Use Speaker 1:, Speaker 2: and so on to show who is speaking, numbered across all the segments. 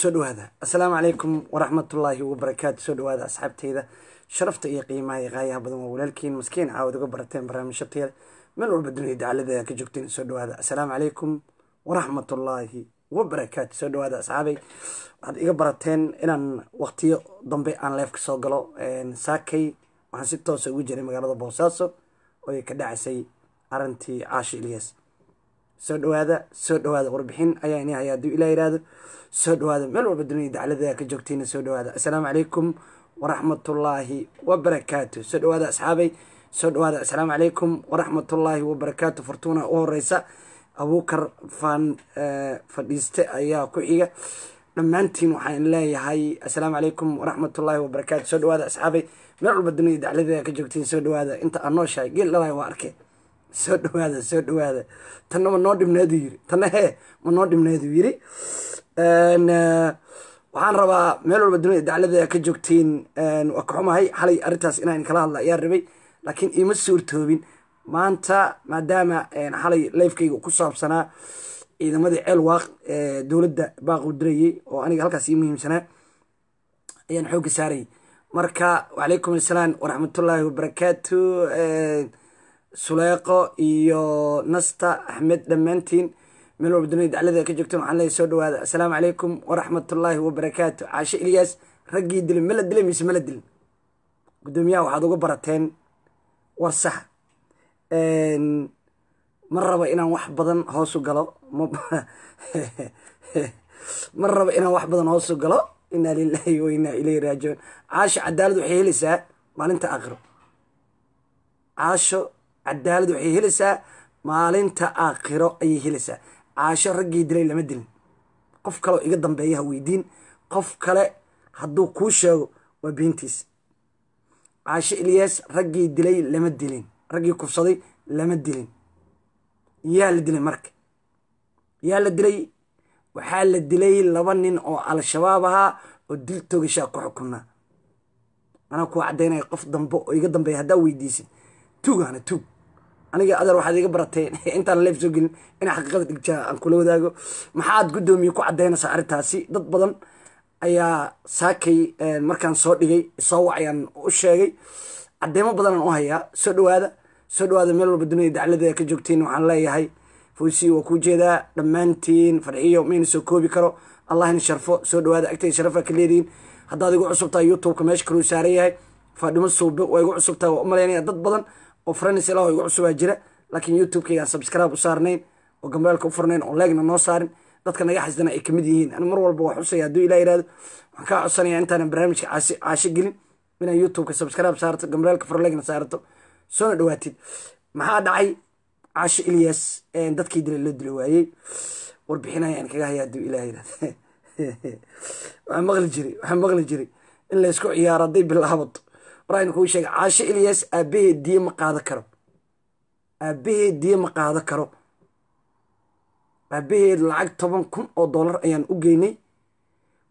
Speaker 1: soo dhawaada asalaamu calaykum waraxmatullaahi wabarakaatu soo dhawaada asxaabteyda sharafta iyo qiimaha iyo qaayaha badan waa walaalkiin maskiin caawad uga barateen barnaamijyatayada meel walba dunida dacaladeeda ka joogteen soo dhawaada assalaamu calaykum waraxmatullaahi wabarakaatu soo dhawaada asxaabay waxaad iga barateen inaan waqtiyo dambe aan leefka soo galo saakay waxaan si toosa ah ugu jiray magaalada boosaaso oo ay ka dhacaysay arintii caashi ilyas soo dhawaada soo dhawaada warbixin ayaan ahay hadduu ilaa yihahdo soo dhawaada meel walba dunida daclada ka joogtiina soo dhawaada assalaamu calaykum waraxmatullaahi wabarakaatu soo dhawaada asxaabay soo dhawaada assalaamu calaykum waraxmatullaahi wabarakaatu fortuuna u horeysa abuukar faan eh, fadhiiste ayaa ku xiga dhammaantiin waxaan leeyahay assalaamu calaykum waraxmatullaahi wabarakaatu soo dhawaada asxaabay meel walba dunida daclada ka joogtiin soo dhawaada inta aan nooshahay geel dhalaay waa arkee soo dhawaada soo dhawaada tanna ma noo dhibnaadu yiri tanna he ma noo dhibnaadu yiri eh, waxaan rabaa meel walba dunida daclada ka joogtiin waa ka xumahay xalay arrintaas inaan kala hadla ayaan rabay laakiin iima suurtoobin maanta maadaama xalay leefkayga ku saabsanaa ciidamadii ceel waaq ee eh, dowladda baaqu dirayay oo aniga halkaas ii muhiimsanaa ayaan xoogga saaray marka wacalaykum assalaam waraxmatullaahi wabarakaatu suleeqo iyo nasta axmed dhammaantiin meel walba dunida daclada ka joogtaan waxaan leeyahy soo dhawaada assalaamu calaykum waraxmatullaahi wabarakaatu caashe ilyaas raggii dilin mala la mise mala dilin guddoomiyaha waxaad uga barateen war saxa ma rabo inaan wax badan hoosu galo ma rabo inaan wax badan hoosu galo inaa lilaahi wa inaa ileyhi raajicuun caasho cadaalad waxay helaysaa maalinta aakhiro caasho cadaalad waxay helaysaa maalinta aakhiro ayay helaysaa caasho raggii dilay lama dilin qof kaleoo iga dambeeya ha weydiin qof kale hadduu kuu sheego waa beentiis caasho ilyaas raggii dilay lama dilin raggii kufsaday lama dilin yaa la dilay marka yaa la dilay waxaa la dilay laba nin oo al-shabaab ahaa oo dil togashaa ku xukunaa anaa kuu caddaynaya qof dambe oo iga dambeeya haddaa weydiisid tuugaana tuug aniga adar waxaad iga barateen intaan leef soo gelin inaa xaqiiqada dhigja aan kula wadaago maxaad guddoomiye ku caddaynaysaa arrintaasi dad badan ayaa saakay eh, markaan soo dhigay soo wacayaan u sheegay caddeemo badanaan u hayaa soo dhawaada soo dhawaada meel walba dunida dacladeeda ka joogtiin waxaan leeyahay fuusi waa kuu jeedaa dhammaantiin farxiyo mayna soo koobi karo allah sharfo soo dhawaada agtay sharafa ka leedihiin haddaad igu cusubtahay youtubeka meesha kaluu saaran yahay faadhimo suube waa igu cusubtahay waa u malaynaya dad badan oo franis ilaa igu cusubaa jira laakiin youtube-kaygaan subscribe u saarnayn oo gambeelka u furnayn oo leegna noo saarin dadka naga xasdana ay kamid yihiin ani mar walba waa hadduu ilaa yihahdo waxaan kaa codsanaya intaanan barnaamijka caasho gelin inaad youtube subscribe saarto gambeelka fur leegna saarto soona dhawaatid maxaa dhacay casho ilyas dadkii dila loo dila waayey warbixinayaan kaga haya hadduu ilaa yihahdo waxaan maqli jiray waxaan maqli jiray in laysku ciyaaro hadday bilaabato baraan kuu sheegay caashe ilyas aabahee diye ma qaadan karo aabahee diye ma qaadan karo aabaheed lacag toban kun oo dollar ayaan u geynay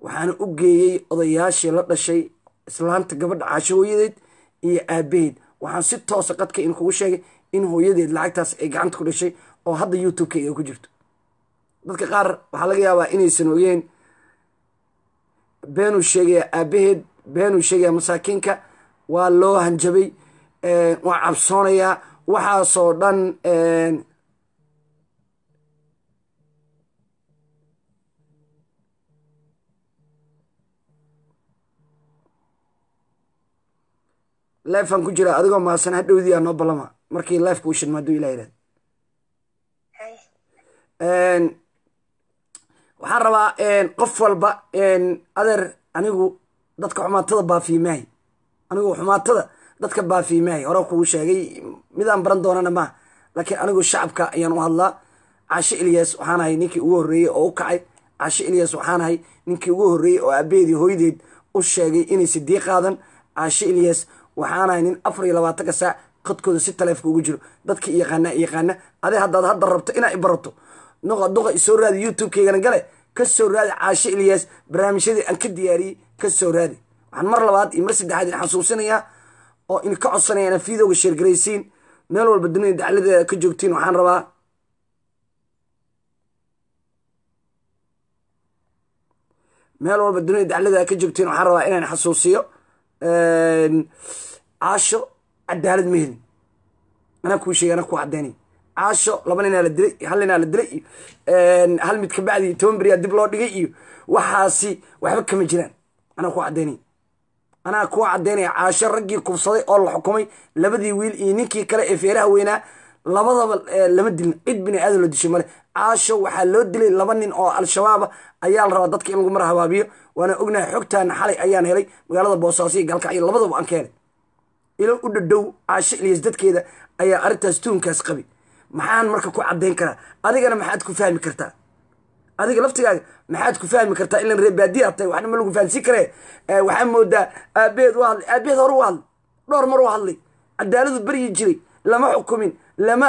Speaker 1: waxaana u geeyey odayaashii la dhashay islaanta gabadha caashe hooyadeed iyo aabaheed waxaan si toosa ah qadka in kugu sheegay in hooyadeed lacagtaas ay gacanta ku dhashay oo hadda youtube-ka ay ku jirto dadka qaar waxaa laga yaabaa inaysan ogeen beenuu sheegayaa aabaheed beenuu sheegayaa masaakiinka waa loo hanjabay waa cabsoonayaa waxaasoo dhan lifeaan ku jira adigoo maasan hadhowdiiaa noo balama markii lifeka uu shidma haduu ilah ihahd waxaan rabaa qof walba adeer anigu dadka xumaatada baafiye anigoo xumaatada dadka baafiy maahay hore kuu sheegay midaan baran doonana maaha laakiin anigoo shacabka ayaan u hadlaa cashe ilyas waxaan ahay ninkii ugu horreeyey oo u kacay cashe ilyas waxaan ahay ninkii ugu horreeyey oo aabeedii hoydeed u sheegay inay sidii qaadan cashe ilyas waxaan ahay nin afar iyo labaatanka saac khadkooda si taleefka ugu jiro dadkii yaqaana yaqaana ade haddaad hadda rabto inaad ibarato noqa doqa isoo raadi youtube gale ka soo raadi caashe ilyas barnaamijyadii aan ka diyaariyey ka soo raadi waxaan mar labaad iyo mar saddexaad in xasuusinayaa oo in ka codsanaya inaan fiidowga sheergaraysiin meel walba dunida dacladeeda ka joogtiin waxaan rabaa meel walba dunida dacladeeda ka joogtiin waxaan rabaa inaan xasuusiyo caasho cadaalad ma helin anaa kuu sheegay anaa kuu caddaynay caasho laba ninaa la dilay hal ninaa la dilay iyo hal mid ka bacdi toban beriyaa dib loo dhigay iyo waxaasi waxba kama jiraan anaa kuu caddaynay anaa kuu caddaynaya caasho raggii kubsaday oo la xukumay labadii wiil iyo ninkii kale ee feeraha weynaa labadaba eh, lama dilin cid bini aadan la disho male caasho waxaa loo dilay laba nin oo al-shabaaba ah. ayaa la rabaa dadka in lagu mar habaabiyo waana ognahay xogtaana xalay ayaan helay magaalada boosaaso iyo gaalkacyo labadaba aan ka helay ilo u dhadhow caasho ilyas dadkeeda ayaa arrintaas tuunkaas qabi maxaan marka ku caddayn karaa adigana maxaad ku fahmi kartaa adiga laftigaaga maxaad ku fahmi kartaa ilan reebaadiya tahay waxna ma lagu fahansi kare eh, waxaa moodaa aabeed u hadlay aabeed hore u hadlay dhowr mar u hadlay cadaaladu baryi jiray lama xukumin lama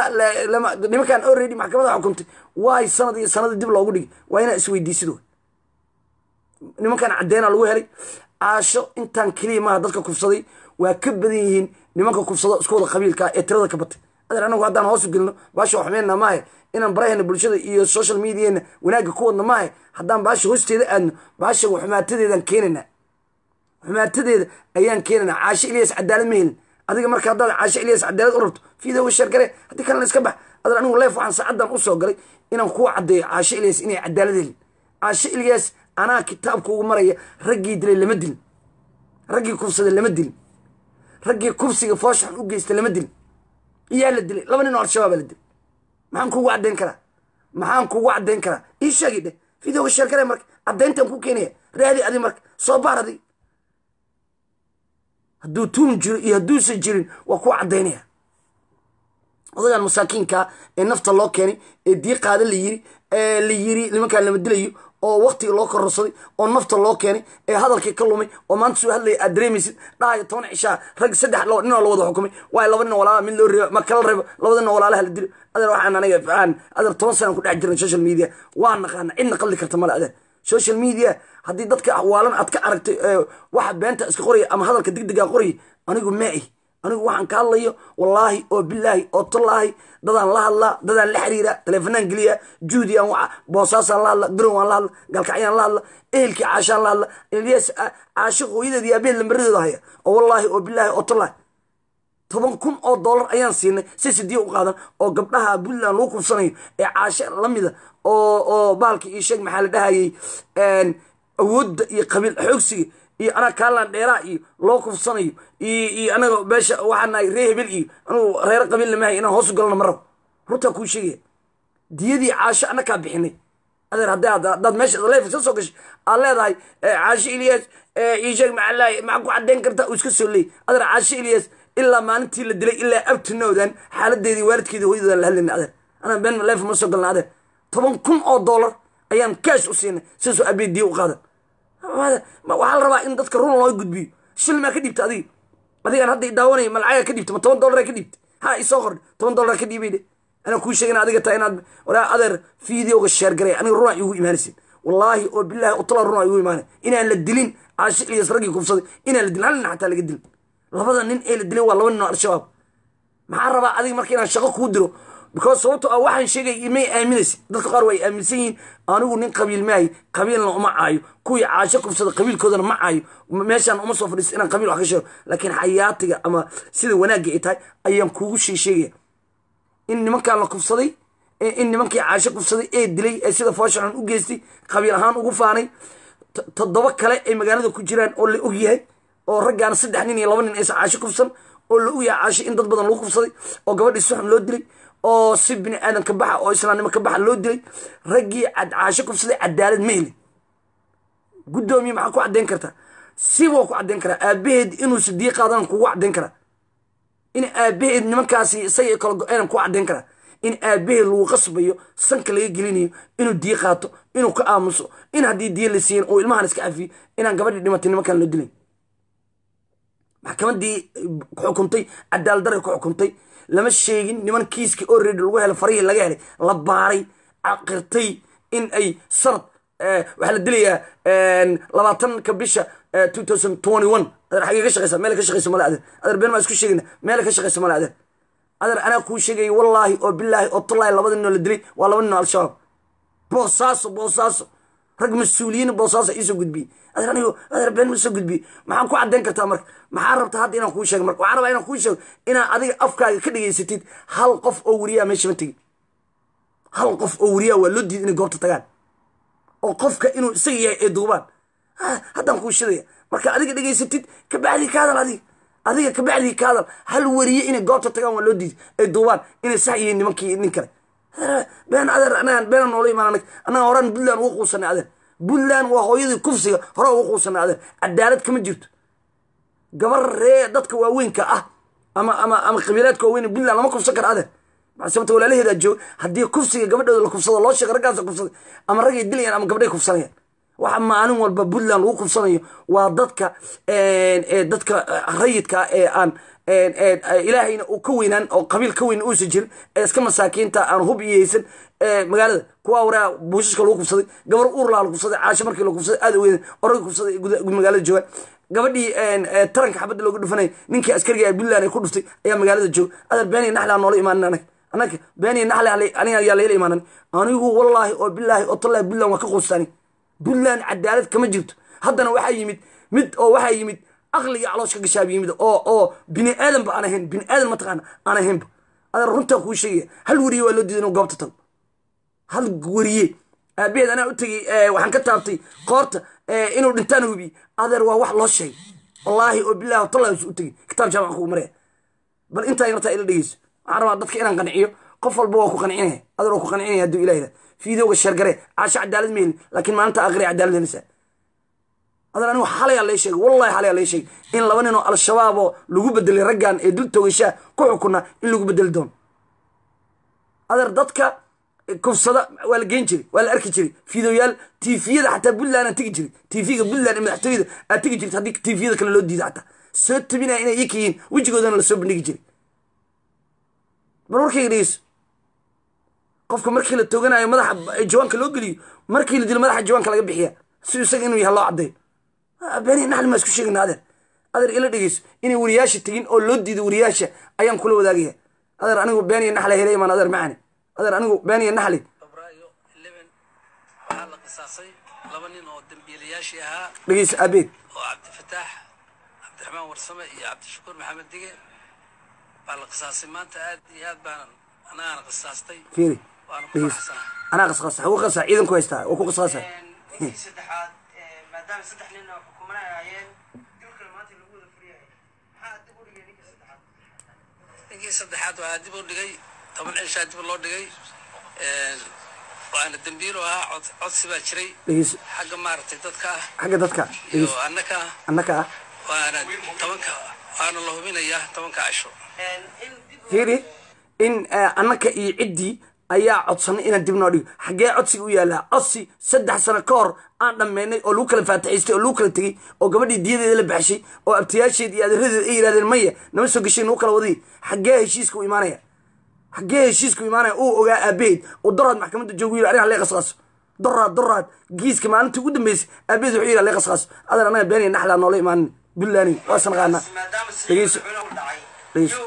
Speaker 1: lama nimankaan already maxkamada xukumtay waay sanad iyo sanadii dib loogu dhigay waa inaa isweydiisido nimankaan caddeynaa lagu helay caasho intaan keliya maaha dadka kufsaday waa ka badan yihiin nimanka kufsado isku wada qabiilkaa ee tirada ka batay adan anagu haddaan hoosu gelino baasha waxumeynna maahe inaan barahayna bulshada iyo social mediana wanaagga ku wadna maahe haddaan baasha hoosteeda aadno baasha xumaatadeedaan keenaynaa xumaatadeeda ayaan keenaynaa caasho ilyas cadaalad ma helin adiga marka haddaad caasho ilyas cadaalad u rabto fiidowa sheergare haddii kalena iska bax adan anigu leef waxaan saacadan usoo galay inaan kuu caddeeyo caasho ilyas inay cadaalad helin caasho ilyas anaa kitaabka ugu maraya raggii dilay lama dilin raggii kufsada lama dilin raggii kufsiga foosh xun u geysta lama dilin iyaa la dilay laba nin oo al-shabaaba la dilay maxaan kugu caddayn karaa maxaan kugu caddayn karaa ii sheegi dheh videoga sheer kare marka caddayntan ku keenaya raadi adi marka soo baar adi hadduu tuun jiro iyo hadduusan jirin waa kuu caddaynaya odagan masaakiinka ee nafta loo keenay ee dii qaada ee la yiri nimankaan lama dilayo oo waktiga loo kororsaday oo nafta loo keenay ee hadalkii ka lumay oo maanta soo hadlaya aad dareemaysid dhahayo toban cishaa rag saddex dhinac la wada xukumay waayo laba dhinac walaalaha mid loo reebo ma kala reebo laba dhinac walaalaha la dilo adar waxaan aniga aan adeer toban sanaan ku dhex jirnay social media waa naqaana cidna qalli karta male adar social media haddii dadka waalan aad ka aragtay waxa beenta iska qoraya ama hadalka degdega qoraya anigu maaih anigu waxaan ka hadlayo wallaahi oo bilaahi oo tallaahi dadaan la hadlaa dadaan la xiriira taleefanaan geliya juudi aan waca boosaasaan la hadla birow aan la hadla galkacyaan la hadla ehelkii caashaan la hadla ilyas caasho hooyadeed iyo aabbehed haya oo wallaahi oo bilaahi oo tallaahi toban kun oo dollar ayaan siinay si sidiya u qaadan oo gabdhaha puntland lagu kufsanayo ee caashe la mida ah, oo oo baalka iyo sheeg maxaa la dhahayay awoodda iyo qabiil xoogsiga iyo anaa kaalan dheeraa iyo loo kufsanayo iyo anaga meesha waxaan nahay ree hebel iyo anuu reer qabiil namahay inaan hoosu galno ma rabo runtaa kuu sheegaya diyadii caasho anakaa bixinay adeer hadda haddaad meesha leef ka soo gashay aad leedahay eh, caasho iliyas eh, iisheeg macalaay maxaa ku caddayn karta uu iska soo leeyay adeer caasho iliyas ilaa maalintii la dilay ilaa abtinaodaan xaaladeedii waalidkeedii hooyadoodaan la hadlayna adeer anaa been leef ma soo galna adeer toban kun oo dollar ayaan kaash u siinay sidaasoo abeediya u qaadan waxaa la rabaa in dadka run loo gudbiyo shil maa ka dhiibta adiga adigaan hadda idaawanay malcaga ka dhibta ma toban dolara ka dhiibta ha isoo qordh toban dolara ka dhiibayde anaa kuu sheegana adiga taa inaad walaa adeer videoga sheergaray aniga runa igu imaanaysin wallaahi oo bilaahi utala runa igu imaanay inaan la dilin caashi ilyas raggii kufsaday inaan la dilin hal nin xataa laga dilin labada nin ee la dilay waa laba nin oo al-shabaab maxaa rabaa adiga marka inaan shaqo kuu diro because sababto ah waxaan sheegay may aaminaysa dadka qaar way aaminsan yihiin anigu nin qabiil maayo qabiilna uma caayo kuwii caasho kufsada qabiilkoodana ma caayo meeshaan uma soo fadhiisto inaan qabiil wax ka sheego laakiin xayaatiga ama sida wanaagga ay tahay ayaan kuugu sheesheegaya in nimankaan la kufsaday in nimankii caasho kufsaday ee dilay ee sida foosha u geystay qabiil ahaan ugu faanay toddoba kale ay magaalada ku jiraan oo la og yahay oo raggaana saddex nin iyo laba nin aysa caasho kufsan oo la og yahay caasho in dad badan lagu kufsaday oo gabadhii si loo dilay oo si bini aadan ka baxa oo islaamnimo ka baxa loo dilay raggii caasho kufsaday cadaalad ma helin guddoomiye maxaa ku caddayn kartaa sibuu ku caddayn karaa aabbaheed inuu sidii qaadan kugu caddayn karaa in aabaheed nimankaasi isagii kala go-een ku caddayn karaa in aabbaheed lagu qasbayo sanka laga gelinayo inuu dii qaato inuu ka aamuso in haddii dii la siiyan uu ilmahan iska cafiyo inaan gabadhii dhimatay nimankaan loo dilayn maxkamadii xukuntay cadaaladdarray ku xukuntay lama sheegin niman kiiskii orredi lagu helay farihii laga helay la baaray caqirtay ah, in ay sard eh, waxaa la dilayaa eh, labaatanka bisha eh, adeer xagee ka shaqeysa meel ka shaqeysa mala adeer adeer been maa isku sheegayna meel ka shaqeysa mala adeer adeer anaa kuu sheegayay wallaahi oo bilaahi oo tullaahi labada ninoo la dilay waa laba ninoo al-shabaab boosaaso boosaaso rag mas-uuliyiin boosaaso iisoo gudbiyey adeer anigo adeer been ma gudbiyey maxaan ku caddayn kartaa marka maxaa rabta hadda inaan kuu sheego marka waxaa rabaa inaan kuu sheego inaad adiga afkaaga ka dhegaysatid hal qof oo meesha ma tegin hal qof oo weriyaa waa loo diid inay goobta tagaan oo qofka inuu isaga yahay ee duubaan ah, haddaan kuu sheegaya marka adiga dhegaysatid ka bacdii ka hadal adiga adiga ka bacdii ka hadal hal weriye inay goobta tagaan waa loo diid ay duubaan inay sax yihiin nimankii nin kale been adeer anagaan beenaan noola imaan anag annaga horaan puntland ugu quusanay adeer puntland waa hooyadii kufsiga horaa ugu quusanay adeer cadaalad kama jirto gabar ree dadka waaweynka ah ama ama ama qabiilaadka waaweyn puntland lama kufsan kara adeer maxaa sababta walaalaheeda jooga haddii kufsiga gabadhooda la kufsado loo sheega raggaasa kufsaday ama raggay dilayaan ama gabdhay kufsanayaan waxa maalin walba puntland lagu kufsanayo waa dadka dadka rayidka ee aan Eh, ilaahayna uu ka weynaan oo qabiil ka weyn uusan jirin ee iska masaakiinta aan hub iyeysan magaalada kuwa waraa buushashka lagu kubsaday gabar uurlaa la kubsaday caasho markii la kubsaday aad weyn orag kubsaday magaalada jooga gabadhii taranka xabadda looga dhufanay ninkii askariga abdullahan ay ku dhuftay ayaa magaalada jooga adeer beeniya naxlaa noola imaanin anag anag beeniya naxle aniga ayaa layla imaanan anigu wallaahi oo bilaahi oo tallaahi buntland waa ka quustaani buntland cadaalad kama jirto haddana waxaa yimid mid oo waxaa yimid caqliga calooshka gashaab yimid oo oo bini aadanba aan ahayn bini aadan mataqaana aan ahaynba adaa runtaa kuu sheegaya hal weriye waa loo diiday inuu goobta tago hal weriye aabaheed anaa u tegey waxaan ka taabtay koorta inuu dhintaan hubiye adeer waa wax loo sheegay wallaahi oo bilaahi tallahi usu u tegey kitaab jaamaca kugu maraya bal intaa yartaa ila dhegeyso waxaan rabaa dadka inaan qanciyo qof walba waa ku qancinaya adeer waa ku qancinaya hadduu ilaah fiidowga sheergare caasho cadaalad ma helin laakiin maalinta aakhire cadaalad helisa haddana anigu xalay ala sheeg wallahi xalay ala sheeg in laba ninoo al-shabaab lagu bedelay raggan ee dul toogashaa ku xukuna in lagu bedeli doono adeer dadka eh, kufsada waa la geen jiray waa la arki jiray fidoyaal tifiyada xataa puntland aad tegi jiray tifiga puntland ee madaxtooyada aad tegi jirta haddii tifiyada kale loo diida xataa soo tabinaya inay ika yihiin wejigoodana lasoo bandhigi jiray barwarkayga dhegeyso qofka markii la tooganaayo madaxa eh, jawaanka loo geliyo markii la dilo madaxa jawaanka laga bixiya si isaga inuu yahay loo caddeeyo beenihii naxli maa isku sheegayna adeer adeer ila dhegeyso inay weriyaasha tegin oo loo diido weriyaasha ayaan kula wadaagaya adeer anigu been iyo naxli helay maan adeer macani adeer anigu been iyo naxli dhegeyso abeed cabdiraxmaan warsame iyo cabdishakuur maxamed dige baa la qisaasay maanta aad iyo aad baanan anaana qisaastay fiiri waana ku qasaasaa ciidanku haystaa oo ku qisaasa saddexaad maadaama saddex nin xukumana ay aayeen maanta
Speaker 2: lagu wada furyahay maxaa dib u dhigay ninkii saddexaad ninkii saddexaad waxaa dib u dhigay toban cishaa dib loo dhigay waana dambiil oo ahaa codsi baa jiray xagga maaragtay dadka ah xagga dadka iyo annaka ah annaka ah waana tobanka waana la hubinayaa tobanka casho
Speaker 1: fiiri in eh, annaka iyo ciddii ayaa codsanay inaan dib noo dhigo xaggee codsiga u yaallaa codsi saddex sano ka hor aan dhammaynay oo lagu kala faataxaystay oo lagu kala tegey oo gabadhii diyadeeda la baxshay oo abtiyaasheed iyo adeeradeed ay yidhahdeen maya nama soo gesheen nuu kala waday xaggee heshiiska u imaanaya xaggee heshiiska u imaanaya uu ogaa aabaheed uu daraad maxkamadda joogu yidhi aniga hallee qasqaaso daraad daraad giiska maalintii ugu dambeysay aabaheed wuxuu yidhi hallee qasqaaso adan anaga beeniya naxlaa noola imaanin buntlaani waa sanaqaanaa
Speaker 2: dhegeyso dhegeyso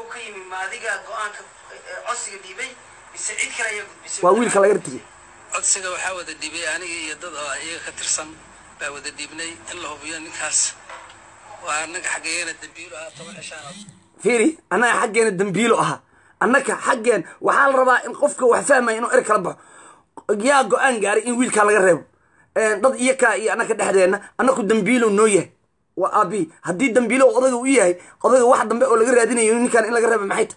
Speaker 2: waa wiilka laga digay codsiga waxaa wada dhibay aniga iyo dad oo iyaga ka tirsan baa wada dhibnay in la hubiyo ninkaas waa annaga xaggeena dambiilo
Speaker 1: ahaa toban cishaanood fiiri annaga xaggeena dambiilo ahaa annaga xaggeen waxaa la rabaa in qofka wax fahmaya inuu er kala baxo yaa go-aan gaaray in wiilkaa laga reebo dad iyakaa iyo annaga dhexdeenna annaku dambiilow noo yahay waa aabi haddii dambiilow odaga u yahay odaga wax dambe oo laga raadinayo ninkaan in laga reebo maxay ta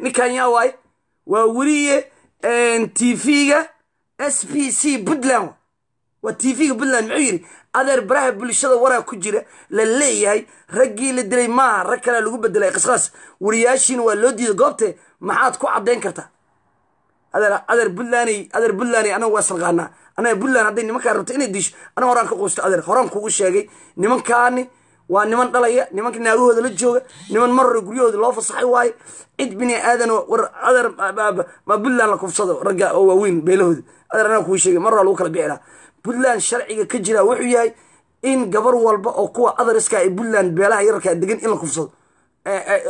Speaker 1: ninkan yaa waay waa weliye tv-ga s b c puntland waa tv-ga puntland muxuu yidhi adeer baraha bulshada waraa ku jira la leeyahay raggii la dilay maaha rag kalea lagu bedelay qasqaas wariyaashiina waa loo diida goobte maxaad ku caddayn kartaa adeer puntlandy adeer puntlandy anaga waas naqaanaa anaga puntland hadday nimankaa rabto inay disho anaga horaan ka quusto adeer horaan kugu sheegay nimankaani waa niman dhalaya nimanka naagahooda la jooga niman marore guryahooda loo fasaxay waaye cid bini aadano war adar puntland la kufsado ragga oo waaweyn beelahooda adar anaa kuu sheegay marora lagu kala bixilaa puntland sharciga ka jira wuxuu yahay in gabar walba oo kuwa adariska ah ee puntland beelaha yararkaa ah degan in la kufsado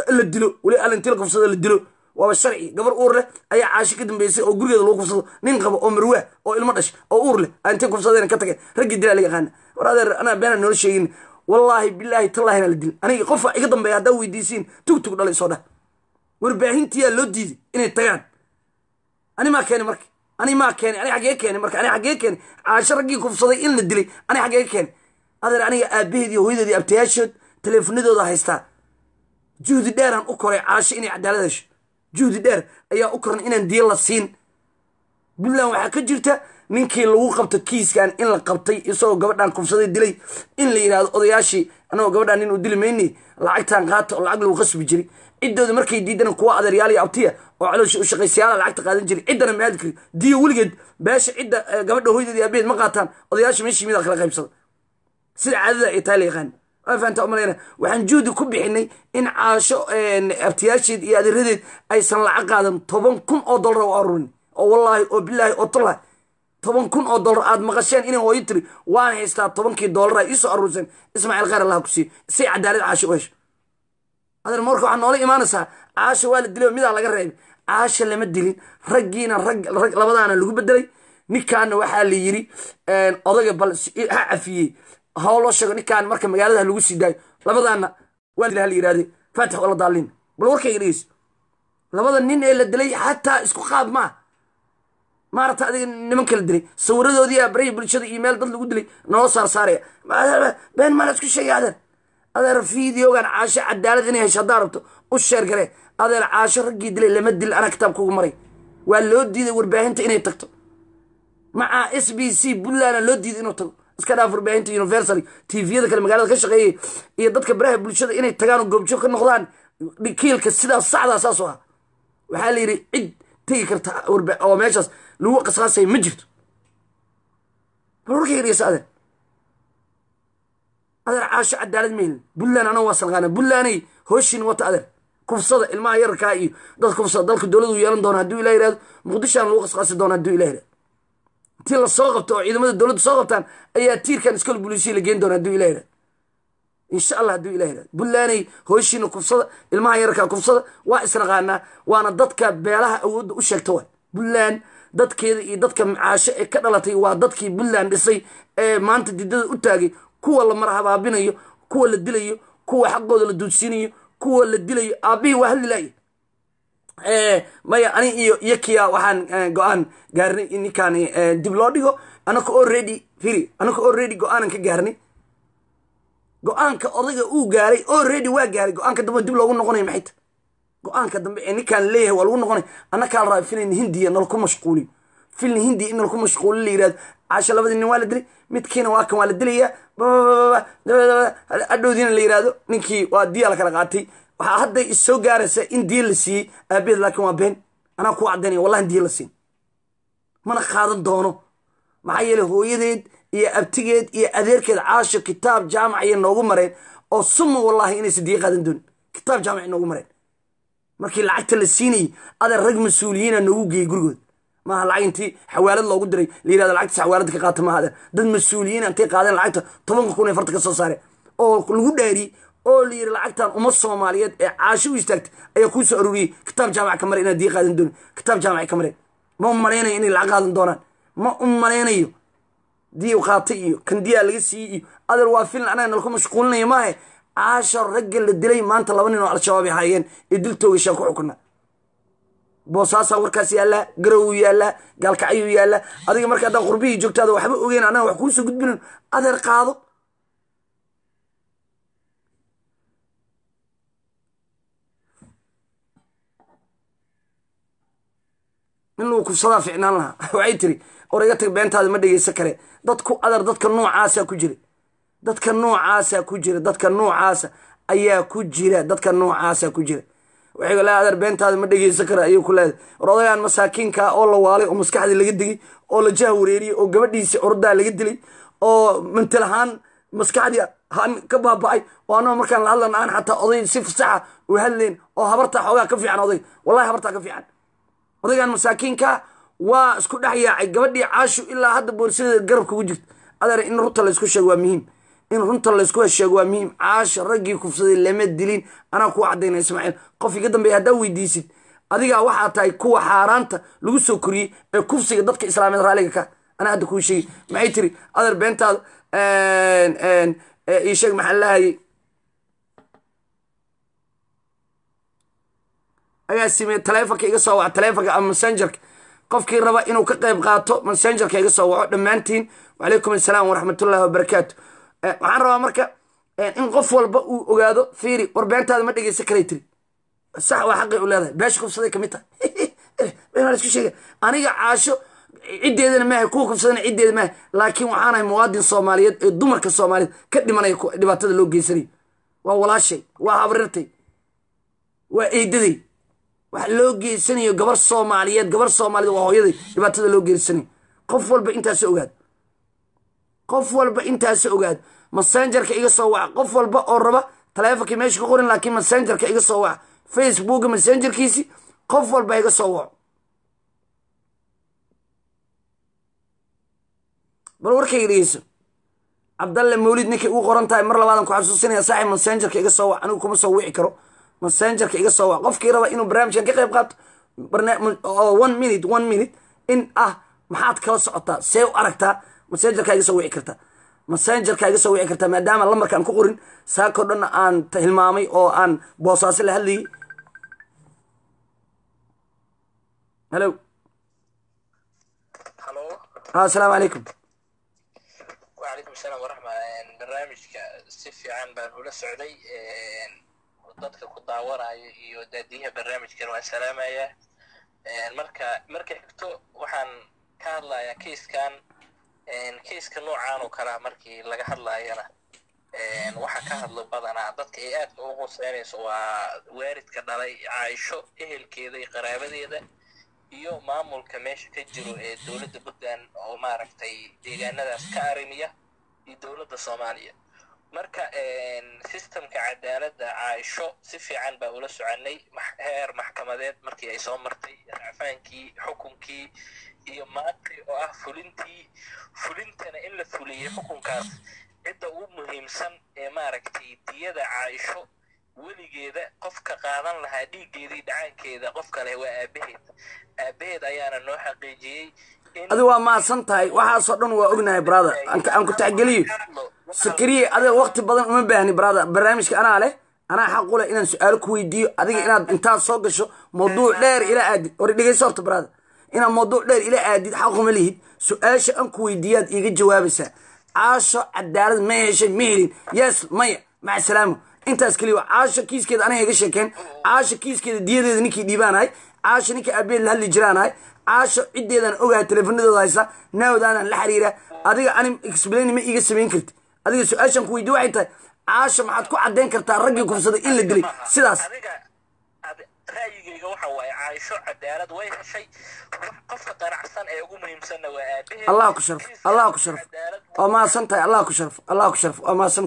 Speaker 1: la dilo weli alinti la kufsado la dilo waaba sharci gabar uur leh ayaa caashi ka dambeysay oo gurigeeda lagu kufsado nin qabo oo marwaa oo ilmo dhash oo uur leh alintay kufsadeen ka tage raggii dilaa la yaqaana war adeer anaa beenaan noola sheegin wallaahi bilaahi tallaahina la dil aniga qofa iga dambeeya haddaa weydiisiin tugtug dhalay soo dheh warbaahintiyaa loo diiday inay tagaan ani maa keeni marka ani maa keeni ani xaggee keeni marka ani xaggee keeni caasho raggii kufsaday in la dilay ani xaggee keeni adeer aniga aabaheediiyo hooyadeediiyo abtayaashood taleefanadooda haystaa juhdi dheeraan u koray caasho inay cadaalad hesho juhdi dheer ayaa u koran inaan diya la siin buntland waxaa ka jirta ninkii lagu qabto kiiskan in la qabtay isagoo gabadhan kufsaday dilay in la yidhahdo odayaashii anagoo gabadhan nin uu dili mayni lacagtan qaata oo lacag lagu qasbi jiray ciddooda markay diidana kuwa adeeryaal abtiya oo caloosha u shaqaysayaala lacagta qaadan jiray ciddana maadkri diyo weligeed beesha cidda eh, gabadha hooydeed abeed ma qaataan odayaasha meeshii midaa kala qaybsada sida caadada ay tahay la yaqaan fanta umalayna waxaan juudi ku bixinay in caasho abtiyaasheed iyo adeeradeed aysan lacag qaadan toban kun oo dollar o arurin oo wallaahi oo bilaahi oo tullahi toban kun oo dolar aad maqasheen inay hooyo tiri waan haystaa tobankii dollara isoo aruurseen ismaaciil khayr allah kusiiy say cadaalad caasha u hesho adeer marka waxaa noola imaanaysaa caasha waa la dilay midaa laga reebay caasha lama dilin raggiina rag labadaana lagu bedelay ninkaana waxaa la yiri odayga bal ha cafiyey haw sheego ninkaan marka magaalada lagu sii daayo labadaana waa la yihahde faatix oo la daalin bal warkayga dhegeys labada nin ee la dilay xataa isku qaab maaha maarata adiga niman kala dilay sawiradoodii barya bulshada iyo meel dad lagu dilay noo saarsaaraya been maala isku sheegay adeer adeer videogan caasho cadaalad inay hesho haddaa rabto u sheer gale adeer caasho raggii dilay lama dil anaa kitaabkuugu maray waa loo diiday warbaahinta inay tagto maca s b c puntlandaa loo diiday inuu tago iska dhaaf warbaahinta universal tviyada kale magaalada ka shaqeeyay iyo dadka baraha bulshada inay tagaanoo goobjoog ka noqdaan dhikiilka sidaas saxdaa saasoo ah waxaa la yidhi cid tegi karta oo meeshaas lagu qisaasay ma jirto balwarka yariyasa adeer adeer caasho cadaalad mahelin buntland anaga waa salqaana buntlanday hooshiin wata adeer kufsada ilmaha yararkaa iyo dad kufsada dalka dowladu yeelan doona hadduu ilah yihahdo muqdishoana lagu qasqaasi doona haduu ilah yihahdo intii lasoo qabto oo ciidamada dowladdu soo qabtaan ayaa tiirkan iskol bulisiya la geen doona haduu ilah yihahdo insha allah haduu ilah yihahdo buntlanday hooshiina kufsada ilmaha yararkaa kufsada waa isnaqaanaa waana dadka beelaha awoodda u sheegta wa buntland dadkeeda iyo dadka macaasho ee ka dhalatay waa dadkii puntland dhisay ee maanta didada u taagay kuwa la marhabaabinayo kuwa la dilayo kuwa xaqooda la duudsiinayo kuwa la dilayo aabihii waa hadlilaay maya ani iyo iyo waxaan eh, go-aan gaarnay in ninkaani eh, dib loo dhigo anaka already firi anaka already go-aanan ka gaarnay go-aanka odaga uu gaaray already waa gaaray go-aanka dambe dib loogu noqonayo maxayta go-aanka dambe ee ninkaan leeyahay waa lagu noqonay annakaa la rabay filan hindiya nalaku mashquulin filin hindiya in nalaku mashquulin la yirahdo caasha labadii nin waa la dilay midkiina waa kan waa la dilayaa adhowdiina la yirahdo ninkii waa diya la kala qaatay waxaa hadda isoo gaaraysa in diya la siiyey aabaheed laakiin waa been anaa kuu caddaynaya wallahin diya la siin mana qaadan doono maxaa yeeley hooyadeed iyo abtigeed iyo adeerkeed caasho kitaab jaamac ayay noogu mareen oo suma wallaahi inaysa diya qaadan doonin kitaab jaamac ay noogu mareen markii lacagta la siinayay adeer rag mas-uuliyiina noogu geeyey gurigooda maaha lacag intii xawaalad loogu diray layirahdo lacagtas xawaalada ka qaata maaha dad mas-uuliyiina intay qaadeen lacagta tobanka kun ee farta ka soo saareen oo lagu dhaariyey oo la yidhi lacagtan ummad soomaaliyeed ee caashi u istaagtay ayaa kuu soo aruuriyey kitaab jaamaca ka mare inaad dii qaadan doonin kitaab jaamaca ka mareen ma u malaynayo inay lacag qaadan doonaan ma u malaynayo dii u qaatay iyo kandiyaa laga siiyey iyo adeer waa filan anaga nalku mashquulinaya maahe caashar ragga la dilay maanta laba nin oo al-shabaab ay haayeen ee dultoogashaan ku xukunaa boosaasaa warkaas yaallaa garowu yaallaa gaalkacayu yaallaa adiga marka haddaan qurbihii joogtaada waxba ogeyn annaga wax kuusoo gudbinayn adeer qaado in lagu kufsadaa ficnaan lahaa waxay tiri oraga tag beentaada ma dhegeysan kare dadku adar dadka noocaasa ku jira dadka noocaasa ku jira dadka noocaasa ayaa ku jira dadka noocaasa ku jira wxgaleadeer beentaada ma dhegeysan kara ayuu ku leeday war odagaan oo la waalay oo maskaxdii laga digay oo la jah wareeriyey oo gabadhiisii ordaa laga dilay oo mantil ahaan maskaxdii han ka baaba oo anoo markaan la hadlan aan xataa oday si fasaxa u hadlayn oo habartaa xoogaa ka fiican oday wallahi habartaa ka fiican odaygaan masaakiinka waa isku dhex yaacay gabadhii caashu ilaa hadda boorsadeeda garabka ugu jirta adeer in rurta laysku sheeg waa muhiim in runta laysku hesheego waa muhiim caasha raggii kufsaday lama dilin anaa kuu caddayna ismaaciil qofiga iga dambeeya haddaa weydiisid adigaa waxaa tahay kuwa xaaraanta lagu soo koriyey ee kufsiga dadka islaameed raaliga ka anaa hadda kuu sheegi maxay tiri adeer beentaada ii sheeg maxaa lahayay ayaa simey taleefonka iga soo waco taleefonka ama messengerka qofkii raba inuu ka qayb qaato messengerka iga soo waco dhammaantiin wacalaykum assalaam waraxmatullahi wabarakaatu waxaan rabaa marka in qof walba uu ogaado fiiri warbeentaada ma dhegeysan karay tiri sax waa xaqay u leedahay beesha kufsaday kamid tahay laisku sheega aniga caasho ciddeedana maahay kuwa kufsadana ciddeeda maahay laakiin waxaanahay muwaadin soomaaliyeed ee dumarka soomaaliyed ka dhimanaya dhibaatada loo geysanayo waa walaashay waa habrirtay waa eedaday wax loo geysanayo gabar soomaaliyeed gabar soomaaliyeed waa hooyaday dhibaatada loo geysanayo qof walba intaasoo ogaado qof walba intaas ogaad masenjarka iga soo waca qof walba oo raba taleefonka meesha ka qorin laakiin masenjarka iga soo waca facebooka masenjarkiisi qof walba iga soo waco bal warkayga dhegeyso cabdalle mawlid ninkay ugu qoran tahay mar labaadaan ku xasuusinaya saaxib masenjarka iga soo wac anigu kuma soo wici karo masenjarka iga soo wac qofkii raba inuu barnaamijkan ka qayb qaato one minute one minute in ah maxaad kala socotaa see u aragtaa messengerka iga soo wici karta messengerka iga soo wici kartaa maadaama lambarka aan ku qorin saakoo dhan aan hilmaamay oo aan boosaaso la hadlayay halo asalaamu ah, calaykum waalaikum salaam waraxma barnaamijka
Speaker 2: si fiican baan ula socday dadka ku daawanaya iyo daadiyaha barnaamijkan waan salaamayaa marka marka xigto waxaan ka hadlayaa kaiskan keiska noocaan oo kalea markii laga hadlaayana waxaa ka hadla badanaa dadka ay aadka u quseynayso waa waaridka dhalay caaisho ehelkeeda iyo qaraabadeeda iyo maamulka meesha ka jiro ee dowladda puntland oo maaragtay deegaanadaas ka arimiya iyo dowladda soomaaliya marka sistamka cadaaladda caaisho si fiican baa ula soconay heer maxkamadeed markii ay soo martay racfaankii xukunkii iyo maantay oo ah fulintii fulintana in la fuliyey xukunkaas cidda ugu muhiimsan ee maaragtay diyada caaisho weligeeda qofka qaadan lahaa dhiiggeedii dhacaankeeda
Speaker 1: qofka leh waa aabbaheed aabbaheed ayaana noo xaqiijiyey adi waa mahadsan tahay waxaasoo dhan waa ognahay brother aan ku taxgeliyo sakariye adiga waqti badan uma baahni brother barnaamijka anaa leh anaa xaq leh inaan su-aalo ku weydiiyo adiga inaad intaad soo gasho mawduuc dheer ilaa aadi hore dhegeyso horta brother inaa mawduuc dheer ila aadid xaquma lihid su-aasha aan ku weydiiyaad iga jawaabaysaa caasho cadaalad ma heshay ma helin yes maya macasalaamo intaas keliya waa caasha kiiskeeda aniga iga sheekeen caasha kiiskeeda diyadeeda ninkii dhiibaanahay caasha ninka abeella hadli jiraanahay caasho ciddeedaan ogahay teleefanadooda haysa naawdaanaan la xiriira adiga anim explain ma iiga samayn karti adiga su-aashaan ku weydiye waxay tahay caasha maxaad ku caddayn kartaa raggii kufsaday in la dilay sidaas ra'yigayga waxa waaye caaisho cadaalad way heshay qofka qanacsan ee ugu muhiimsanna waa aabaheed allah ku sharf allah ku sharf waa mahadsan allah ku sharf allah ku sharf waa mahadsan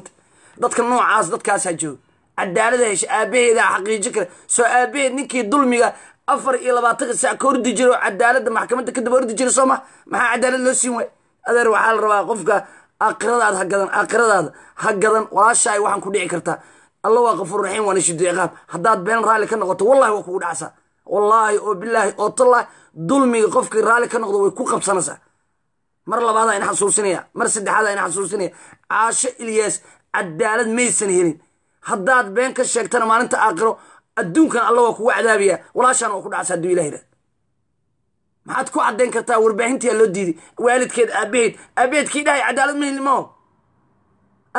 Speaker 1: dadka noocaas dadkaasaa jooga cadaalada hesha aabaheedaa xaqiiji kale soo aabaheed ninkii dulmiga afar iyo labaatanka sac ka hordi jiro cadaaladda maxkamadda kadib hordi jira soo ma maxaa cadaalad loo siin waay adeer waxaa la rabaa qofka aakhiradaada ha gadan aakhiradaada ha gadan walaashaay waxaan ku dhici kartaa alla waa kafuur raxiim waana shiddu ciqaab haddaad been raalli ka noqoto wallahi waa kugu dhacsaa wallaahi oo bilaahi oo tallaahi dulmiga qofkii raalli ka noqdo way ku qabsanaysaa mar labaada in xasuusinaya mar saddexaada in xasuusinaya caasho ilyaas cadaalad maysan helin haddaad been ka sheegtana maalinta aakhiro adduunkan alla waa kugu cadaabayaa walaashaan waa ku dhacsa hadduu ilah idhahda maxaad ku caddayn kartaa warbaahintiyaa loo diiday waalidkeed aabaheed aabbaheedkii dhahay cadaalad ma helin mao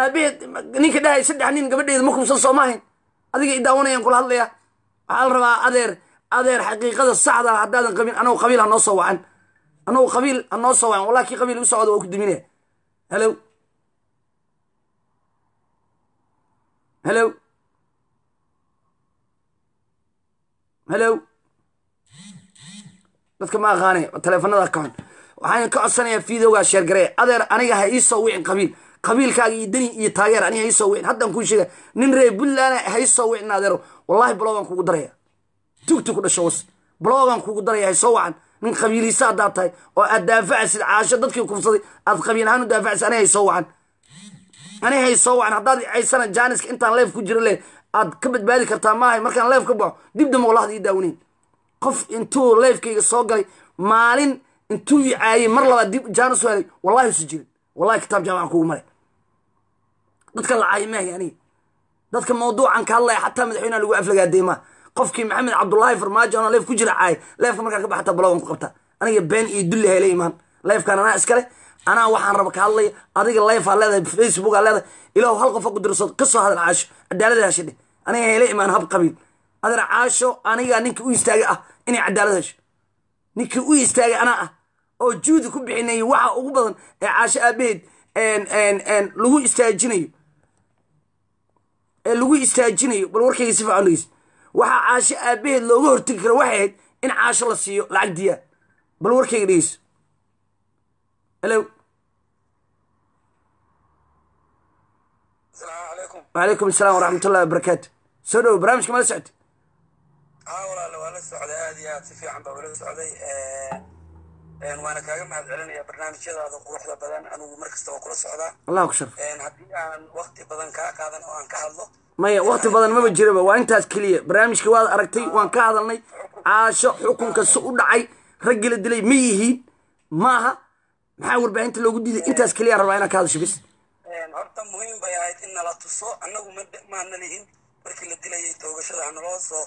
Speaker 1: aabbeed ninka dhahay saddex nin gabadheeda ma kubsan soomaahayn adiga i daawanayaan kula hadlaya waxaa la rabaa adeer adeer xaqiiqada saxda haddaadan qabin anagu qabiil hanoo soo wacan anagu qabiil hanoo soo wacan wallahi kii qabiil u socda waa ku duminaya halow halow halow dadka ma aqaane telefonada ka waxaan ka codsanayaa fiidowgaa sheergaree adeer aniga ha ii soo wicin qabiil qabiilkaaga iyo deni iyo taageer ani haysoo wicin haddaan kuu sheega nin reer puntland ah haysoo wicin wallahi balowgaan kugu daraya tugti ku dhasho was balowgaan kugu daraya haysoo wacan nin qabiiliisa haddaad tahay oo aad daafacasid caasho dadkii kufsaday aad qabiil ahaan u daafacasid ani haysoo wacan ani haysoo wacan haddaad caysana jaaniska intaan leef ku jiro le aad ka badbaadi kartaa maahay markaan leef ka baxo dib dambe wallahda ii daawanayn qof intuu leefkayga soo galay maalin intuu icaayey mar labaad dib jaanis helay wallahi isu jirin wallahi kitaab jaamacan kugu maray dadka lacay maahay dadka mawduucan ka hadlaya xataa madaxweyneha lagu aflagaadeema qofkii maxamed cabdullaahi farmaajo leef ku jira caay leefka markaan ka bax hataa ku qabta aniga been iyo dulli hayla imaan leefkaan anaa iskale anaa waxaan raba ka hadlaya adiga leefaa leedahay facebookaa leedahay ilaah hal qof ku dirso ka hadal caasho cadaalada hesha dheh aniga hayla imaan hab qabiil adana caasho anigaa ninkii u istaagay ah inay cadaalad hesho ninkii u istaagay anaa ah oo juudi ku bixinaya waxa ugu badan ee caasho aabaheed lagu istaajinayo ee lagu istaajinayo bal warkayga sifaangeys waxaa caasho aabaheed looga hortegi kara waxay ahayd in caasho la siiyo lacagdiya bal warkayga dhegeyso alow wacalaykum asalaam waraxmat ullahi wabarakaatu soo dhowo barnaamijka mala socota aa ah, walaal waa
Speaker 2: la socday aad iyo aad si fiican baa ula socday waana kaaga mahad celinaya barnaamijyadaada quruxda badan anugu markasta waa kula socdaa
Speaker 1: allah ku haddii aan wakti badan kaa qaadan oo aan ka hadlo maya wakti badan maba jiraba waa intaas keliya barnaamijka waad aragtay waan ka hadalnay caasho xukunka si u dhacay raggii la dilay ma yihiin maaha maxaa warbaahinta loogu diiday intaas keliya rabaa inaan ka hadasho bis
Speaker 2: horta muhiim bay ahayd in nala tuso annagu maana lihin markii la dilayay toogashada hanaloo soo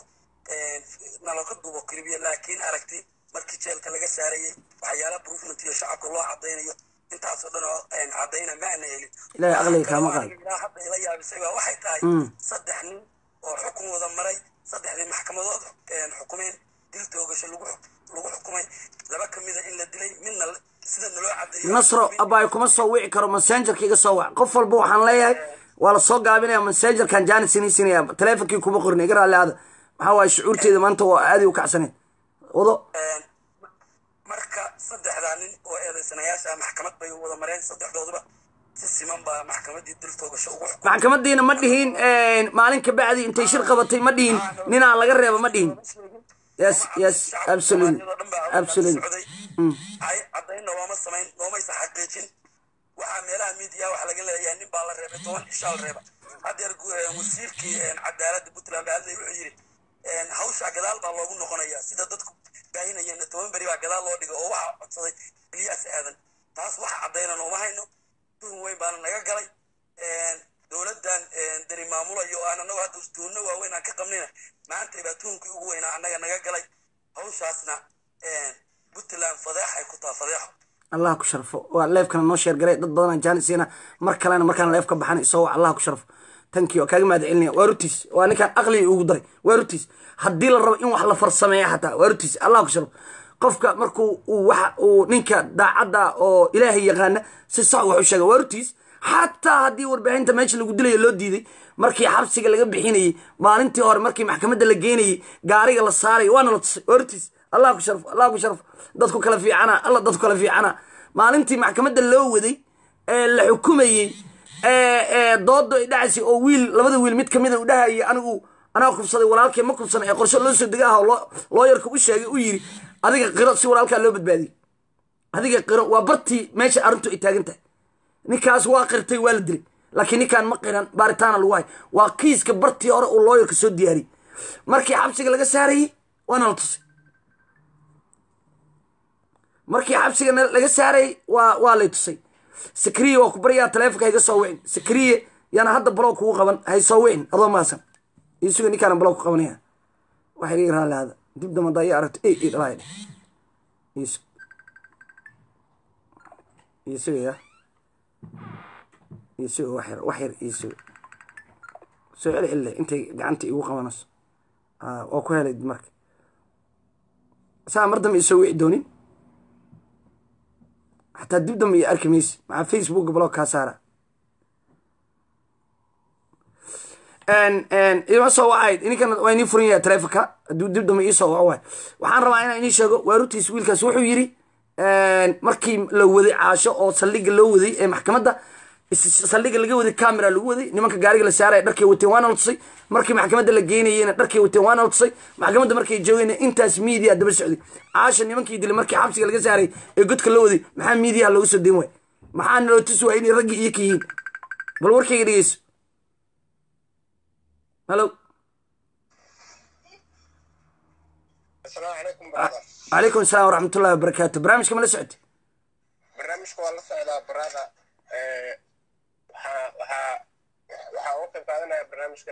Speaker 2: nalaga dubo kelibiya laakiin aragti markii jeelka laga saarayey waxyaala brufmentiyo shacabka loo cadaynayo intaasoo dhan oo cadayna maana helin ilahay waxay tahay mm. saddex nin oo xukun maray saddexdii maxkamadood xukumeen dil toogasho lagu xukumay laba ka in la
Speaker 1: dilay midna sida naloo cadayo nasro abbaay kuma soo wici karo massengerka iga soo wac qof walba waxaan leeyahay waa lasoo soo gaabinaya massengerkan jaanis inii kuma qorna iga raalli aada maxaa waaye shucuurteeda maanta waa aadi u kacsaneed wado marka saddexdaa nin
Speaker 2: oo eedaysanayaasha maxkamad bay wada mareen saddexdooduba si siman baa maxkamadii diltoogasho ugu maxkamadiina
Speaker 1: ma dhihin maalin ka bacdi intay shir qabatay ma dhihin ninaa laga reeba ma dhihin yes yes absolutely
Speaker 2: absolutely cadayn looma samayn loomaysa xaqiijin waxaa meelaha media waxa laga leeyahay nin baa la reebay toban ishaa la reeba haddeer wasiirkii cadaaladda puntland baa hadlay wuxuu yidhi hawsha gadaal baa loogu noqonaya sida dadku baahinayeenna toban beri baa gadaal loo dhigay oo waxaa codsaday bilyaas aadan taas wax caddaynan ooma hayno duhun weyn baana naga galay dowladdan dari maamulayo o aan annagu hadda isduunno waaweyn aan ka qabnayna maanta baa tuhunkii ugu weynaa annaga naga galay hawshaasna puntland fadeex
Speaker 1: ay ku taha fadeexo allah ku sharfo waa leefkana noo sheergaray dad badanaa jaanisiina mar kalena markaan leef ka baxan isagoo allah ku sharfo tankii waa kaaga mahad celinaya waa rutiis waa ninkaan aqliga ugu daray waa rutiis haddii la rabo in wax la farsameeya xataa waa rutiis allah ku sharo qofka markuu uu waxa uu ninka daacadda oo ilaahay yaqaana si sax wax u sheega waa rutiis xataa haddii warbixinta meesha lagu dilaya loo diiday markii xabsiga laga bixinayey maalintii hore markii maxkamadda la geenayey gaariga la saaray waana la tusay waa rutiis allah ku sharf allah ku sharf dadku kala fiicana alla dadku kala fiicana maalintii maxkamadda loo waday ee la xukumayey doodo ay dhacaysa oo wiil labada wiil mid kamida u dhahayay anigu anaa kubsaday walaalkay ma kubsana ee qorsho loo soo dega ah oo looyarka u sheegay u yiri adiga qiro si walaalkaa loo badbaadiyey adiga qiro waa bartii meesha arrintu ay taagan tahay ninkaas waa qirtay waa la dilay laakiin ninkaan ma qiran baaritaana lagu hay waa kiiska bartii hore uu looyarka soo diyaariyey markii xabsiga laga saarayey waana la tusay markii xabsiga laga saarayey waa waa lay tusay sakriye waa kubaryaa baryaa taleefonka soo wicin sakriye yaana hadda baloog kugu qaban haysoo wicin adoo maasan isuga ninkaana baloog ku qabanaya waxay iga raalli hada dib dambe hadaa ii aragto e e dhalaa dhe iisug iisuga ya iisuga wax yar wax soo celi celle intay gacanta igu qabanayso waa ku helay marka saa mar dambe isoo wici doonin xataa dib dambe iyo arki mayse maxaa facebook blog kaa saara ima soo waayd ininkan waa inii furan yahay talefonka hadduu dib dambe iisoo waa waay waxaan rabaa inaan inii sheego waarutiis wiilkaas wuxuu yidhi markii la waday caasho oo saldhiga loo waday ee maxkamadda saldhiga laga waday camera lagu waday nimanka gaariga la saaraya dharkay wateen waana la tusay markii maxkamadda la geenayena dharkay wateen waana la tusay maxkamadda markay joogeen intaas media daba socday caasha nimankii dilay markii xabsiga laga saaray ee godka la waday maxaa mediaha loogu soo dayn waay maxaa naloo tusi waay inay raggii iyo ka yihiin bal warkayga dhegeyso halo calaykum asalaam ah, waraxmatullahi wabarakaatu barnaamijka ma la socotay
Speaker 2: qaadanaya barnaamijka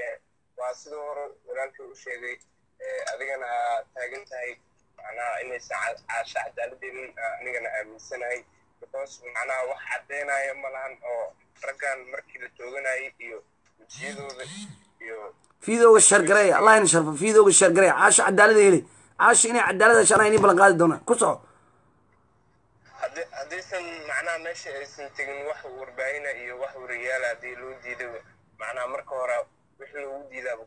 Speaker 2: eh, waa sidoo hore walaalkii u sheegay eh, adigana aa taagan tahay macnaha inaysan caasha cadaaladeedin ah, anigana aaminsanahay because macnaha wax caddaynaya ma lahan oo raggan markii la tooganayay iyo wejiyadooda iyo
Speaker 1: fiidooga shargareeya ina sharfo fiidooga shargareeya caasha cadaalada helay caasha inay cadaalad heshaan ayni ballan qaadi doonaan ku soco haddaysan macnaha meesha aysan tegin wax
Speaker 2: warbaahina iyo wax wariyaala haddii loo diiday macnaha marka hore wix loogu diidaaba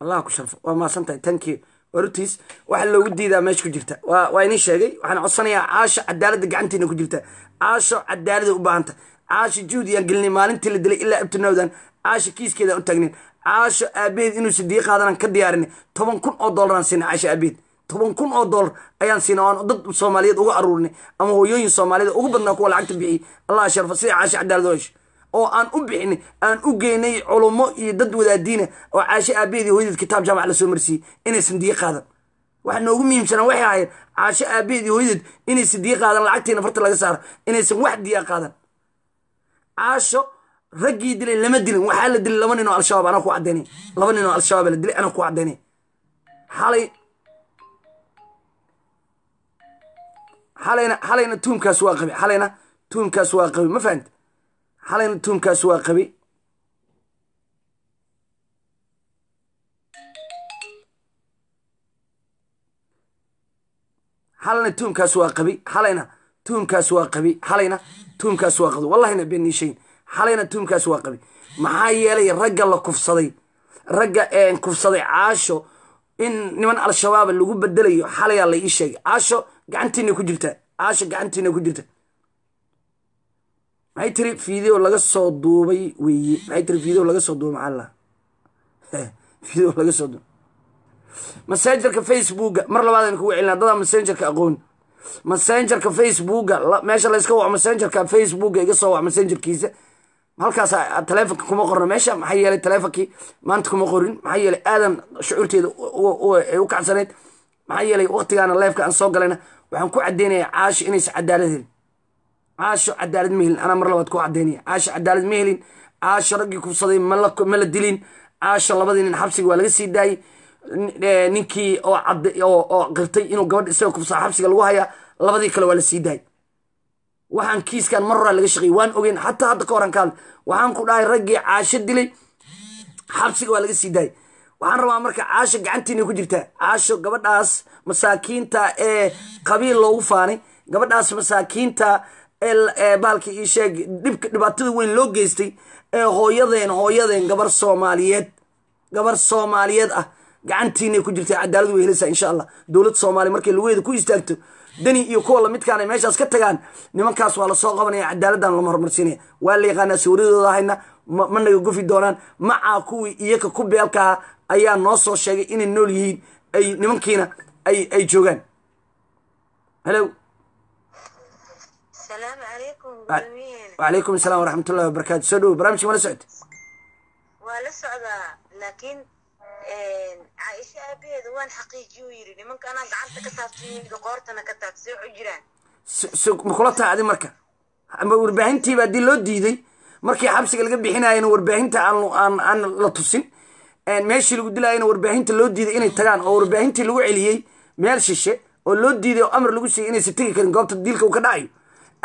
Speaker 1: allah ku sharfo waa mahadsantahay thank you warutis waxa loogu diidaa meesha ku jirta waa waa inii sheegay waxaan codsanayaa caasha cadaaladda gacanteena ku jirta caasho cadaalada u baahanta caasha juhdi aan gelinay maalintii la dilay ilaa abtinowdan caasha kiiskeeda u taagnin caasho aabaheed inuu sidiyo ka diyaarinay toban kun oo dollaraan aan siinay caasha aabeed toban kun oo doolar ayaan siinaa aan dad soomaaliyeed uga aruurinay ama hooyooyin soomaaliyed ugu badnaa kuwa lacagta bixiyay allah sharfa sida caashi cadaalad oo hesho oo aan u bixinay aan u geynay culummo iyo dad wadaadiina oo caashe aabaheedii hooyadeed kitaab jaamac lasoo marsiiyey inaysan diye qaadan waxaa noogu muhiimsanaa waxay ahayd caashe aabaheedii hooyadeed inaysan diye qaadan lacagtiina farta laga saaro inaysan wax diya qaadan caasho raggii dilan lama dilin waxaa la dilay laba nin al-shabaab anaa ku caddaynay laba nin al-shabaaba la dilay anaa ku caddaynay xalay xalayna xalayna tuumkaas waa qabi xalayna tuumkaas waa qabi ma fahamte xalayna tuumkaas waa qabi xalayna tuumkaas waa qabi xalayna tuumkaas waa qabi halayna tuumkaas waa qabi wallahina been niishayn xalayna tuumkaas waa qabi maxaa yeelay ragga la kufsaday ragga een eh, kufsaday caasho in niman al-shabaaba lagu bedelayo xalayaa la ii sheegay caasho gacantiina ku jirtaa caasho gacantiina ku jirta maxay tiri video laga soo duubay weeye maxay tiri video laga soo duubay macalla fideo laga soo duubay messengerka facebooka mar labaadaan kugu celinaa dadaa messengerka aqoon messengerka facebooka meesha layska waco messengerka facebooka iga soo wac messengerkiisa halkaas taleefonka kuma qorna meesha maxaa yeelay taleefonkii maanta kuma qorin maxaa yeelay aadan shucuurteeda ay u kacsanayd maxaa yeelay waqtigaana leefka aan soo galayna waxaan ku cadeynayaa caasho inaysa helin caasho cadaalad ma helin anaa mar labaad ku cadeynaya caasho cadaalad ma helin caasho raggii kufsaday ma la dilin caasho labadii nin xabsiga waa laga sii daayey e, ninkii oo qirtay inuu gabadh isagoo kubsada xabsiga lagu haya labadii kale waa la sii daayay waxaan kiiskan mar horaa laga shaqeeyey waan ogeyn xataa hadda ka horankaal waxaan ku dhahay raggii caasho dilay xabsiga waa laga sii daayay waxaan rabaa marka caasho gacantiina ku jirtaa caasho gabadhaas masaakiinta ee qabiil loogu faanay gabadhaas masaakiinta ee bahalka ii sheeg dhibka dhibaatada weyn loo geystay ee hooyadeen hooyadeen gabar soomaaliyeed gabar soomaaliyeed ah gacantiinay ku jirtaa cadaaladu way helaysaa insha allah dowlad soomaaliya markay lugeeda ku istaagto dani iyo kuwa lamidkaan ay meeshaas ka tagaan nimankaas waa lasoo qabanaya cadaaladdan lama hormarsiinaya waa la yaqaanaa sawriadooda ahayna ma naga gufi doonaan macaa kuwii iyaka ku beelkaa ayaa noo soo sheegay inay nool yihiin ay nimankiina ay ay joogaan helo wacalaykum asalaam waraxmat ullahi wabarakaatu soo dhowo barnamijka ma
Speaker 2: la socod waxaa isha aabaheeda waan xaqiijiyu yidhi nimanka anaa gacanta ka taabtay qoortana ka taabtay see waxu
Speaker 1: jiraan makula taadi marka ama warbaahintiiba haddii loo diiday markii xabsiga laga bixinaayana warbaahinta aan aan la tusin meeshii lagu dilaayana warbaahinta loo diiday inay tagaan oo warbaahintii lagu celiyey meel shishe oo loo diiday oo amar lagu siiyey inaysa tegi karin goobta diilka uu ka dhacayo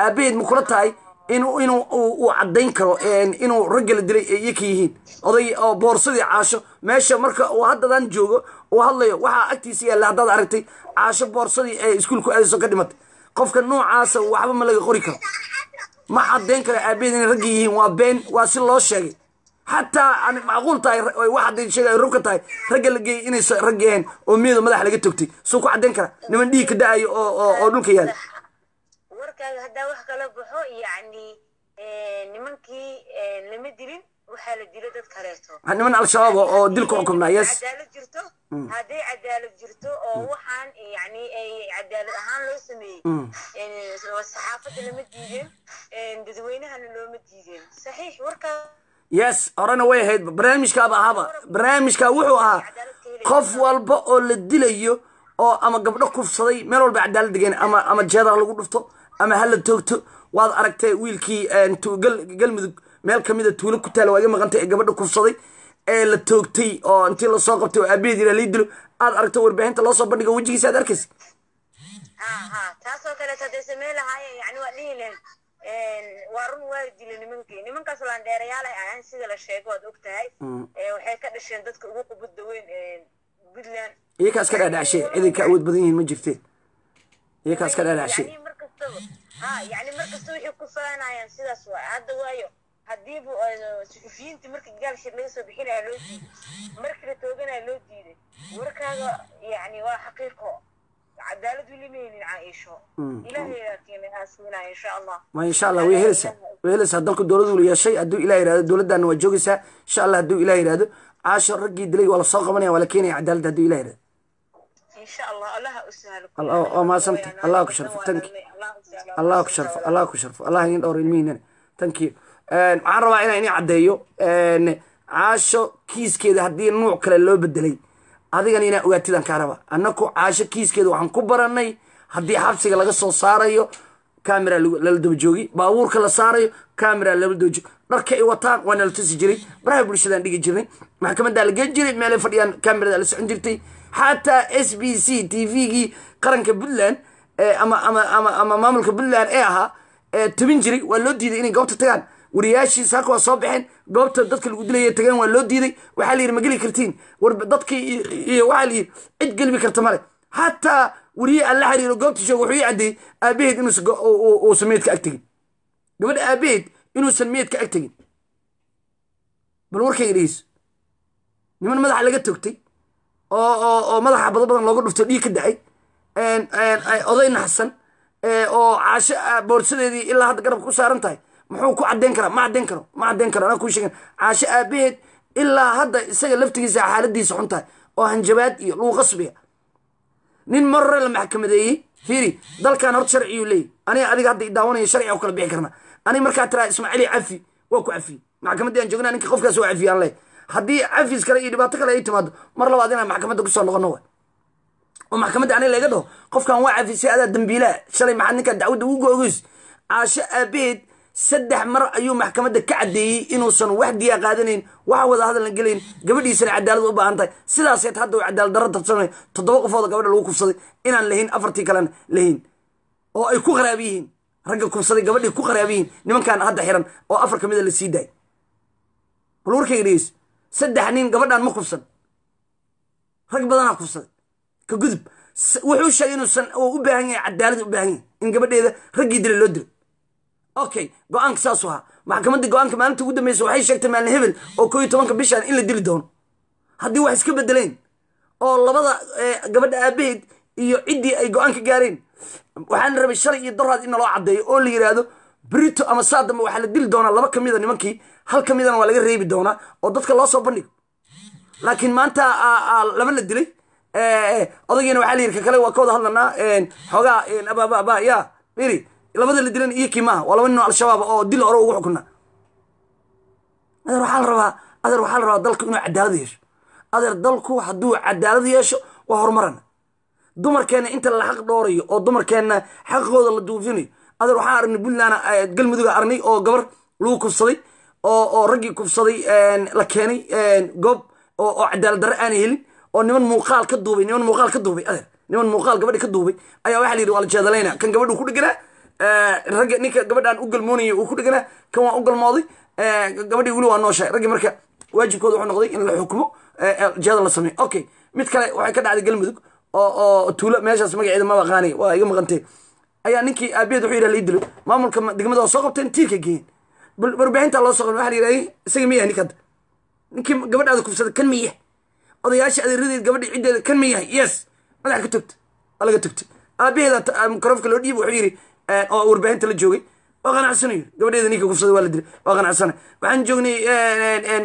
Speaker 1: aabaheed ma kula tahay inuu inuu uu caddayn karo inuu ragga la dilay iyo ka yihiin oday oo boorsadii caasho meesha marka uu haddadaan joogo uu hadlayo waxaa agtiisa yaalla haddaad aragtay caasho boorsadii ee iskuulku aadayso ka dhimatay qofka noocaasa waxba ma laga qori karo ma caddayn karo aabbaheed inay ragga yihiin waa been waa si loo sheegay xataa aan macquul tahay wax caddayn sheegay rug ka tahay ragga la geeyey inaysa rag yahayn oo miyada madaxa laga togtay suu ku caddayn kara niman dhiig ka da-ayo oo oo dhulka yaala
Speaker 2: markaaga haddaa wax kala baxo yacni eh, nimankii
Speaker 1: eh, lama dilin waxaa la dilo dad kaleeto ah, niman al-shabaab oo dilku xukumnaa jirto hadday cadaalad jirto oo mm.
Speaker 2: waxaan eh, yani cadaalad ahaan loo sameeyey mm. saxaafadda lama diideen dadweynahana looma diideen saxiix warkaa
Speaker 1: yes horena way ahayd barnaamijkaaba ahaaba barnaamijka wuxuu ahaa qof walba oo la dilayo oo ama gabdho kufsaday meel walba cadaalad degeen ama ama jeedar lagu dhufto ama hala toogto waad aragtay wiilkii galmudug meel kamida ah tuulo ku taala waa iga maqantay ee gabadha kufsaday ee la toogtay oo intii lasoo qabtay oo aabaheed yira lii dilo aad aragto warbaahinta loo soo bandhigo wejigiisa aad
Speaker 2: arkaysa taasoo kaleet hadday samey lahaaye yani waa dhihi lahayd waa run waa dila nimankii nimankaas laandheerayaala ahan sida la sheego waad og tahay mm. waxay ka dhasheen dadka ugu qubudda
Speaker 1: weyn puntland iyakaa iska dhaadhacshe ciday ka awood badan yihiin ma jirteen iyakaa iska dhaadhacshe
Speaker 2: haddaba ha yani markasta wixii ku falanayaan sidaas waay hadda waayo haddiibu suxufiyiinti marka gaalshir laga soo bixinaya loo diiday markii la tooganaya loo diiday warkaaga yani waa xaqiiqo cadaalad weli mehnin caaisho mm. ilaahay laakiin aasminaa
Speaker 1: insha allah ma insha allah way helaysaa way helaysaa dalku dowlad uu yeeshay hadduu ilaah yirahdo dowladdaana waa joogaysaa insha allah hadduu ilaah yirahdo caasho raggii dilay waa lasoo qabanaya waa la keenaya cadaalad hadduu ilaah yidhahdo allah ku sharfo waxaan rabaa inaan inii caddeeyo caasho kiiskeeda haddii nuuc kale loo bedelay adigana inaa ogaatidaan kaa raba annaku caasho kiiskeeda waxaan ku baranay haddii xabsiga laga soo saarayo camera lala daba joogi baabuurka la saarayo camera lala dabajoog dharka ay wataan waa nala tusi jiray baraha bulshadaan dhigi jirnay maxkamadaa la geen jiray meelay fadhiyaan camerada la socon jirtay xataa s b c t v-gii qaranka puntland eh, ama maamulka puntland ee ahaa eh, tabin jiray waa loo diiday inay goobta tagaan wariyaashii saaka waa soo baxeen goobta dadka lagu dilaya tageen waa loo diiday waxaa la yidhi ma geli kartiin dadkii iyo waxaa la yidhi cid gelmi karta male xataa weriye aan la xiriiro goobta joog wuxuu ii caddeeyey aabaheed inuusan meydka ag tegin gabadha aabaheed inuusan meydka ag tegin bal warkayga dhegeyso niman madaxa laga togtay oo madaxa bada badan looga dhufto dhiig ka dacay oday naxsan oo caasho ah, boorsadeedii ilaa hadda garabka ku saaran tahay muxuu ku caddayn karaa ma caddayn karo ma caddayn karo anaa kuu sheegen caasho aabaheed ilaa hadda isaga laftigiisa xaaladiisa xun tahay oo hanjabaad iyo luu qasbiga nin marore la maxkamadeeyey fiiri dalkan horta sharciyuu leeyahy aniga adiga hadda idaawanaya sharci u kala bixi karna aniga markaa tiraa ismaaciil cafi waa ku cafiye maxkamaddii aan joognaa ninka qofkaas waa cafiye aan haddii cafis kale iyo dhibaato kale ay timaado mar labaad inaan maxkamadda kusoo noqono wa oo maxkamadda aniga laga dhaho qofkan waa cafisay adaa dambiilaa shalay maxaad ninkaa dacwadda ugu googeys caasho aabeed saddex mar ayuu maxkamadda ka caddeeyey inuusan wax diyaa qaadanayn waxa wada hadalna gelayn gabadhiisana cadaalad u baahan tahay sidaaseed hadda u cadaalad darro tabsanay toddoba qofooda gabadha lagu kufsaday inaan lahayn afartii kalena lahayn oo ay ku qaraab yihiin ragga kufsaday gabadhii ku qaraab yihiin nimankan hadda xiran oo afar ka mida ah la sii daay bal warkayga dhegeys saddex nin gabadhan ma kufsan rag badanaa kufsaday ka gudub wuxuu sheegay inuusan u baahan yahay cadaalad u baahan yahay in gabadheeda raggii dila loo dilo okay go-aanka saasu ahaa maxkamadda go-aanka maalinta ugu dambeysa waxay sheegtay maalin hebel oo koo iyo tobanka bishan in la dili doono haddii wax iska bedeleen oo labada eh, gabadha aabaheed iyo ciddii ay go aanka gaareen waxaana rabay shalay iyo daraad in naloo caddeeyo oo la yidhaahdo brito ama saa dambe waxaa la dili doonaa laba ka mida nimankii hal ka midana waa laga reebi doonaa oo dadka loo soo bandhigo laakiin maanta laba la dilay odagiina waxaa la yidhi kakale waa ka wada hadlanaa xoogaa abababa ya iri labada la dilan iyo maaha waa laba nin oo al-shabaab ah oo dil ore ugu xukunaa adeer waxaa la rabaa adeer waxaa la rabaa dalku inuu cadaalad yeesho adeer dalku hadduu cadaalad yeesho waa horumarana dumarkeenna inta la xaq dhoorayo oo dumarkeenna xaqooda la duufinayo adeer waxaan aragnay puntland eh, galmuduga aragnay oo gabar lagu kufsaday oo raggii kufsaday la keenay goob oo cadaalad aanay helin oo niman muuqaal ka duubay niman muuqaal ka duubay adeer niman muuqaal gabadhi ka duubay ayaa waxaa la yidhi waa la jeedalayna kan gabadhu ku dheganaa eh, ragga ninka gabadhan u galmoonaya uu ku dheganaa kan waa u galmooday eh, gabadhii weli waa nooshahay raggii marka waajibkooda wuxuu noqday in la xukumo jeeda la sameeyo okay mid kale waxay ka dhacday galmudug oo tuulo meeshaas magaceeda ma baqaanay waa iga maqantay ayaa ninkii aabiheed wuxuu yidhah laidilo maamulka degmada waa soo qabteen tiirka geeyeen warbaahintaa loo soo qabn waxa la yidhahday isaga miyahay nin hadda ninkii gabadhaada kufsada kan miyah odayaasha adeeradeed gabadha ciddeeda kan miyahay yes madax ka togta waa laga togtay aabaheeda microfonka loo dhiib wuxuu yidhi oo warbaahinta la joogay waa qanacsanayo gabadheeda ninka kufsada waa la dilay waa qanacsana waxaan joognay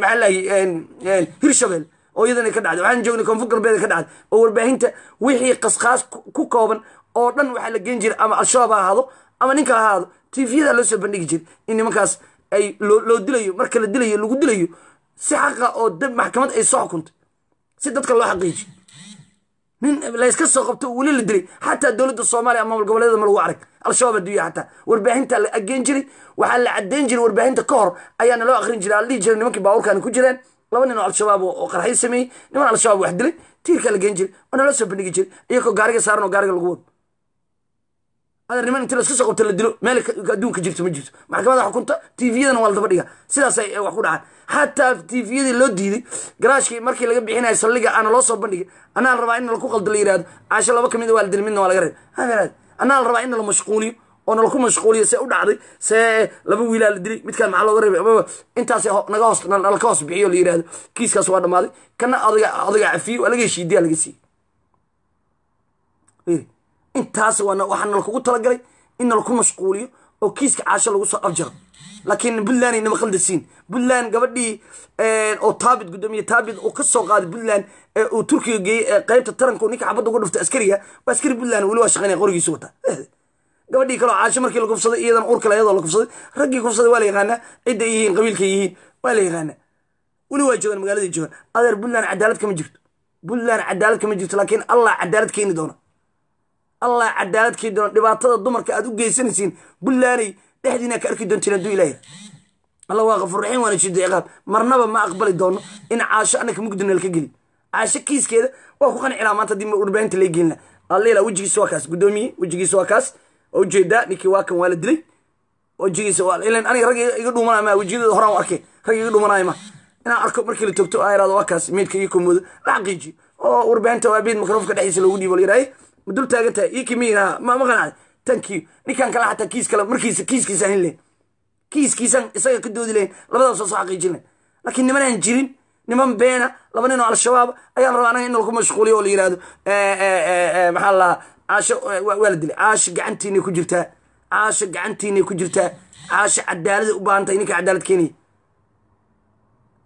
Speaker 1: maxaa lahay hirshabeel oo iyadana ka dhacday waxaan joognay koonfur galbeeda ka dhacday oo warbaahinta wixii qasqaas ku kooban oo dhan waxaa la geen jira ama al-shabaab ha ahaado ama ninka ahaado tviyada loo soo bandhigi jira in nimankaas ay loo dilayo marka la dilayo lagu dilayo si xaqa oo maxkamad ay soo xukuntay si dadka loo xaqiijiyo nin layska soo qabto weli la dilay xataa dowladda soomaaliya ama maamul ma lagu arag al-shabaab adduunya xataa warbaahinta la ageen jiray waxaa la caddeyn jiray warbaahinta ka hor ayaana loo akhrin jiray ala jiray nimankii baawurkaani ku jiraan laba nin oo al-shabaab oo qarxay sameeyey niman al-shabaab wax dilay tiirkaa la geen jiray oo naloo soo bandhigi jiray iyakoo gaariga saaran oo gaariga lagu wado adar niman inta laisku qabto la dilo meel adduunka jirto ma jirto maxkamadda xukunta tviyadana waa la daba dhiga sidaasay wax ku dhacaan xataa tviyadii loo diiday garaashkii markii laga bixinayo saldhiga aana loo soo bandhigay anaa la rabaa in laku qaldo la yihahdo caasho laba ka mid ah waa la dil midna waa laga reeb anaa la rabaa in la mashquuliyo oo nalaku mashquuliyo see u dhacday see laba wiilaa la dilay midkaan maxaa looga reebay amaba naga hoos nalka hoos bixiyo la yihahdo kiiskaas waa dhammaaday kana adaga adaga cafiyo waa laga heshiidiyaa laga siiyey intaas waxaa nalakugu talagalay in nalaku mashquuliyo oo kiiska caasho lagu soo afjaro laakiin puntland aynama khaldasiin puntland gabadhii eh, oo taabit gudoomiye taabit uu ka qaaday puntland ee eh, uu turkiga geeyey eh, qaybta taranka ninka xabadda uga dhuftay askariga waa askari puntland weli waa shaqaynaya qorigiisu wataa gabadhii kaleo caasho markii la kufsaday iyadan uur kale iyadoo la kufsaday raggii kufsaday waa la yaqaanaa cidday yihiin qabiilkay yihiin waa la yaqaanaa weli waa joogaan magaaladay joogaan adeer puntland cadaalad kama jirto puntland cadaalad kama jirto laakiin allah cadaalad keeni doona allah cadaalad kii doona dhibaatada dumarka aad u geysanaysiin buntlaney dhexdiina ka arki doontiin aduu ilahay alla waa kafurraxiim waana shidda ciqaab marnaba ma aqbali doono in caasho annaka mugdinal ka gelin caasho kiiskeeda waa ku qancilaa maanta hadii warbaahinta laga gelina allila wejigiisa waa kaas guddoomiye wejigiisa waa kaas waa ujeedaa ninkii waa waa la dilay wejigiisa ilan aniga rag iga dhuumanay ma wejiyadooda horaan u arkay rag iga dhuumanay ma inaan arko markii la togto aa irado waa kaas meydka iyo komoodo la xaqiijiyo oo warbaahinta waa beed microfonka dhexdiisa loogu dhiibo la yidhaahay ma dul taagantahay ii kimiina mama qanacda ah, tankii ninkaan kale xataa kiis kale markiisa kiiskiisa ahin lahen kiiskiisaan isaga ka doodi lahayn labadaasoo soo xaqiijin lahayn laakiin nimanaan jirin niman beena laba nin al shabaab ayaa la rabaa anaga in lagu mashquuliyo oo la yihahdo maxaa la lahaa caasho waa la dilay caasho gacantiinay ku jirtaa caasho gacantiinay ku jirtaa caasho cadaalada u baahantay ninka cadaalad keenaya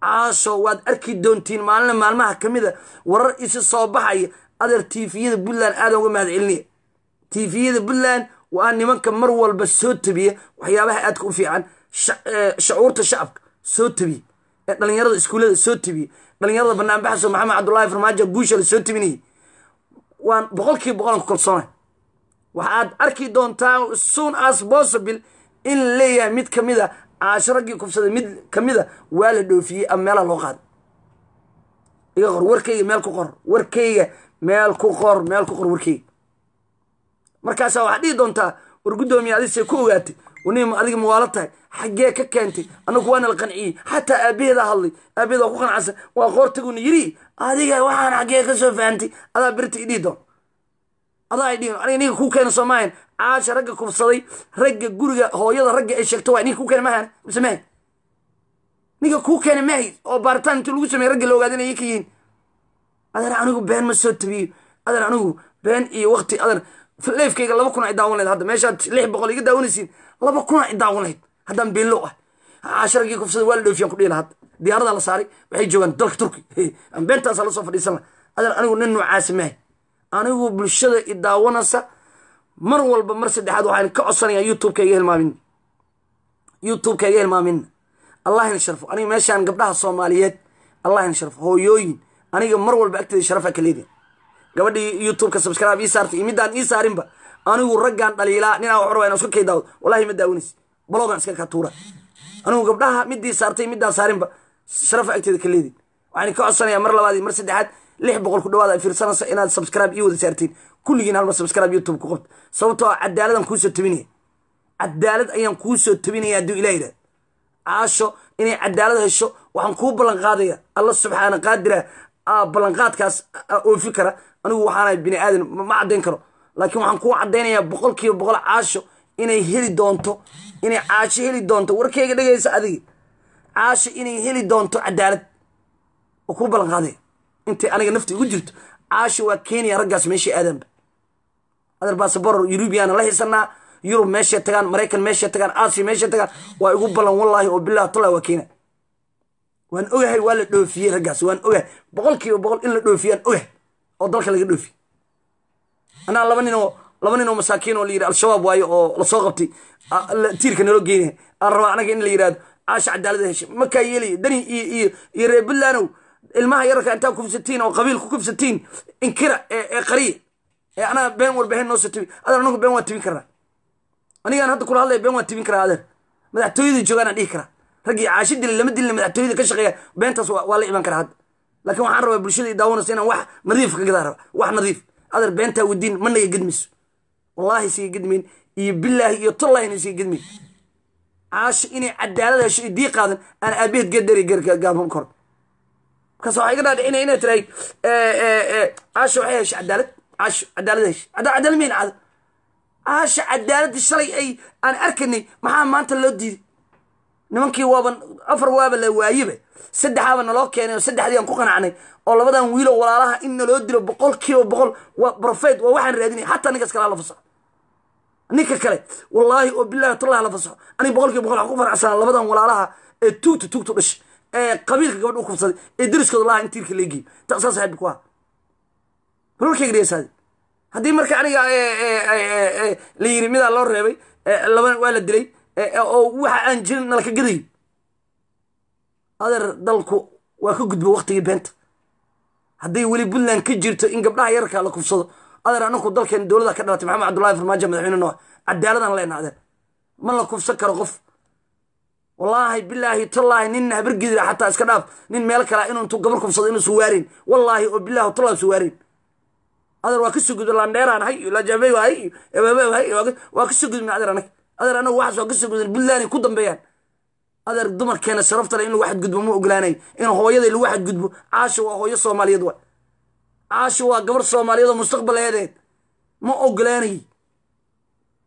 Speaker 1: caasho waad arki doontiin maalina maalmaha ka mida warar isi soo baxaya adeer tiifiyada puntland aadan uga mahad celiniya tiifiyada puntland waa nimanka mar walba soo tabiya waxyaabaha aadka u fiican shacuurta eh, shacabka soo tabiya ee dhallinyarada iskuullada soo tabiya dhallinyarada banaanbaxaso maxamed cabdullaahi farmaajo guusha la soo tabinayay waan boqolkiiba boqolan ku kalsoonay waxaad arki doontaa soon as possible in leeyahay mid ka mid a ah, caasho kufsaday mid ka mid a ah waa la dhoofiyey ama meelaa loo qaada iga qor warkayga meel ku qor warkayga meel ku qor meel ku qor warkeyga markaasaa waxaa dhihi doontaa war guddoomiya adise ku ogaatay nim adiga mawaalo tahay xaggee ka keentay anagu waana la qanciyey xataa aabbaheedaa hadlay aabaheed waa ku qanacsan waa qoortaguna yiri adiga waxaan xaggee ka soo fahamtay adaa birta idhihi doon adaa idhihi aniga ninka kuu keena soomaahan caasha ragga kubsaday ragga guriga hooyada ragga ay sheegto waay ninka kuu keena maahan mise mahay ninka kuu keena mahay oo baaritaan inti lagu sameeye ragga la ogaadinaya ka yihiin adan anigu been ma soo tabiyo adan anigu been iyo wakti adan leefkayga laba kuna idaawanayd hadda meeshaad lix boqol iga daawanaysiin laba kuna idaawanayd haddaan beenlo ah casharagii kufsada waa la dhoofiyan kudhiila hadda diyaaradaa la saaray waxay joogaan dalka turki beentaasaa la soo fadhiisanla adan anigu nin noocaasi maahay anigu bulshada idaawanaysa mar walba mar saddexaad waxaan ka codsanayaa youtubeka iga hilmaamin youtubeka iga hilmaamina sharfo aniga meeshaan gabdhaha soomaaliyeed allah sharfo hooyooyin aniga mar walba agteeda sharafaa ka leedihin gabadhii youtubeka subscribe ii saartay iyo middaan ii saarinba anigu raggaan dhaliilaa ninaa waxu rabaa inan isku kay wallahi ma daawanays balogan iska kaa tuura anigu gabdhaha middii saartay middaan saarinba sharafa agteeda ka waxaan ka codsanayaa mar labaad mar saddexaad lix boqol ku dhawaada fiirsanaysa inaad subscribe ii wada saartiin kulligiin halmar subscribe youtube ku qabto sababtoo ah cadaaladan kuusoo tabinaya cadaalad ayaan kuusoo tabinaya hadduu ilah yidhahd caasho inay cadaalad hesho waxaan kuu ballan qaadaya alla subxaana qaadira ballanqaadkaas oofi kara anigu waxaana bini aadan ma caddayn karo laakiin waxaan kuu caddaynayaa boqol kiiba boqol caasho inay heli doonto inay caasho heli doonto warkeyga dhegaysa adigi caasho inay heli doonto cadaalad oo ku balanqaaday intay aniga nafta igu jirto caasho waa kenya raggaas meeshay aadaanba adarbasaboror yurubiyaana la hisanaa yurub meeshay tagaan maraykan meeshay tagaan asiya meeshay tagaan waa igu ballan wallaahi oo bilah talah waa kenya waan ogahay waa la dhoofiyey raggaas waan ogahay boqol kiiba boqol in la dhoofiyaan ogahay oo dalka laga dhoofiy anaa laba nin oo laba nin oo masaakiin oo la yidhi al-shabaab waayo oo lasoo qabtay tiirka naloo geynaya aan anaga in la yidhahdo caasha cadaalada hesha markaa yeelaya dani iyo iyo iyo reer ilmaha yararka intaa kufsatiin oo qabiil ku kufsatiin inkira ee qariya ee anaa been walbahayn noosoo tibi adeer anagu been waan tibin karnaa anigaan hadda kula hadlaya been waan tibin karaa adeer madaxtooyada joogaanaan dhihi karaa raggii caashi dila lama dilin madaxtooyada ka shaqeeya beentaas waa la iman karaa hadda laakiin waxaan rabaa bulshada daawanaysa inaan wax nadiif ka gadaa raba wax nadiif adar beentaa wadiin ma naga gedmayso wallaahi isiga gedmayn iyo bilaahi iyo tollahina isiga gedmayn caashi inay cadaalad hesho iyo qaadan aan aabaheed geeddari gaabon karo markaas waxaa iga dhaadhicinaya inay tirahay eh, eh, eh, caasha waxay heshay cadaalad caasho cadaalad heshay cadaalad mayna caado caasha cadaaladii shalay ay aan arkanay maxaa maanta loo diiday nimankii waaba afar waaba la waayibe saddexaaba naloo keenay oo saddexdii ku qanacnay oo labadan wiilo walaalaha in naloo dilo boqol kiiba boqol waa brofet waa waxaan raadinay xataa ninkas kale la fasaxo ninka kale wallaahi oo bilahi tallahi la fasaxo anig boqol boqol waxaan ku faracsanaa labadan walaalaha ee tuugta tuugtu dhashay ee qabiilka gabadh u kufsaday ee deriskooda laha in tiirka leegiyo taqsaa saaxiib ku ha marwarkeegriyasaadi haddii marka aniga la yiri midaa loo reebay laba waa la dilay Eh, eh, oo waxa aan jirin nalaka gadayn adeer dalku waa ka gudba waqtigii beenta hadday weli puntland ka jirto in gabdhaha yararka la kufsado adar anaku dalkeen dowlada ka dhalatay maxamed cabdullahi farmaajo madaxweyne nooc cadaaladan leenah adeer ma la kufsan karo qof wallaahi bilaahi tallaahi nin habargidira xataa iska dhaaf nin meel kalea inuu intuu gabar kufsado inuu suwaareen wallaahi oo bilaahi tallah suwaareen adeer waa ka soo gudba landheeraan hay iyo lajabeyo hay waa kasoo soo gudbna adeer anaga adeer anagu waxaasoo ka soo gudan puntlanday ku dambeeyaan adeer dumarkeena sharaftale in lagu xadgudbo ma ogolaanay in hooyaday lagu xadgudbo caasha waa hooyo soomaaliyeed wa caasha waa gabar soomaaliyeed oo mustaqbaleedeed ma oglaanay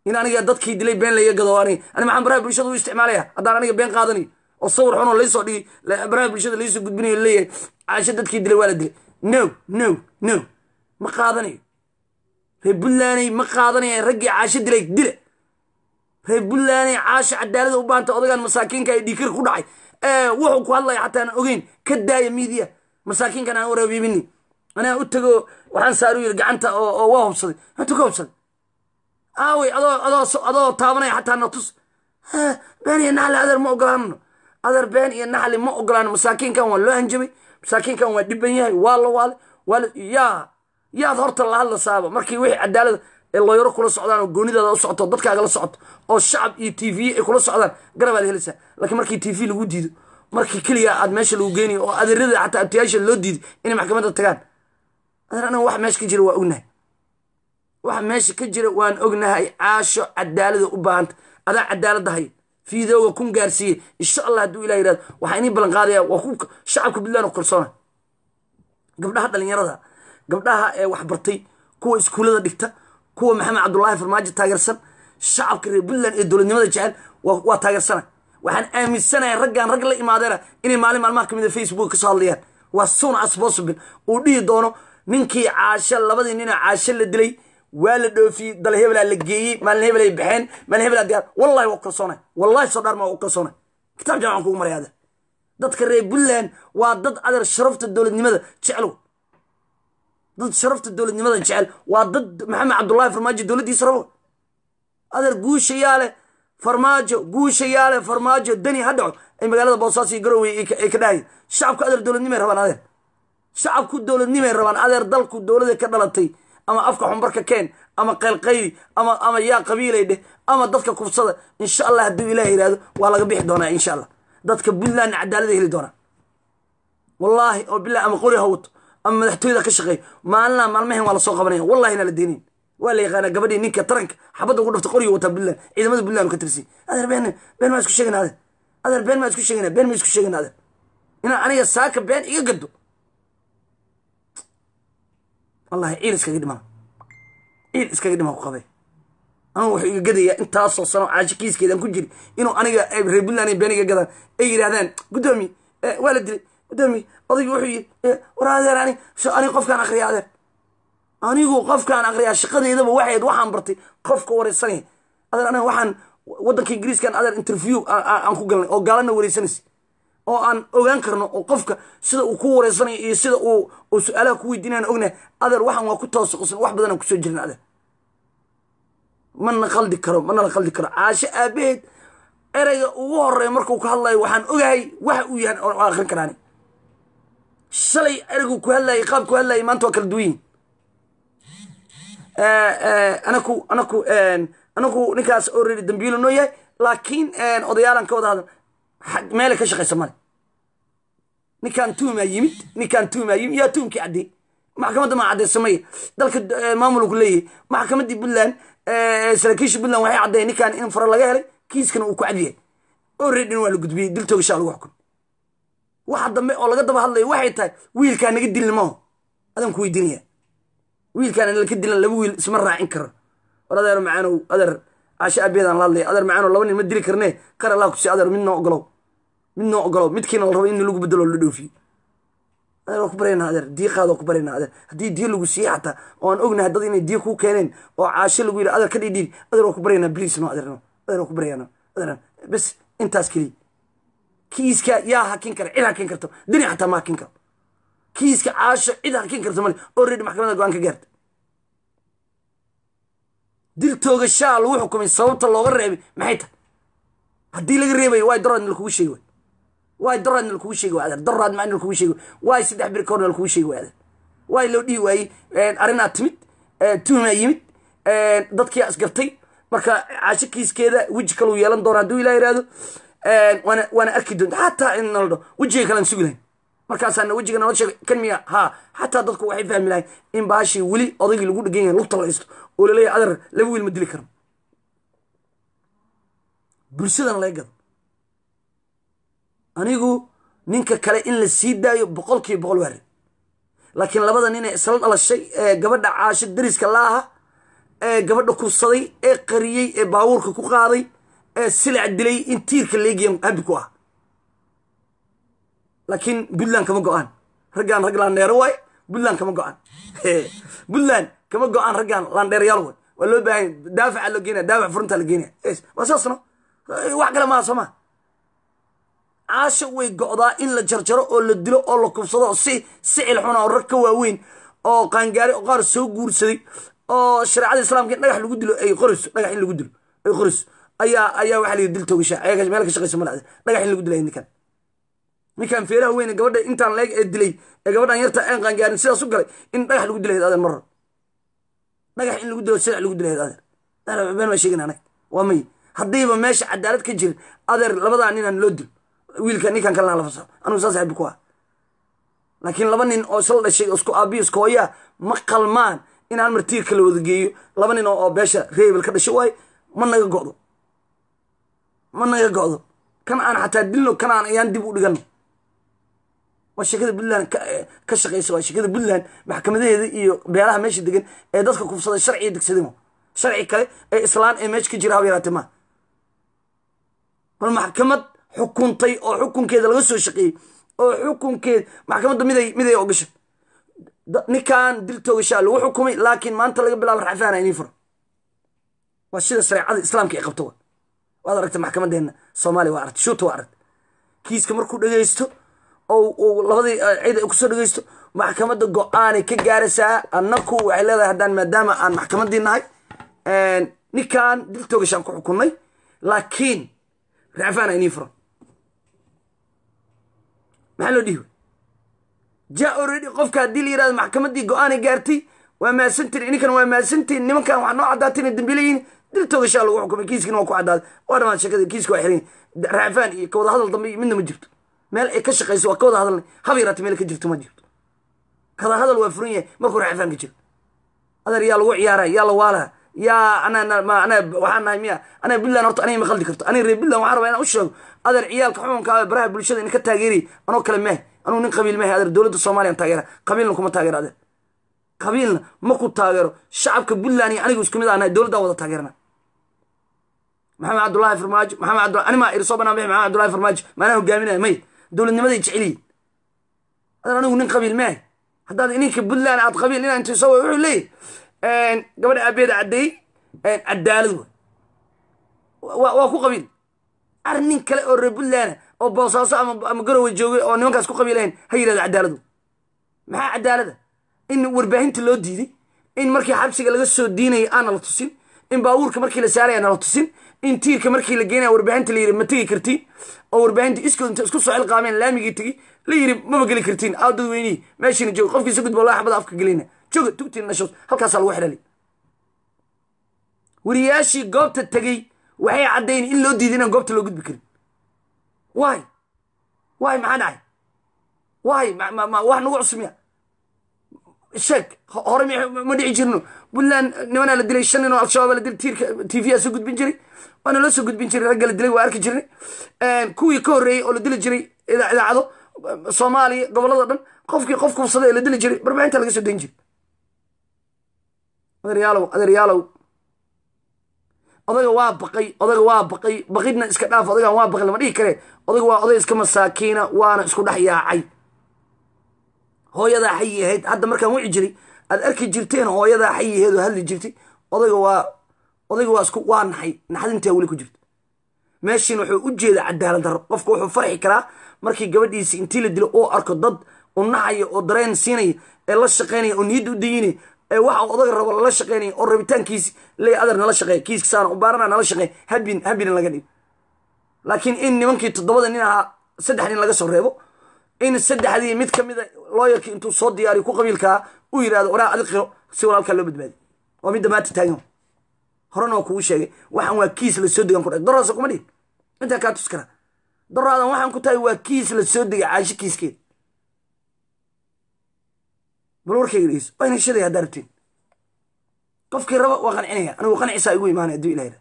Speaker 1: in aniga dadkii dilay been laga gado ani ani maxaan baraha bulshada u isticmaalaya haddaan aniga been qaadanayo oo sawir xunoo laysoo dhigi baraha bulshada laysoo gudbinayo leeyahay caasho dadkii dilay waa la dilay no no no ma qaadanayo ree puntlanday ma qaadanayaan raggii caasho dilay dila reer buntlanday caasha cadaalada u baahanta odagaan masaakiinka ee dhiikir ku dhacay wuxuu ku hadlaya xataa ogeyn ka daaya miidiya masaakiinkan aan waraabiibini anaa u tago waxaan saaru yiri gacanta oo waa hubsaday antu ka hubsaday aawey adoo taabanaya xataa natus been iyo naxli adar ma ogolaanno adar been iyo naxli ma ogolaano masaakiinkan waa loo hanjabay masaakiinkan waa dhiban yahay waa la waale waa yaa yaad horta la hadla saaba markii wixii cadaalada ee looyaro kula socdaan oo goonidaada u socoto dadkaagala socoto oo shacab iyo t v ay kula socdaan garabaad helaysaa lakiin markii t v lagu diido markii keliya aad meesha lagu geenay oo adeerada xataa abtiyaasha loo diido inay maxkamadda tagaan adeer anaga wax meesha ka jira waa ognahay waxa meesha ka jira waan ognahay caasho cadaalada u baahanta adaa cadaaladahay hay fiidooga kun gaarsiiye insha allah hadduu ilah yirahdo waxaa inii ballan qaadaya waa ku shacabka puntland kalsoona gabdhaha dhalinyarada gabdhaha ee waxbartay kuwa iskuullada dhigta kuwa maxamed cabdulaahi farmaajo taageersan shacabka reer puntland ee dowladnimada jecel waa taageersana waxaan aaminsanahay raggan rag la imaadeena inay maalin maalmaha ka mid ah facebook kasoo hadlayaan waa soon as possible uu dhihi doono ninkii caasho labadii nina caasho la dilay waa la dhoofiyey dal hebelaa ah la geeyey maalin hebelay baxeen maalin hebelaa ah diyaar wallahi waa kalsoonay wallahi soo dhaarma waa u kalsoonay kitaab jamcan kugu maraya dadka reer puntland waa dad adar sharafta dowladnimada jeclow dad sharafta dowladnimada jecel waa dad maxamed cabdullaahi farmaajo dowladdiisa rabo adeer guusha yaale farmaajo guusha yaale farmaajo deni ha dhaco ay magaalada boosaaso iyo garowe ay ka dhahaya shacabku adeer dowladnimay rabaan adeer shacabku dowladnimay rabaan adeer dalku dowlada ka dhalatay ama afka xumbarka keen ama qaylqaydi ama ama yaa qabiilay dheh ama dadka kufsada insha allah hadduu ilaah yidhaahdo waa laga bixi doonaa insha allah dadka puntlandna cadaalada heli doonaa wallaahi oo bilah ama qori ha wato ama madaxtooyada ka shaqeey maalina maalmahan waa lasoo qabanaya wallahi inaa la deynayn waa la yaqaanaa gabadhii ninka taranka xabadda ugu dhafta qoryu wataa buntland ciidamada buntland ka tirsi adeer been been maa isku sheegana adeer adeer been maa isku sheegana been maa isku sheegana adeer inaan aniga saaka been iga gado wallahi ciil iskaga dhimaa ciil iskaga dhimaa ku qabay anugu wuxuu iga gadayaa intaasoo sano caashi kiiskeedaan ku jiri inuu aniga eh, reer buntland been iga gadaan ay yidhaahdaan guddoomi eh, waa la dilay gudoomiye odaygii wuxuu yidhi eh, war ani anigu qofkaan akriya adeer anigu qofkaan akriyaa shaqadeedaba waxayd waxaan bartay qofka wareysanaya adeer aniga waxaan waddanka ingiriiskan adeer interview aan ku galnay oo gaalana wareysanaysa oo aan ogaan karno oo qofka sida uu ku wareysanayo iyo sida uu su-aalaha ku weydiinayaan ognahay adeer waxaan waa ku toosaqusan wax badanaan kusoo jirna adeer mana qaldi karo mana la qaldi karo caasho aabaheed ereyga ugu horeeya markuu ka hadlayo waxaan ogahay waxa uu yahan oo akrin karaan shalay ergu ku hadlayay qaab ku hadlay maanta waa kala duwan yihin eh, eh, anaku anaku eh, anaku ninkaas already dambiilo noo yahay laakiin odayaalan ka wada hadal meela ka shaqaysa male ninkaan tuumaa yimid ninkaan tuumaa yimid yaa tuumkii caddey maxkamadda maa caddeysamaya dalka maamulku leeyahay maxkamaddii puntland saraakiisha puntland waxay caddeeyen ninkaan in fara laga helay kiiskana uu ku cadyahay alreadyna waa la gudbiyey diltooga shaa lagu xukum waxa dambe oo laga daba hadlayo waxay tahay wiilkaa naga dilin maaho adaan ku weydiinaya wiilkaan laka dilan laba wiil isma raacin karo war adeer macaanow adeer caasha abeedaan la hadlaya adeer macaanow laba nin ma dili karne qara laa kusi adeer mid noo ogolow mid ogolow midkiina la rabo in lagu bedelo la dhoofiyo adeer waa ku adeer diiqaada ku barayna adeer haddii diyo lagu siiye xataa oo aan ognahay dad inay diyo kuu keeneen oo caasho lagu yidhi adeer ka dhiidhiid adeer waa baraynaa bliis no adeer no adeer adeer bes intaas keliya kiiska yaa hakin kara cid hakin karto deni xataa ma hakin karo kiiska caasho cid hakin karta male already maxkamadda go-aan ka gaarta dil toogashaa lagu xukumay sababta looga reebay maxay tahay haddii laga reebayo waay doraadna lakugu sheegi waay waay doraadna lakugu sheegi way adeer doraad maana lakugu sheegi waay saddex bir korna lakugu sheegi way adeer waay loo dhihi waayey arrinaa timid tuhmaa yimid dadkiyaa isgartay marka caasho kiiskeeda weji kaluu yeelan doona hadduu ilaa yidhaahdo waana arki doonta xataa in naldho wejiga kalan sugi lahayn markaasaana wejiga nala sheegay kan miya haa xataa dadku waxay fahmi lahayn in baashii weli odaygii lagu dhegan yahay lugta la oo laleeyahay adar laba wiil ma dili karo bulshadana laga gado anigu ninka kale in la sii daayo boqol kiiba boqol waari laakiin labada nin ee isla dhalashay ee gabadha caasho dariska laaha ee gabadha kursaday ee qariyey ee baabuurka ku qaaday ee silac dilay in tiirka legium abi ku ah laakiin puntland kama go-aan raggan rag landheero waay puntland kama go-aan puntland kama go-aan raggan landheerayaal way waa loo baahanya daafaca loo geenaya daafac furuntaa la geenaya waa saasno wax kale maha soo maa caasha way go-daa in la jarjaro oo la dilo oo la kufsado si sicil xuna oo rag ka waaweyn oo qaangaari oo qaar soo guursaday oo shareecada islaamka in dhagax lagu dilo ay qoriso dhagax in lagu dilo ay qoriso ayaa ayaa waa la dil toogisha ayaga meel ka shaqeysa ma dhacda dhagax in lagu dilaya ninkan ninkan feeraha weyne gabadha intaan leeg ee dilay ee gabadhan yarta aan qaangaarin sidaas u galay in dhagax lagu dilay adeer marar dhagax in lagu dilo sidax lagu dilay adeer adeer been ma sheegin anag waa may haddiiba meesha cadaalad ka jirin adeer labadaa nin loo dil wiilka ninkan kalena la fasaxo anugu saas abi ku ah laakiin laba nin oo isla dhashay isku aabiyo isku hooyaa ma qalmaan inaan martiirka la wada geeyo laba nin oo beesha reebel ka dhasho waaye ma naga go'do ma naga go-do kan aan xataa dilno kan aan ayaan dib u dhigano waa sheekada puntland ka shaqeysa waa sheekada puntland maxkamadaheeda iyo beelaha meesha degan ee dadka kufsaday sharciga degsadeen sharci kale ee islaan ee meesha ka jira haba yaraatee maa bal maxkamad xukuntay oo xukunkeeda laga soo shaqeeyey oo xukunkeed maxkamadda miday miday ogasha ninkan dil toogashaa lagu xukumay laakiin maanta laga bilaabo raxafaana inay fura waa sida sareecada islaamka ay qabto waad aragta maxkamadeena soomaaliya waa aragtay shuuta waa aragtay kiiska markuu dhegeysto oo labadii uh, cid kusoo dhegeysto maxkamadda go-aanay ka gaaraysaa annaku waxay leedahay haddaan maadaama aan maxkamadii nahay ninkan dil toogashaan ku xukunay laakiin racfaana inii furan maxaa loo dhihi way ja oredi qofka haddii la maxkamadii go-aanay gaartay waa maasantiin ininkan waa maasantiin nimankan waxaa noo caddaatay inay diltooda insha lagu xukumay kiiskiina waa ku caddaaday waa dhamaan sheekada kiiska waa xiran raafaan iyo kawada hadal dambe iyo midna ma jirto meel ay ka shaqayso waa kawada hadalna haba yaraata meel ka jirto ma jirto kada hadal waa furan yahay markuu raafaan ka jiro adeer yaa lagu ciyaara yaa la waalaha yaa anaa anaa nahay miya anaa buntland horta aniga ma qaldi karto aniga reer buntland waxaan rabaa inaan u sheego adeer ciyaalka xukunkaa baraha bulshada in ka taageerayay anoo kale maahay anuu nin qabiil maahay adeer dowladda soomaliyan taageera qabiilna kuma taageero adeer qabiilna ma ku taageero shacabka buntland iyo anigu isku mid ah, aa nahay wada taageerna maxamed cabdulahi farmaajo maamed animaa irsoo banaan bixi maxamed abdullahi farmaajo maanaa hogaaminaya may dowladnimaday jeceliyin adaan anigu nin qabiil meah haddaad ininka puntland aad qabiil inaa intiso wuxuu leeyahy gabadha aabeeda caddeey cadaalad wa waa ku qabiil ar nin kale oo reer puntland ah, oo boosaaso ama garowe joogay oo nimankaas ku qabiilahayn ha yidhahdo cadaaladu maxaa cadaalada ah? in warbaahinta loo diiday in markii xabsiga laga soo diinaya aana la tusin in baabuurka markii la saaraya nala tusin in tiirka markii la geenaya warbaahinta layidhi ma tegi kartiin oo warbaahinta iskood inta isku soo cilqaameen laamigii tegi la yidhi mama geli kartiin aa dadweynihi meeshiina jooga qofkii isa gudba wallahi afka gelina jooga tugtiin nashood halkaasaa lagu xidhali wariyaashii goobta tegey waxay caddayn in loo diiday inaan goobta loo gudbi karin waay waay maxaa dhacay waay wax nagu cusumiya sheeg hore ma dhici jirno puntland nimanaa la dilay shan nin oo al-shabaaba la dilay tiirka t v aa soo gudbin jiray waana loo soo gudbin jiray ragga la dilay waa arki jirnay kuwii ka horreeyey oo la dili jiray idaacado soomaaliya gobolada dhan qofkii qof kufsada ee la dili jiray barbixinta laga soo dayn jiray aderyaalow aderyaalow odaga waa baqay odaga waa baqay baqidna iska dhaaf odagaan waa baqay lama dhihi kare odaga waa oday iska masaakiina waana isku dhex yaacay hooyadaa xayi ahayd hadda markaan wici jiray aad arki jirteen hooyadaa xayiheedo hadli jirtay odayga waa odayga waa isku waa naxay naxdintaa weli ku jirto meeshiin wuxuu u jeeda cadaalad darro qofku wuxuu farxi karaa markii gabadhiisi intii la dilo oo arko dad u naxaya oo dareen siinaya ee la shaqaynaya oo niyadda u dayinaya ee waxa odaga rabo lala shaqaynaya oo rabitaankiisi leey adar nala shaqeey kiiska saana ubaarana nala shaqeey habin habina laga dhig laakiin in nimankii toddobada nin ahaa saddex nin laga soo reebo in saddexdii mid ka mida looyarki intuu soo diyaariyo ku qabiilkaa u yirahdo oraa adiqiro si walaalkaa loo badbaadi waa midda maanta taagan horena waa kugu sheegay waxaan waa kiis lasoo degan kudha darraasa kuma dhihin intaa kaa tus kara darraadan waxaan ku tahay waa kiis lasoo degay caashi kiiskeeda bal warkayga dhegeys waa inay shilaya haddaa rabtiin qofkii raba waa qancinaya anigu qancisaa igu imaanaya aduu ilahay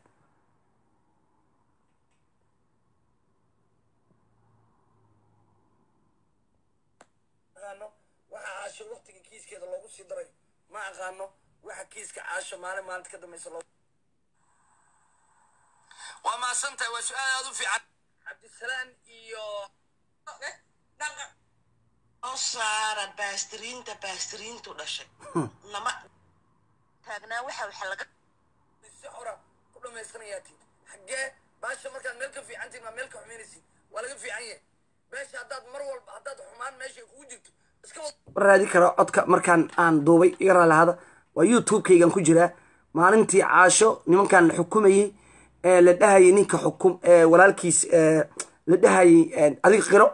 Speaker 1: aqaano waxa kiiska caasho maalin maalinta ka dambaysa loo
Speaker 2: waa maasantahay waa su-aal aad u fiican cabdisalaan iyo oo saara baastiriinta baastiriintu dhashay hmm. nama taagnaa waxa waxa laga
Speaker 1: si hora ku dhammaystanayaatiin xaggee baasha markaad meel ka fiicantiin maa meel ka xumaynaysid waa laga fiican yahay beesha haddaad mar
Speaker 2: walba haddaad xumaan meeshay kugu jirto raadi
Speaker 1: kara codka markaan aan duubay igaraa lahaada waa youtubekaygan ku jiraa maalintii caasho nimankan la xukumayey ee la dhahayay ninka xukum walaalkiis la dhahayay adig qiro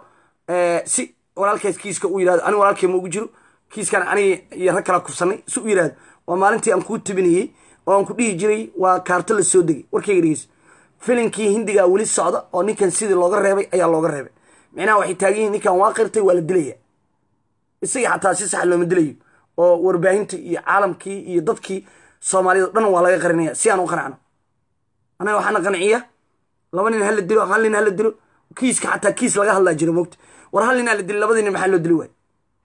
Speaker 1: si walaalkaas kiiska u yirahdo aniga walaalkay ma ugu jiro kiiskan aniga iyo rag kala kufsanay si u yidhahdo waa maalintii aan kuu tabinayey oo aan ku dhihi jiray waa kaarto la soo degay warkayga dhegeyso filinkii hindigaa weli socda oo ninkan sidii looga reebay ayaa looga reebay micnaha waxay taagan yihin ninkan waa qirtay waa la dilaya isaga xataa si sax looma dilayo oo warbaahinta iyo caalamkii iyo dadkii soomaaliyado dhan waa laga qarinaya si aan u qancno anaga waxaana qanciya laba nin hala dilo hal nin hala dilo kiiska xataa kiis laga hadlaa jiro moogta war hal nin hala dilo labadii maxaa loo dili waay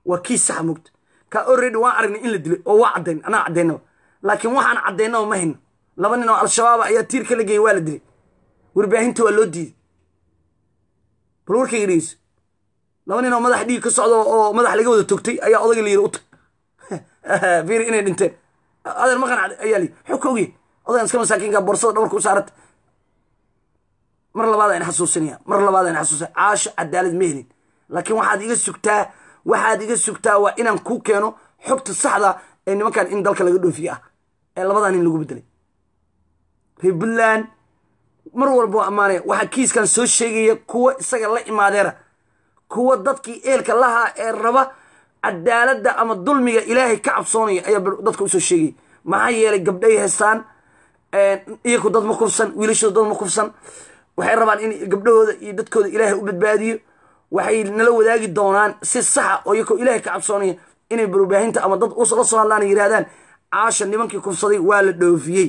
Speaker 1: waa kiis saxa moogta ka already waan aragnay in la dilay oo waa caddayn anaa caddaynaba laakiin waxaan caddaynaba ma hayno laba nin oo al-shabaaba ah ayaa tiir kala geeyay waa la dilay warbaahinta waa loo diiday bal warkayga dhegeyso laba nin oo madax dhiig ka socda oo madax laga wada togtay ayaa odaga layiri utag firi inay dhinteen adeer ma qanacda ayaa layii xog odagan iska masaakiinka borsada dhabarka u saarata mar labaada xasuusinaya mar labaada in xasuusinaya cadaalad ma helin laakiin waxaad iga sugtaa waxaad iga sugtaa waa inaan ku keeno xogta saxda ee nimankan in dalka laga dhoofiye ah ee labadaa nin lagu bedelay reer puntland mar walboo ammaanaya waxaa kiiskan soo sheegaya kuwa isaga la imaadeera kuwa dadkii eelka lahaa ee raba cadaaladda ama dulmiga ilaahay ka cabsoonaya ayaa dadka usoo sheegay maxaa yeelay gabdhay haystaan iyaku dad ma kufsan wiilashooda dad ma kufsan waxay rabaan in gabdhahooda iyo dadkooda ilaahay u badbaadiyo waxay nala wadaagi doonaan si saxa ah oo iyakoo ilaahay ka cabsoonaya inay barbaahinta ama dad la soo hadlaan yidhahdaan caasha nimankii kufsaday waa la dhoofiyey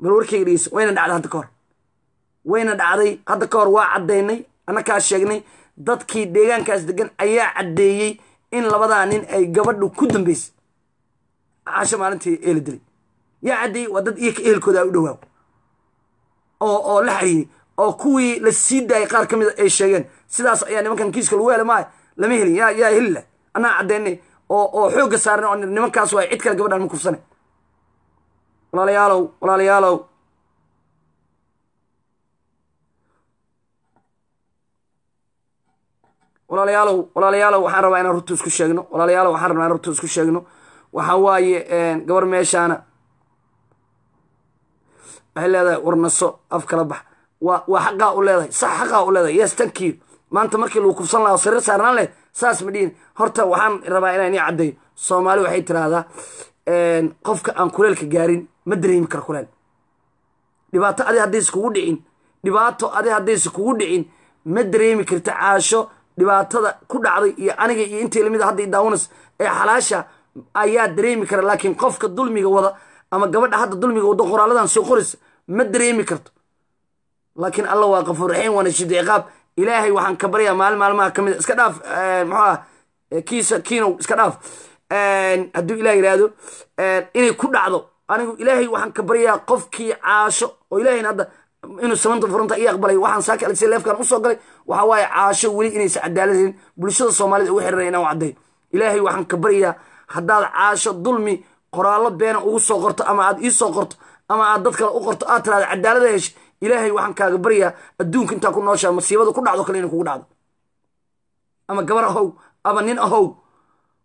Speaker 1: bal warkeyga dhegeyso wayna dhacday hadda ka hor wayna dhacday hadda ka hor waa caddaynay anna sheegnay dadkii deegaankaas degan ayaa caddeeyey in labadaa nin ay gabadhu ku dambeysay casho maalintii eela dilay yaa caddeeyey waa dad iyaka ehelkooda u dhowaaw oo oo la xariiriyey oo kuwii la sii daayay qaar ka mid a ay sheegeen sidaas ayaa nimankan kiiska lagu helay maayo lama helin yaa yaa heli lah anaa caddeynay oo oo xoogga saarnay oo nimankaas waay cid kale gabadhaan ma kufsanay walaalayaalow walaalayaalow walaalayaalow walaalayaalow waxaan rabaa inaan runta isku sheegno walaalayaalow waxaan rabaa inaan runta isku sheegno waxaa waaye gabar meeshaana waxay leedahay warnaso af kala bax wa waa xaqaa u leedahay sax xaqaa u leedahay yes tankiyo maanta markii lagu kufsan lahaa sariir saarnaan leh saas ma dhihin horta waxaan rabaa inaan ii caddayo soomaali waxay tiraahdaa qofka aan kuleelka gaarin ma dareemi karo kuleel dhibaato adi haddaysa kugu dhicin dhibaato adi haddaysa kugu dhicin ma dareemi karta caasho dhibaatada ku dhacday iyo aniga iyo intii lamid a ah hadda daawanas ee xalaasha ayaa dareemi kara laakiin qofka dulmiga wada ama gabadha hadda dulmiga wada qoraaladan soo qoraysa ma dareemi karto laakiin alla waa qafuur raxiim waana shid ciqaab ilaahay waxaan ka baryaa maalin maalmaha ka mida iska dhaaf eh, muxuah eh, kiisa kiinow iska dhaaf eh, hadduu ilah yidhaahdo inay ku dhacdo anigu ilaahay waxaan ka baryaa qofkii caasho oo ilahayna hadda inuu samanta furanta ii aqbalay waxaan saaka alise leefkan usoo galay waxa waaye caasho weli inaysan cadaaladin bulshada soomaalida ugu xiriran inaan cadday ilaahay waxaan ka baryaa haddaad caasho dulmi qoraallo beena ugu soo qorto ama aad ii soo qorto ama aad dad kale u qorto aad tiraada cadaalada hesha ilaahay waxaan kaaga baryaa adduunka intaa ku nooshaa masiibada ku dhacdo kale inay kugu dhacdo ama gabar ahow ama nin ahow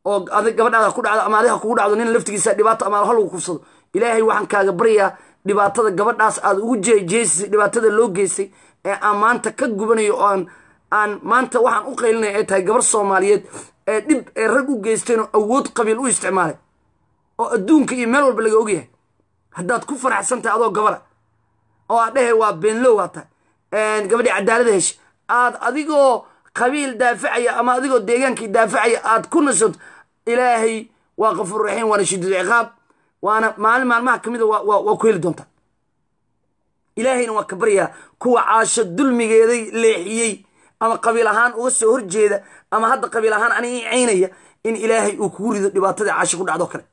Speaker 1: oo gabadhaada ku dhacdo ama adiha kugu dhacdo nin laftigiisa dhibaato ama hal kufsado ilaahay waxaan kaaga baryaa dhibaatada gabadhaas aad ugu jeejeysasay dhibaatada loo geystay ee aan maanta ka gubanayo ooaan aan maanta waxaan u qaylinaya ay tahay gabar soomaaliyeed ee dhib ee rag u geysteenoo awood qabiil u isticmaalay oo adduunka iyo meel walba laga ogyahay haddaad ku faraxsantahay tahay adoo gabara oo aad dhehe waa beenlow haata gabadhii cadaalada hesha aad adigoo qabiil daafacaya ama adigoo deegaankii daafacaya aad ku nasanto ilaahay waa kafurraxiin waana shadiid ciqaab waana maalin maalmaha ka waa ku heli doontaa ilaahayna waa ka baryayaa kuwa caasho dulmigeeday leexiyey ama qabiil ahaan uga soo horjeeda ama hadda qabiil ahaan ani ii caynaya in ilaahay uu kugu rido dhibaatadii caasho ku dhacdoo kale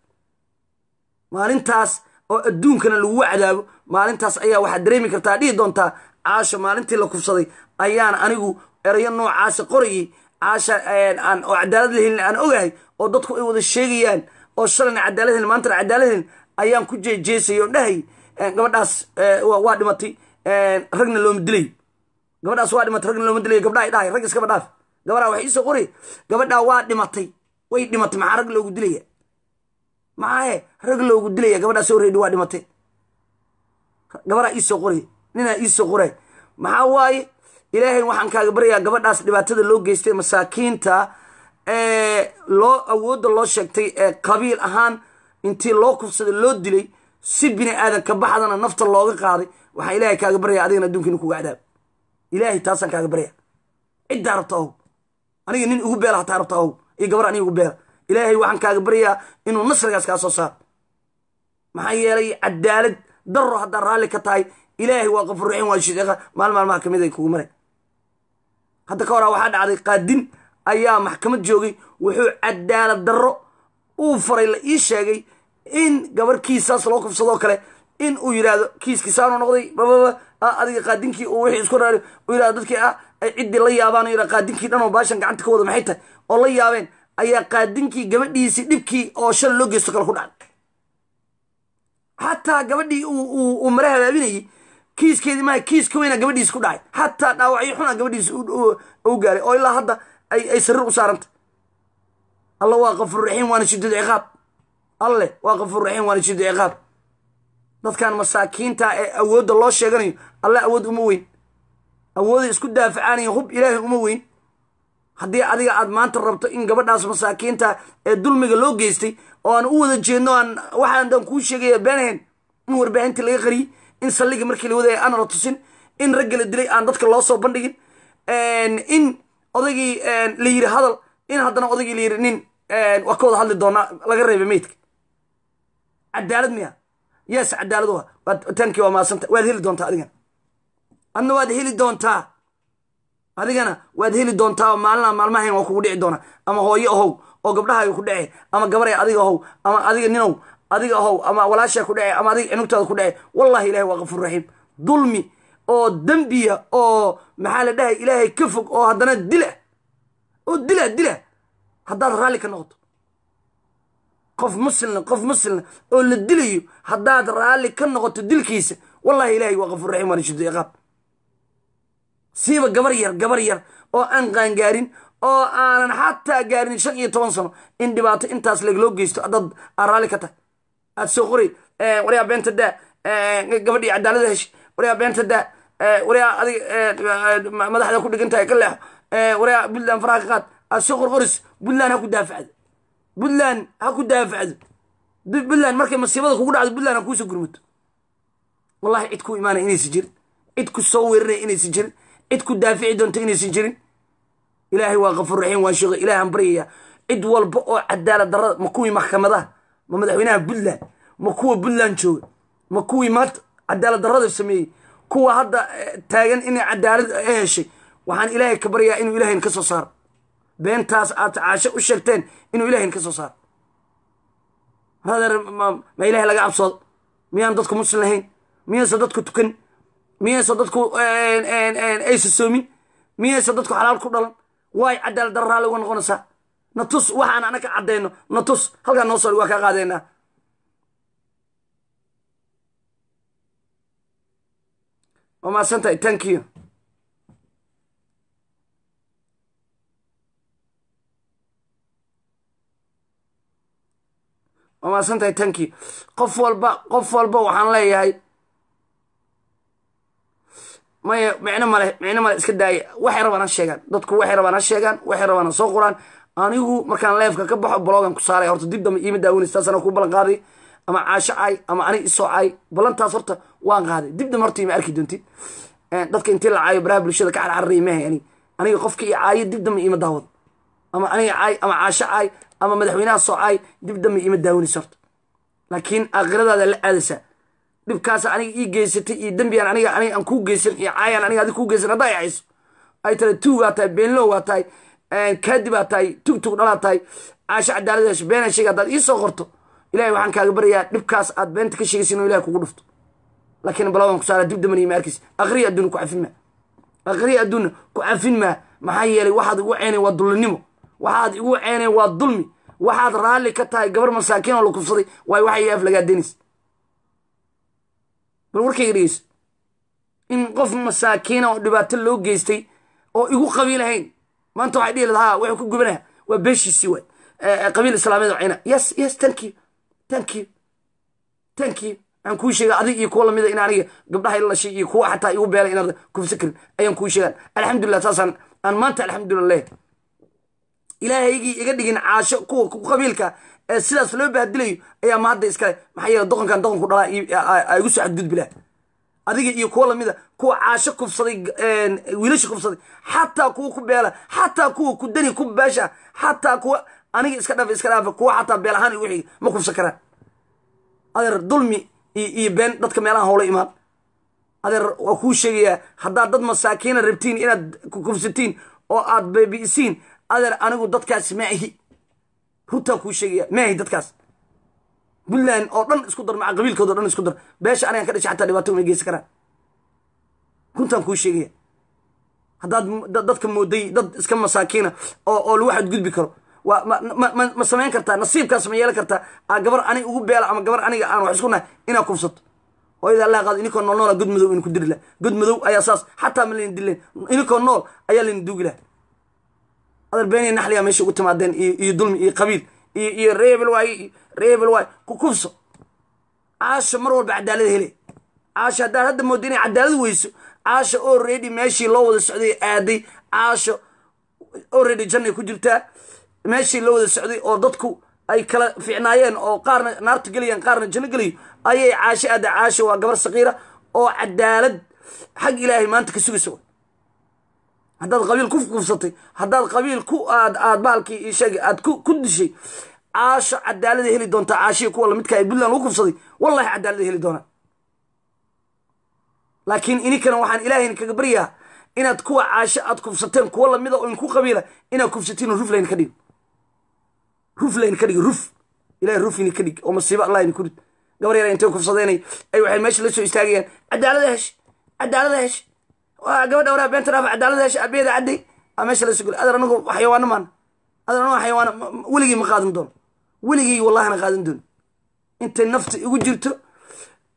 Speaker 1: maalintaas oo adduunkana lagu cadaabo maalintaas ayaa waxaad dareemi kartaa dhihi doontaa caasho maalintii la kufsaday ayaan anigu erayo noocaasi qorayay caasha oo cadaalad la helin aan ogahay oo dadku ay wada sheegayaan oo shalan cadaaladeen maantana cadaaladeen ayaan ku jeejeesayay on dhahay gabadhaas waa dhimatay ragna looma dilay gabadhaas waa dhimatay ragna looma dilay gabdhaa dhahay rag iskaba dhaaf gabadhaa wax iisoo qori gabadhaa waa dhimatay way dhimatay maxaa rag loogu dilaya maxaahe rag loogu dilaya gabadhaa soo reedi waa dhimatay gabadhaa iisoo qori ninaa iisoo qoray maxaa waaye ilaahay waxaan kaaga baryayaa gabadhaas dhibaatada loo geystay masaakiinta loo awoodda loo sheegtay ee qabiil ahaan intii loo kufsada loo dilay si bini aadan baxdana nafta looga qaaday waxaa ilaahay kaaga baraya adigana adduunka inu kuga cadaabo ilaahay taasaan kaaga baraya ciddaa rabta ahow aniga nin ugu beela hataa rabta ahow iyo gabar aniga ugu beela ilaahay waxaan kaaga baryayaa inuu nasrigaas kaa soo saaro maxaa yeelay cadaalad daro haddaa raalli ka tahay ilaahay waa qafurraxiin waa shiiqa maalin maalmaha kamid ay kugu maray hadda ka horaa waxaa dhacday qaadin ayaa maxkamad joogay wuxuu cadaalad darro uu faray la ii sheegay in gabarh kiisaas loo kufsadoo kale in uu yidhaahdo kiiskii saanu noqday bababa ah, adiga qaadinkii uu wixii isku raari uu yidhahdo dadkii ah ay ciddii la yaabaan yidha qaadinkii dhan oo baashan gacanta ka wada maxay tahay oo la yaabeen ayaa qaadinkii gabadhiisii dhibkii oo shan loo geysto kale ku dhacday xataa gabadhii uu mare habaabinayay kiiskeedii maaha kiiska weyna gabadhiisi ku dhacay xataa dhaawacyo xuna gabadhiisi u gaaray oo ilaa hadda ay sariir u saaranta alla waa kafuurraxiim waana shidid ciqaab alleh waa kafuurraxiim waana shidid ciqaab dadkan masaakiinta ee awoodda loo sheeganayo alle awood uma weyn awooday isku daafacaanayo hub ilaahay uma weyn haddii adiga aad maanta rabto in gabadhaas masaakiinta ee dulmiga loo geystay oo aan u wada jeedno aan waxaandaan kuu sheegaya benahen in warbaahintii laga qariyey in salligi markii la wadaya aan la tusin in ragga la dilay aan dadka loo soo bandhigin in odaygii la yiri hadal in haddana odaygii la yiri nin waa ka wada hadli doonaa laga reebay meydka cadaalad miya yes cadaalad wa tanki waa maasanta waad heli doontaa adigana adna waad heli doontaa adigana waad heli doontaa maalina maalmahayn waa kugu dhici doonaa ama hooyo ahow oo gabdhahaay ku dhece ama gabaray adiga ahow ama adiga ninow adiga ahow ama walaashaa ku dhece ama adiga inugtaada ku dhece wallahi ilahi waa kafuur raxiim dulmi oo dembiya oo maxaa la dhahay ilaahay ka fog oo haddana dila oo dila dila haddaad raalli ka noqoto qof muslimna qof muslimna oo la dilayo haddaad raalli ka noqoto dilkiisa wallahi ilahay waa kafuurraxiim waanashudiqaab siiba gabar yar gabar yar oo aan qaangaarin oo aanan xataa gaarin shan iyo toban sano in dhibaato intaas lagloo geysto adad aad raalli ka tahay aada soo qoray waryaa beenta daa gabadhii cadaalada heshay waryaa beenta daa Eh, waryaa adig eh, eh, madaxda ku dhigan tahay ka leexo waryaa puntland faraha ka qaad aad soo qorqoris ha ku daafacdo puntland ha ku daafacdo puntland markay masiibada kugu dhacdo puntland ha kuusoo gurmato wallahi cid ku imaanaya inaysan jirin cid ku soo weerinaya inaysan jirin cid ku daafici doonta inaysan jirin ilaahay waa kafuur raxiim waan sheegay ilahan baryayaa cid walba oo cadaalad darrada ma kuwii maxkamadaha ma madaxweynaha buntland ma kuwa buntland jooga ma kuwii maanta cadaalad darrada sameeyey kuwa hadda eh, taagan inay cadaalad eh, heshay waxaan ilaahay ka baryaa inuu ilahayn ka soo saaro beentaas aad caasho u sheegteen inuu ilahayn ka soo saaro rader ma ilahay laga cabsoodo miyaan dadku muslim lahayn miyaysa dadku tukan miyaysa dadku eh, soomin miyaysa dadku xalaal ku dhalan waay cadaalad daro raalli noqonaysaa natus waxaan anaka caddayno na tus halkaa noo soli waa kaa qaadaynaa waa mahadsantahay tank you waa mahadsantahay tank you qof walba qof walba waxaan leeyahay maya micno male micno male iska daaya waxay rabaan ha sheegaan dadku waxay rabaan ha sheegaan waxay rabaan ha soo qoraan anigu markaan leefka ka baxo blogan ku saaray horta dib dambe iima daawanaystaasana ku ballan qaaday ama caasho ay ama ani isoo caay ballantaas horta waan qaaday dibda martii ma arki doontid dadka intii la caayo baraha bulshada ka carcarray maahay anig aniga qofka i caayo dibda ma daawad ama aniga caay ama caasho caay ama madaxweynaha soo caay dibda ma iima horta laakiin aakhiradaada la aadaysaa dhibkaas aniga ii geysatay iyo dembi aniga aniga aan kuu geysan iyo caayan aniga adi kuu geysan haddaa icayso ay tale tuug aa tahay beenlow waa tahay kaadib tahay tugtug dhalaa tahay caasho cadaalad beenaa sheega haddaad ii soo qorto ilahay waxaan kaaga baryayaa dhibkaas aad beenta ka sheegaysin inuu ilahay kugu dhufto laakiin baladan kusaala dib damanaya maarkiis akriya akri adduuna ku cafin maa akri adduuna ku cafin maa maxaa yeelay waxaad igu ceeneen waa dullinimo waxaad igu ceeneen waa dulmi waxaad raalli ka tahay gabar masaakiin oo la kufsaday waay waxay af lagaa denis bal warkayga dhegeyso in qof masaakiina oo dhibaato loo geystay oo igu qabiil ahayn maanta waxay dhihi lahaa wuxuu ku gubanaha waa beeshiisii waay qabiil islaameed oo cina yes yes tanki you thank aan kuu sheega adig iyo kuwa lamida in aniga gabdhaha ilalashay iyo kuwa xataa igu beelay inaad kufso karin ayaan kuu sheegaan alxamdulilah saasaan aan maanta alxamdulilah leehay ilaahaygii iga dhigin caasho kuwa qabiilka ee sidaas loo baadilayo ayaa maadda iskale maxaa yeele doqonkan doqonku dhalaa igu soo xadgudbi adiga iyo kuwa lamida kuwa caasho kufsaday wiilasha kufsaday xataa kuwa ku beela xataa kuwa ku dani ku baasha xataa kuwa aniga iska dhaafa iska dhaafa kuwa xataa beel ahaan ma kufsan karaan adeer dulmi iyo been dadka meelaha howla imaan adeer waa kuu sheegayaa haddaad dad masaakiina rabtiin inaad kufsatiin oo aad beebi'isiin adeer anigu dadkaas maahi runtaa kuu sheegaya maahi dadkaas puntland oo dhan isku dar maca qabiilkood dhan isku dar beesha anigaan ka dhashay xataa dhibaato uma geysan karaan runtaan kuu sheegaya haddaad dadka mooday dad iska masaakiina oo oo lagu xadgudbi karo ma samayn kartaa nasiibkaas ma yeelan kartaa a gabar anig ugu beela ama gabar aniga aan wax isku nahay inaa kufsato hooyada allaha qaado inikoo nool noola ah, god madow in ku diri god madow ayaa saas xataa ma laydin dilen inikoo nool ayaa laydin duugi laha adar beeniya naxligaa meesha ugu timaadeen iyo dulmi iyo qabiil iyo iyo rebel waay iyo kufso caasha mar walba cadaalada hele caasha haddaad hadda mooda inay cadaalad weyso caasha already meeshii loo wada socday aaday caasha already jannay ku jirtaa meeshii la wada socday oo dadku ay kala ficnaayeen oo qaarna naarta gelayeen qaarna janno gelayo ayay caashe aada caashe waa gabar saqiira oo cadaalad xag ilaahay maanta ka sugaysa haddaad qabiil ku qufsatay haddaad qabiil ku aad aad bahalkii sheegay aad ku dishay caasho cadaalada heli doontaa caashihii kuwa lamidka ah ee buntland lagu kufsaday wallahi cadaalada heli doonaa laakiin ininkana waxaan ilaahayn kaga baryaa inaad kuwa caasho aad kufsateen kuwa lamida oo inku qabiila inaad kufsatiin oo ruflayn ka dhigo ruf ka dhig ruf ilahay rufini ka dhig oo masiibo allah idinku rid gabar yara inteen kufsadeynay ay waxay meesha la soo istaagayaan cadaalada hesh cadaalada hesh waa gabadha waraa beenta dhaaf cadaalada hesh abeeda cadday ma qaadan doono weligii wallahina qaadan doono intay nafta igu jirto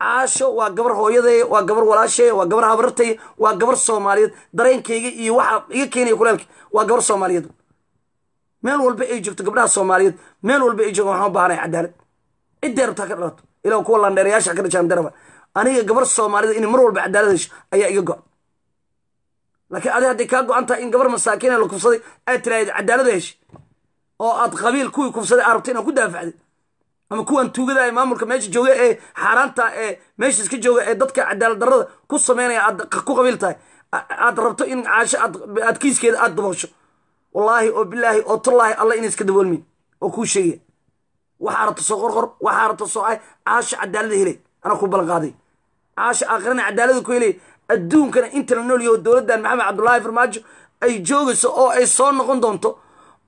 Speaker 1: caasho waa gabar hooyadeeya waa gabar walaasheeya waa gabar habarartaya waa gabar soomaaliyeed dareenkayga iyo waxa iga keenaya kulaalka waa gabar soomaaliyeed meel walba ay joogto gabdhaha soomaaliyeed meel walba ay joogaan waxaan u baahanaya cadaalad ciddee rabtaa ka dhalato ilaa kuwa landheerayaasha ka dhashaan daraba aniga gabar soomaalida in mar walba cadaalad hesho ayaa iga go laakiin adi hadday kaa go-an tahay in gabar masaakiina la kufsaday aad tiraahdeed cadaalada heshay oo aad qabiil kuwii kufsaday aad rabta inaan ku daafacday ama kuwan tuugada ee maamulka meesha jooga ee xaaraanta ee meesha iska jooga ee dadka cadaalad darrada ku sameynaya aad ku qabiil tahay aad rabto in caasho aad kiiskeeda aad daboosho wallaahi oo bilaahi oo tullaahi alla ina iska daboolmin oo kuu sheegaya waxaa rabto soo qorqor waxaa rabto soo ay caasha cadaalada helay anaa ku ballanqaaday caasha aakhirana cadaalada ku helay adduunkana inta la nool yaho dowladdan maxamed cabdullaahi farmaajo ay joogayso oo ay soo noqon doonto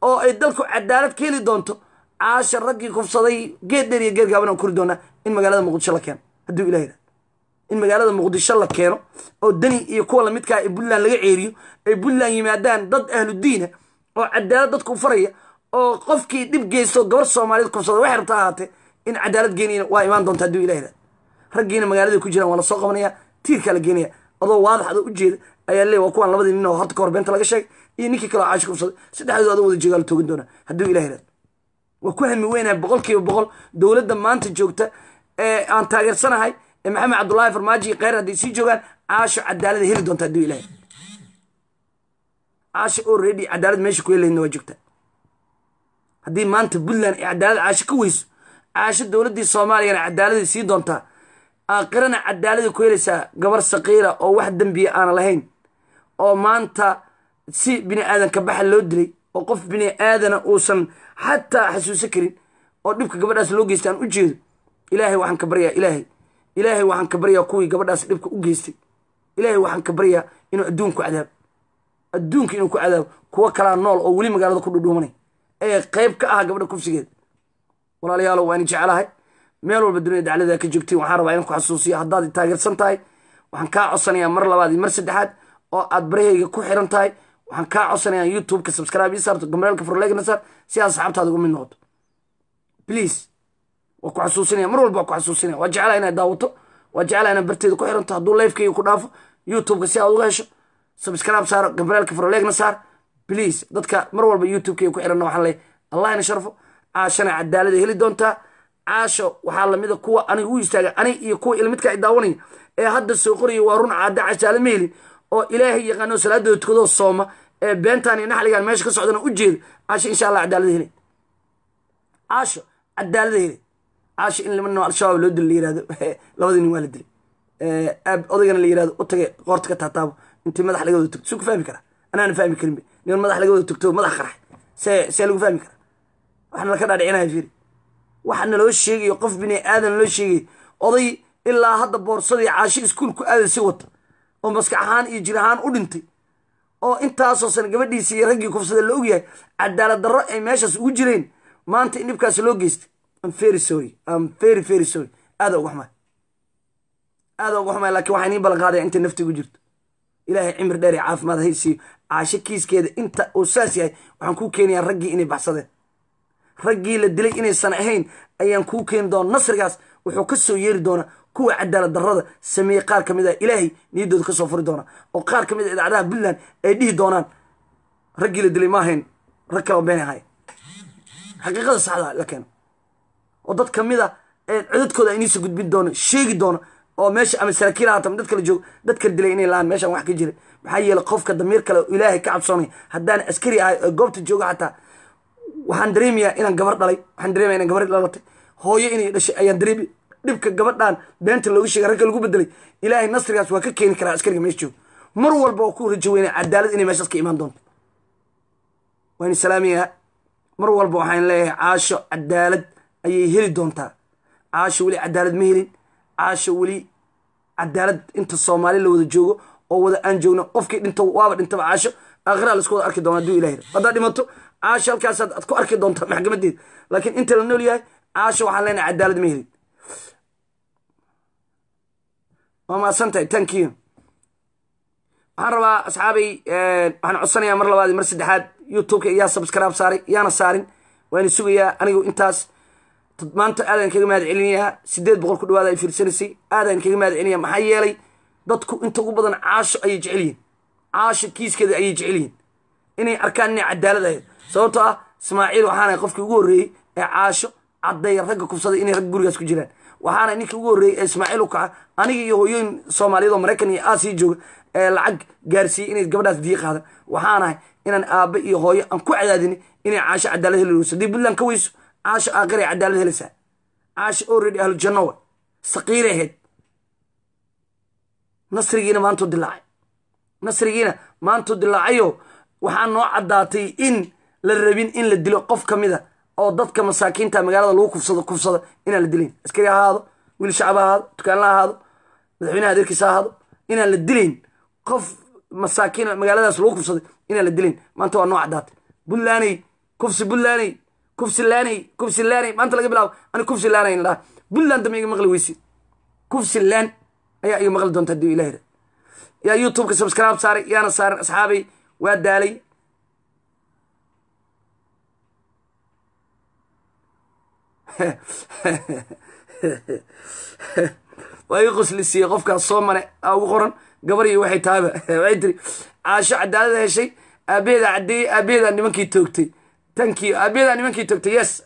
Speaker 1: oo ay dalku cadaalad ka heli doonto caasha raggii kufsaday geed dheer iyo geergaaban aan kori doonaa in magaalada muqdisho la keeno hadduu ilah yidhahda in magaalada muqdisho la keeno oo deni iyo kuwa lamidkaa ee puntland laga ceeriyo ay puntland yimaadaan dad ahlu diina ah, oo cadaalad dadku faraya oo qofkii dhib geysto gabar soomaaliyeed kufsada waxay rabta ahaatee in cadaalad geenayna waa imaan doonta haduu ilahda raggiina magaalada ku jiraan waa lasoo qabanaya tiirkaa la geenaya adoo waadax adoo ujeeda ayaa leey waa kuwaan labadii nin oo horta kahor beenta laga sheegay iyo ninkii kaleo caashi kufsaday saddexdoodu adoo wada jeegaa la toogan doonaa hadduu ilah waa ku hami weynahay boqol kiiba boqol dowladda maanta joogta ee aan taageersanahay ee maxamed cabdullaahi farmaaji iyo hadday sii joogaan caasho cadaalada heli doonta hadduu ilah caasha oo cadaalad meesha ku helayna waa joogtaa haddii maanta puntland ay cadaalad caasho ka weyso caasho dowladdii soomaaliyana cadaaladii sii doontaa aakhirana cadaalada ku helaysaa gabar saqiira oo wax dembiya aana lahayn oo maanta si bini aadanka baxa loo dilay oo qof bini aadana uusan xataa xasuusan karin oo dhibka gabadhaas loo geystay aan u jeedo ilaahay waxaan ka baryaa ilaahay ilaahay waxaan ka baryaa kuwii gabadhaas dhibka u geystay ilaahay waxaan ka baryaa inuu adduunku cadaabo adduunka inuu ku cadaabo kuwo kalaa nool oo weli magaalada ku dhudhuumanay ee qayb ka ah gabdha kufsigeed walaalayaalow waan jeclahay meel walba dunida dacladaa ka joogtiin waxaan rabaa inaan ku xasuusiyo haddaad taageersan tahay waxaan kaa codsanayaa mar labaad iyo mar saddexaad oo aad barahayga ku xiran tahay waxaan kaa codsanayaa youtubeka subscribe ii saarto gambareelka furleegna saar si aad asxaabtaada uga mid noqoto please waa ku xasuusinaya mar walba waa ku xasuusinaya waa jeclaa inaad daawato waa jeclaa inaad barteeda ku xiranto hadduu lifekeyga ku dhaafo youtubeka si aad uga hesho subscribe saar gabraalka frolegna saar bliase dadka mar walba youtubekay ku xiranna waxaan ley allah ina sharfo caashana cadaalada heli doontaa caasho waxaa lamida kuwa aniga u istaaga ani iyo kuwa ilmidka daawanaya ee hadda soo qoraya waa run caada cashaale ma helin oo ilaahay yaqaano salaadooda tukadoo sooma ee beentaan iyo naxligaan meesha ka socdana u jeedo caasho insha allah cadaalada heli caasho cadaalada heli caasho in lima noo al-shabaab loo dilo la yirahdo labadii nin waa la dilay odaygana la yirahdo u tagay qoorta ka taataabo intii madax laga wada tugto suu ku fahmi karaa anaana fahmi karinba niman madax laga wada tugto madax qarax see see lagu fahmi karaa waxna laka dhaadhicinaya fiiri waxa naloo sheegayo qof bini aadan naloo sheegay oday ilaa hadda boorsadii caashi iskuulku aadan si wata oo maskax ahaan iyo jir ahaan u dhintay oo intaasoo san gabadhiisii iyo raggii kufsada la yahay cadaalad darro ay meeshaas ugu jireen maanta in dhibkaas loo geystay am very sorry am very very sorry aada uga xumaay aada uga xumaay lakin waxaa inii ballan qaadaya intay nafti jirto ilaahay cimir dheer iyo caafimaad siiyo caasho kiiskeeda inta uu saas yahay waxaan kuu keenayaa raggii inay baxsadeen raggii la dilay inaysan ahayn ayaan kuu keeni doona nasrigaas wuxuu ka soo yeeri doonaa kuwa cadaalad darrada sameeyey qaar ka mid a ah ilaahay niyadooda kasoo furi doona oo qaar ka mid a ah idaacadaha puntland ay dhihi doonaan raggii la dilay ma ahayn rag kala been ahay xaqiiqada saxda la keeno oo dad ka mid a ah, codadkooda iniisa gudbin doona sheegi doona oo meesha ama saraakiil haata dad kala joog dad kala dilay inay laaan meeshaan wax ka jira maxaa yeelay qofka damiir kale ilaahay ka cabsoonay haddaan askari ahay oo goobta joogo xataa waxaan dareemayaa inaan gabar dhalay waxaan dareemaya inaan gabar dhalatay hooyo inay dhashay ayaan dareemi dhibka gabadhaan beenta looga sheegay ragga lagu bedelay ilaahay nasrigaas waa ka keeni karaa askariga meesha joogo mar walba oo ku rajo cadaalad inay meeshaas ka imaan doonto wayna salaamiyaa mar walba waxaan leeyahay caasho cadaalad ayay heli doontaa caasho weli cadaalad ma helin caasho weli cadaalad inta soomaali la wada joogo oo wada aan joogna qofkii dhinta waaba dhintaba caasho aakhiraa lasku wada arki doona haduu ilah yar haddaad dhimato caasho halkaasaad ad ku arki doontaa maxkamadeed laakiin inta la nool yahay caasho waxaan leenahay cadaalad ma helin waa maadsantahay tankiyo waxaan rabaa asxaabay eh, waxaan codsanayaa mar labaad mar saddexaad youtubeka yaa subscribe saaray yaana saarin waana sugayaa anigu intaas maanta aadaan kaga mahad celinayaa siddeed boqol ku dhawaada ay fiirsanaysay aadaan kaga mahad maxaa yeelay dadku inta ugu badan caasho ayay jecel yihin caasho kiiskeeda ayay jecel inay arkaan inay cadaalad ahayd sababtoo ah ismaaciil waxaana qofkii ugu horreeyey ee caasho cadday ragga kubsaday inay rag gurigaas ku jiraan waxaana ninka ugu horreeyey ee ismaaciil u kaca aniga iyo hooyooyin soomaaliyeed oo maraykan iyo aasiya jooga ee lacag gaarsiiyey inay gabadhaas diyi qaada waxaanahay inaan aabbe iyo hooyo aan ku cadaadinay inay caasho cadaalad heli hadii puntland ka weyso caasha aaqaray cadaalad helaysaa caasha oredi ahlujanno wa saqiir ahayd nasrigiina maantuu dilaacay nasrigiina maantuu dilaacayo waxaa noo caddaatay in la rabin in la dilo qof ka mida oo dadka masaakiinta magaalada lagu kufsado kufsado inaan la dilayn askari ahaado wiil shacab ahaado dukaanla ahaado madaxweynaha adeerkiisa ahaado inaan la dilayn qof masaakiin magaaladaas lagu kufsaday inaan la dilayn maanta waa noo caddaatay buntlaney kufsi buntlaney kufsilaanay kufsilaanay maanta laga bilaabo ani kufsilaanayn laha buntland dama iga maqli weysi kufsilaan ayaa iga maqli doonta hadii ilah yaa youtubeka subscribe saaray yaana saaran asxaabay waa daalay
Speaker 2: waa ii quslisiyey
Speaker 1: qofkaas soo mane aa ugu qoran gabar waxay tahayba waxay tiri caasho cadaalada heshay aabaheeda caddeeyey aabaheedaa nimankii toogtay tankii aabeedaa nimankii togtay yes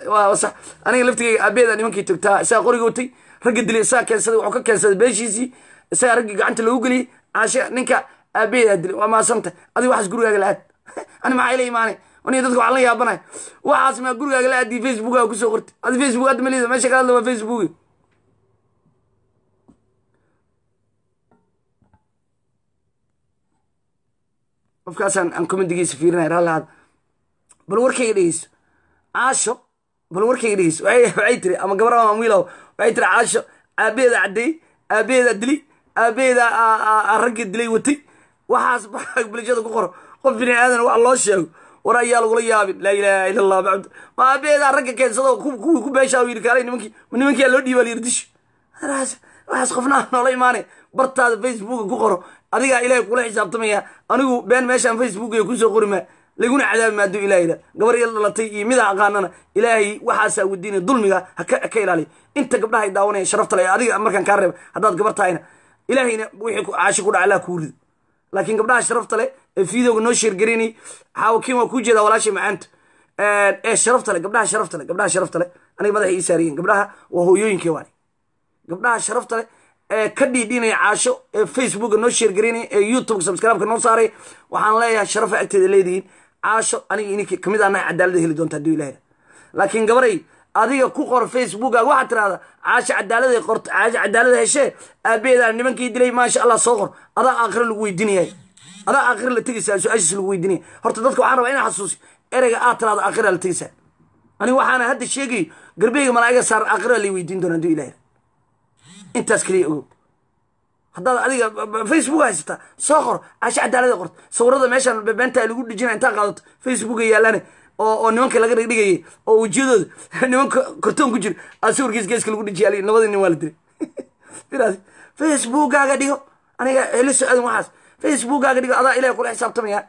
Speaker 1: sax aniga laftigeyga aabeedaa nimankii togtaa isagaa qoriga watay ragga dilay isagaa keensaday wuxuu ka keensaday beeshiisii isagaa raggii gacanta lagu geliyey caashe ninka aabeedaa dilay waa maasanta adiga waxaas gurigaaga la ani maxaa la imaanay aniga dadka waxaan la yaabanay waxaas maa gurigaaga la aadii facebookaga kusoo qortay adi facebook hadda malida meesha ka hadla waa facebooki qofkaasaan aan komandigiisa fiirinay rallahaada bal warkayga dhegeyso caasho bal warkayga dhegeyso waxay tiri ama gabar ama wiilow waxay tiri caasho aabaheeda caddeey aabaheeda dili aabaheeda raggii dilay watay waxaas bulshada ku qoro qof bini aadan wax loo sheego war ayaa lagula yaabin laa ilaha ila allah macabd ma aabaheedaa ragga keensado kuwii ku beeshaa yidhi kaalay nimankii nimankiyaa loo dhiibaa la yiri disho waxaas qofna noola imaanay bartaada facebooka ku qoro adigaa ilaahay kula xisaabtamaya anigu been meeshaan facebookaya kusoo qorimaa laguna cadaabi maado ilaahayda gabar yar dhalatay iyo midaa aqaanana ilaahay waxaasaa weydiinaya dulmiga haka ilaaliya inta gabdhaha ay daawanayaan sharafta le adiga markaan kaa reeba haddaad gabar tahayna ilaahayna wixii caashi ku dhaca allah kuu rido laakiin gabdhaha sharafta leh ee fiidooga noo sheergaraynay xaawo kiin waa kuu jeedaa walaashay macaanta ee sharafta le gabdhaha sharafta le gabdhaha sharafta le aniga madaxay ii saariyen gabdhaha waa hooyooyinkii waani gabdhaha sharafta le ee ka dhiidhinaya caasho ee facebooka noo sheergaraynaya ee youtubeka subscribeka noo saaray waxaan leeyahay sharafa agteeda leedihiin caasho aniga ininki kamid anaha cadaalada heli doonta haduu ilaha laakiin gabaray adiga ku qor facebookaga waxaad tirahda caasho cadaalada qorto caasho cadaalada heshe aabaheedaa nimankii dilay maasha allah soo qor adaa aakhiro lagu weydiinaya adaa aakhiro la tegaysaa su-aashiis lagu weydiinaya horta dadka waxaan rabaa inaa xasuusi ereyga aa tiraahdo aakhira la tegaysaa aniga waxaana hadda sheegay garbeyga malaaiga saar aakhira lay weydiin doona haduu ilaha intaas kaliya ogow haddaad adiga facebook haysata soo qor ashi cadaalada qort sawirada meeshaan beenta lagu dhijina intaa qaadato facebook yaalane oo nimanka laga dhigdhigayay oo wejiyadooda nimanka kortoon ku jiro aa sawirkiis geeska lagu dhijiya labadii nin waa la dilay facebookkaaga dhigo aniga heli so aadin waxaas facebookkaaga dhigo adaa ilahay kula xisaabtamaya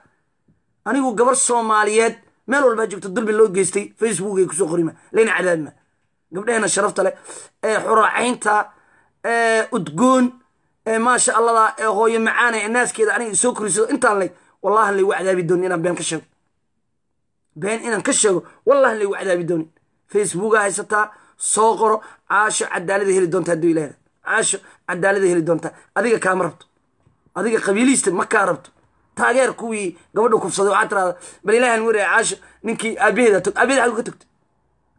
Speaker 1: anigu gabar soomaaliyeed meel walbaa joogto dulbi loo geystay facebook ay kusoo qorima lana cadaadma gabdhahena sharafta leh xuraacaynta udgoon Eh, maasha allada ee eh, hooyo macaana ee eh, naaskeeda aniga isoo korisado intaan lay wallahan laygu cadaabi doonin inaan been ka sheego been inaan ka sheego wallahan laygu cadaabi doonin facebooka haysataa soo qoro caasho cadaalada heli doonta hadduu ilahda caasho cadaalada heli doonta adiga kaama rabto adiga qabiiliista ma kaa rabto taageer kuwii gabadha kufsaday waxaa tiraada bal ilahan wariya caasho ninkii aabaheeda tog aabaheeda xagga ka togto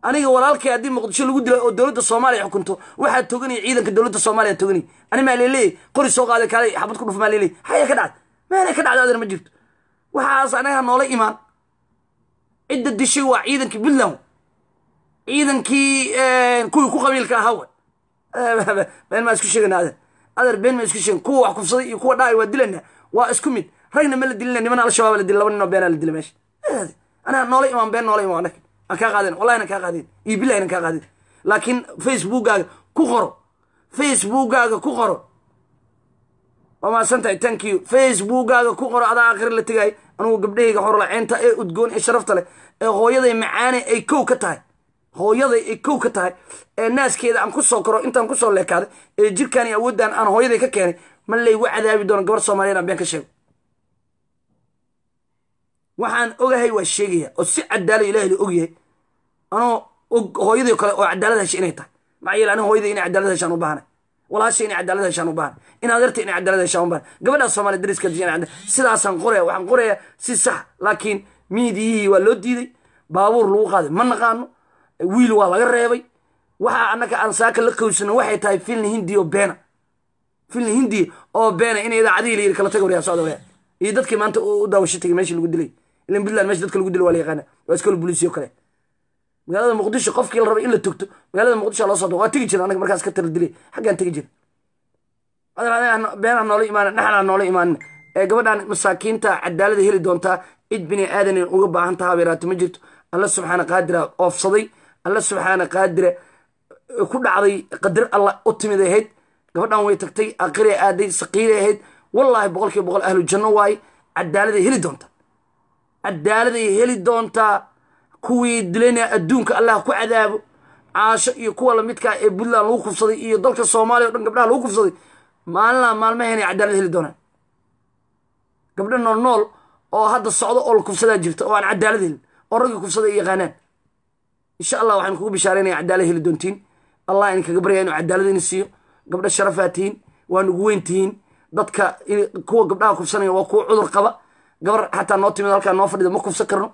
Speaker 1: aniga walaalkay haddii muqdisho lagu dila oo dowladda soomaaliya xukunto waxaa toganaya ciidanka dowladda soomaaliya toganay ani maa leeleeyay qori soo qaaday kaalay xabad ku dhuf maa leeleeyay haya ka dhacda meelay ka dhacda adana ma jirto waxaas anaga noola imaan cidda dishay waa ciidankii puntland ciidankii eh, kuwii ku qabiilka ahaa been maa isku sheegana ader ader been maa isku sheegan kuwa wax kufsaday iyo kuwa dhaay waa dilana waa isku mid ragna ma la dilina niman al-shabaab la dila laba nin oo beenaa dila meesha anaga noola imaan been noola imaan anaga an kaa qaadin wallahi nan kaa qaadin iyo billahi nan kaa qaadin laakiin facebookkaaga ku qoro facebookaaga ku qoro waa mahadsantahay tank you facebookkaaga ku qoro adaa aakhir la tegaayo anugu gabdhahayga horlaceynta ee udgoon ee sharafta leh ee hooyaday macaane ay kow ka tahay hooyaday ay kow ka tahay ee naaskeeda aan ku soo koro intaan ku soo leekaaday ee jirkaan iyo awooddan aan hooyaday ka keenay ma laygu cadaabi doono gabar soomaliyan aan been ka sheego waxaan ogahay waa sheegaya oo si cadaalad ilahay la ogyahay anoo hooyadii kale oo cadaalad hesha inay tahay maxaa yeele ani hooyadii inay cadaalad heshaan u baahnay inay cadaalad heshaan u inaad yarta inay cadaalad heshaan u baahnay gabadhaas dariska sidaasaan qoraya waxaan qoraya si sax laakiin miidiyihii waa loo diiday baabuur lagu qaaday ma naqaano wiil waa laga reebay waxaa annaka aan saaka la qawsano waxay tahay filin hindi oo beena filin hindi oo beena in idaacadihii la yiri kala taga waryaa socda waryaa iyo dadkii maanta u daawasho tagay meeshii lagu dilay ilan puntland mesha dadka lagu dilo waa la yaqaana waa iskalo booliisiyo kale magaalada muqdisho qofkii la raba in la togto magaalada muqdisho loo socdo waa tegi jira anaga markaas ka tala dilay xaggaan tegi jira beenaa noola imaan dhaxanaa noola imaanin ee gabadhaan masaakiinta cadaalada heli doontaa cid bini aadan in uga baahan tahaaberaata ma jirto alla subxaana qaadira oofsaday alla subxaana qaadira ku dhacday qadar alla u timid ahayd gabadhan way tagtay aaqiray aaday saqiiray ahayd wallaahi boqolkiiba boqol ahlu janno waaye cadaalada heli doonta cadaaladay heli doontaa kuwii dilayna adduunka allah ku cadaabo caasho iyo kuwa lamidkaa ah ee puntland lagu kufsaday iyo dalka soomaaliya o dhan gabdhaha lagu kufsaday maalinaa maalmaheenay cadaalad heli doonaan gabdho noolnool oo hadda socdo oo la kufsadaa jirta oo aan cadaalad helin oo raggii kufsaday yaqaanaan insha allah waxaan kugu bishaaraynaya cadaalad heli doontiin allah idinkaga baryaa inuu cadaaladina siiyo gabdho sharafaa tihiin waa nugu weyn tihiin dadka kuwa gabdhaha kufsanaya waa kuwa cudur qaba gabar xataa noo timid halkaa noo fadhida ma kufsan karno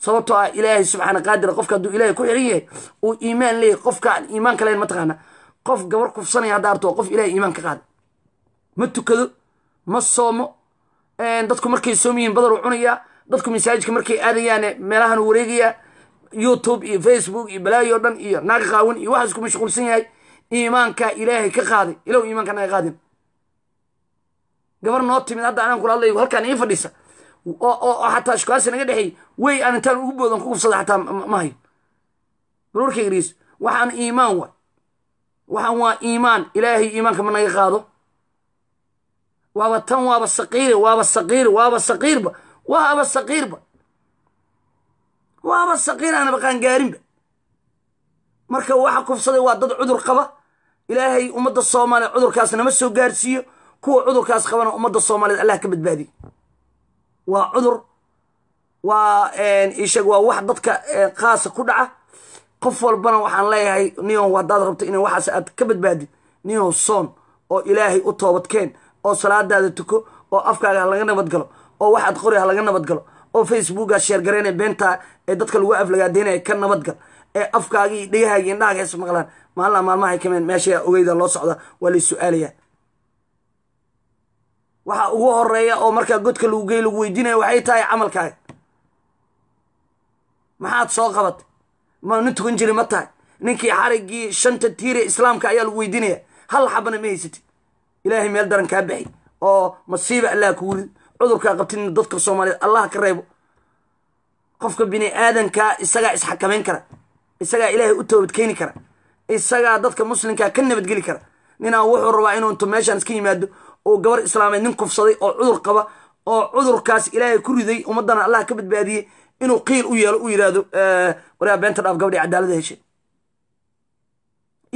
Speaker 1: sababtoo ah ilaahay subxaana qaadir ah, qofka hadduu ilaahay ku xiran yahay uu iimaan leeyahy qofka aan iimaanka lahayn mataqaana qof gabar kufsanaya hadda arto qof ilahay iimaan ka qaada ma tukado ma soomo dadku markay soom yihiin badar uu cunayaa dadku masaajidka markay aadayaane meelahan uu wareegayaa youtube iyo facebook iyo balaayo o dhan iyo naaga qaawan iyo waxaasku mashquulsan yahay iimaanka ilaahay ka qaaday ilaw iimaanka naga qaadin gabar noo timid hadda anaan kula hadlayo halkaan ii fadhiisa oo xataa shukaasi naga dhexey wey aan intaan ugu boodan ku gubsada xataa ma hayo waxaan iimaan waay waxaan waa iimaan ilaahay iimaanka ma qaado waaba tan waaba saqiire waaba saqiire waaba saqiirba waaba saqiirba waaba saqiir aanaba qaangaarinba marka waxa kufsaday waa dad cudur qaba ilaahay ummadda soomaaliya cudurkaas nama soo gaarsiiyo kuwa cudurkaas qabana ummadda soomaaliyeed allah ka badbaadiye waa cudur waa ishag waa wax dadka khaasa ku dhaca qof walbana waxaan leeyahay niyo haddaad rabto in waxaas aad ka badbaadid niyo soon oo ilaahay u toobadkeen oo salaadaada tuko oo afkaaga halaga nabadgalo oo waxaad qori halaga nabadgalo oo facebookaa sheergareyna beentaa ee dadka lagu aflagaadeynaya ka nabadgal ee afkaagii dhegahaagii indhahaaga hees maqlaan maalna maalmahay kameen meesha ogeyda loo socda waa lay su-aalayaa waxa ugu horeeya oo markaa godka lagu geey lagu weydiinaya waxay tahay camalkaaga maxaad soo qabatay mana tukan jiri ma tahay ninkii xariggii shanta tiire islaamka ayaa lagu weydiinaya hal xabana ma haysatid ilaahay meel daran kaa baxi oo masiiba allah ku wulid cudurkaa qabtidna dadka soomaaliyeed allah ka reebo qofka bini aadankaa isagaa isxakamayn kara isagaa ilaahay u toobadkeyni kara isagaa dadka muslimkaa ka nabadgeli kara ninaa wuxuu rabaa inuu intu meeshaan iska yimaado oo gabar islaameed nin kufsaday oo cudur qaba oo cudurkaas ilaahay ku riday ummaddana allah ka badbaadiyey inuu qiil u yeelo u yidhaahdo eh, waraa beenta dhaaf gabadhii cadaaladda heshay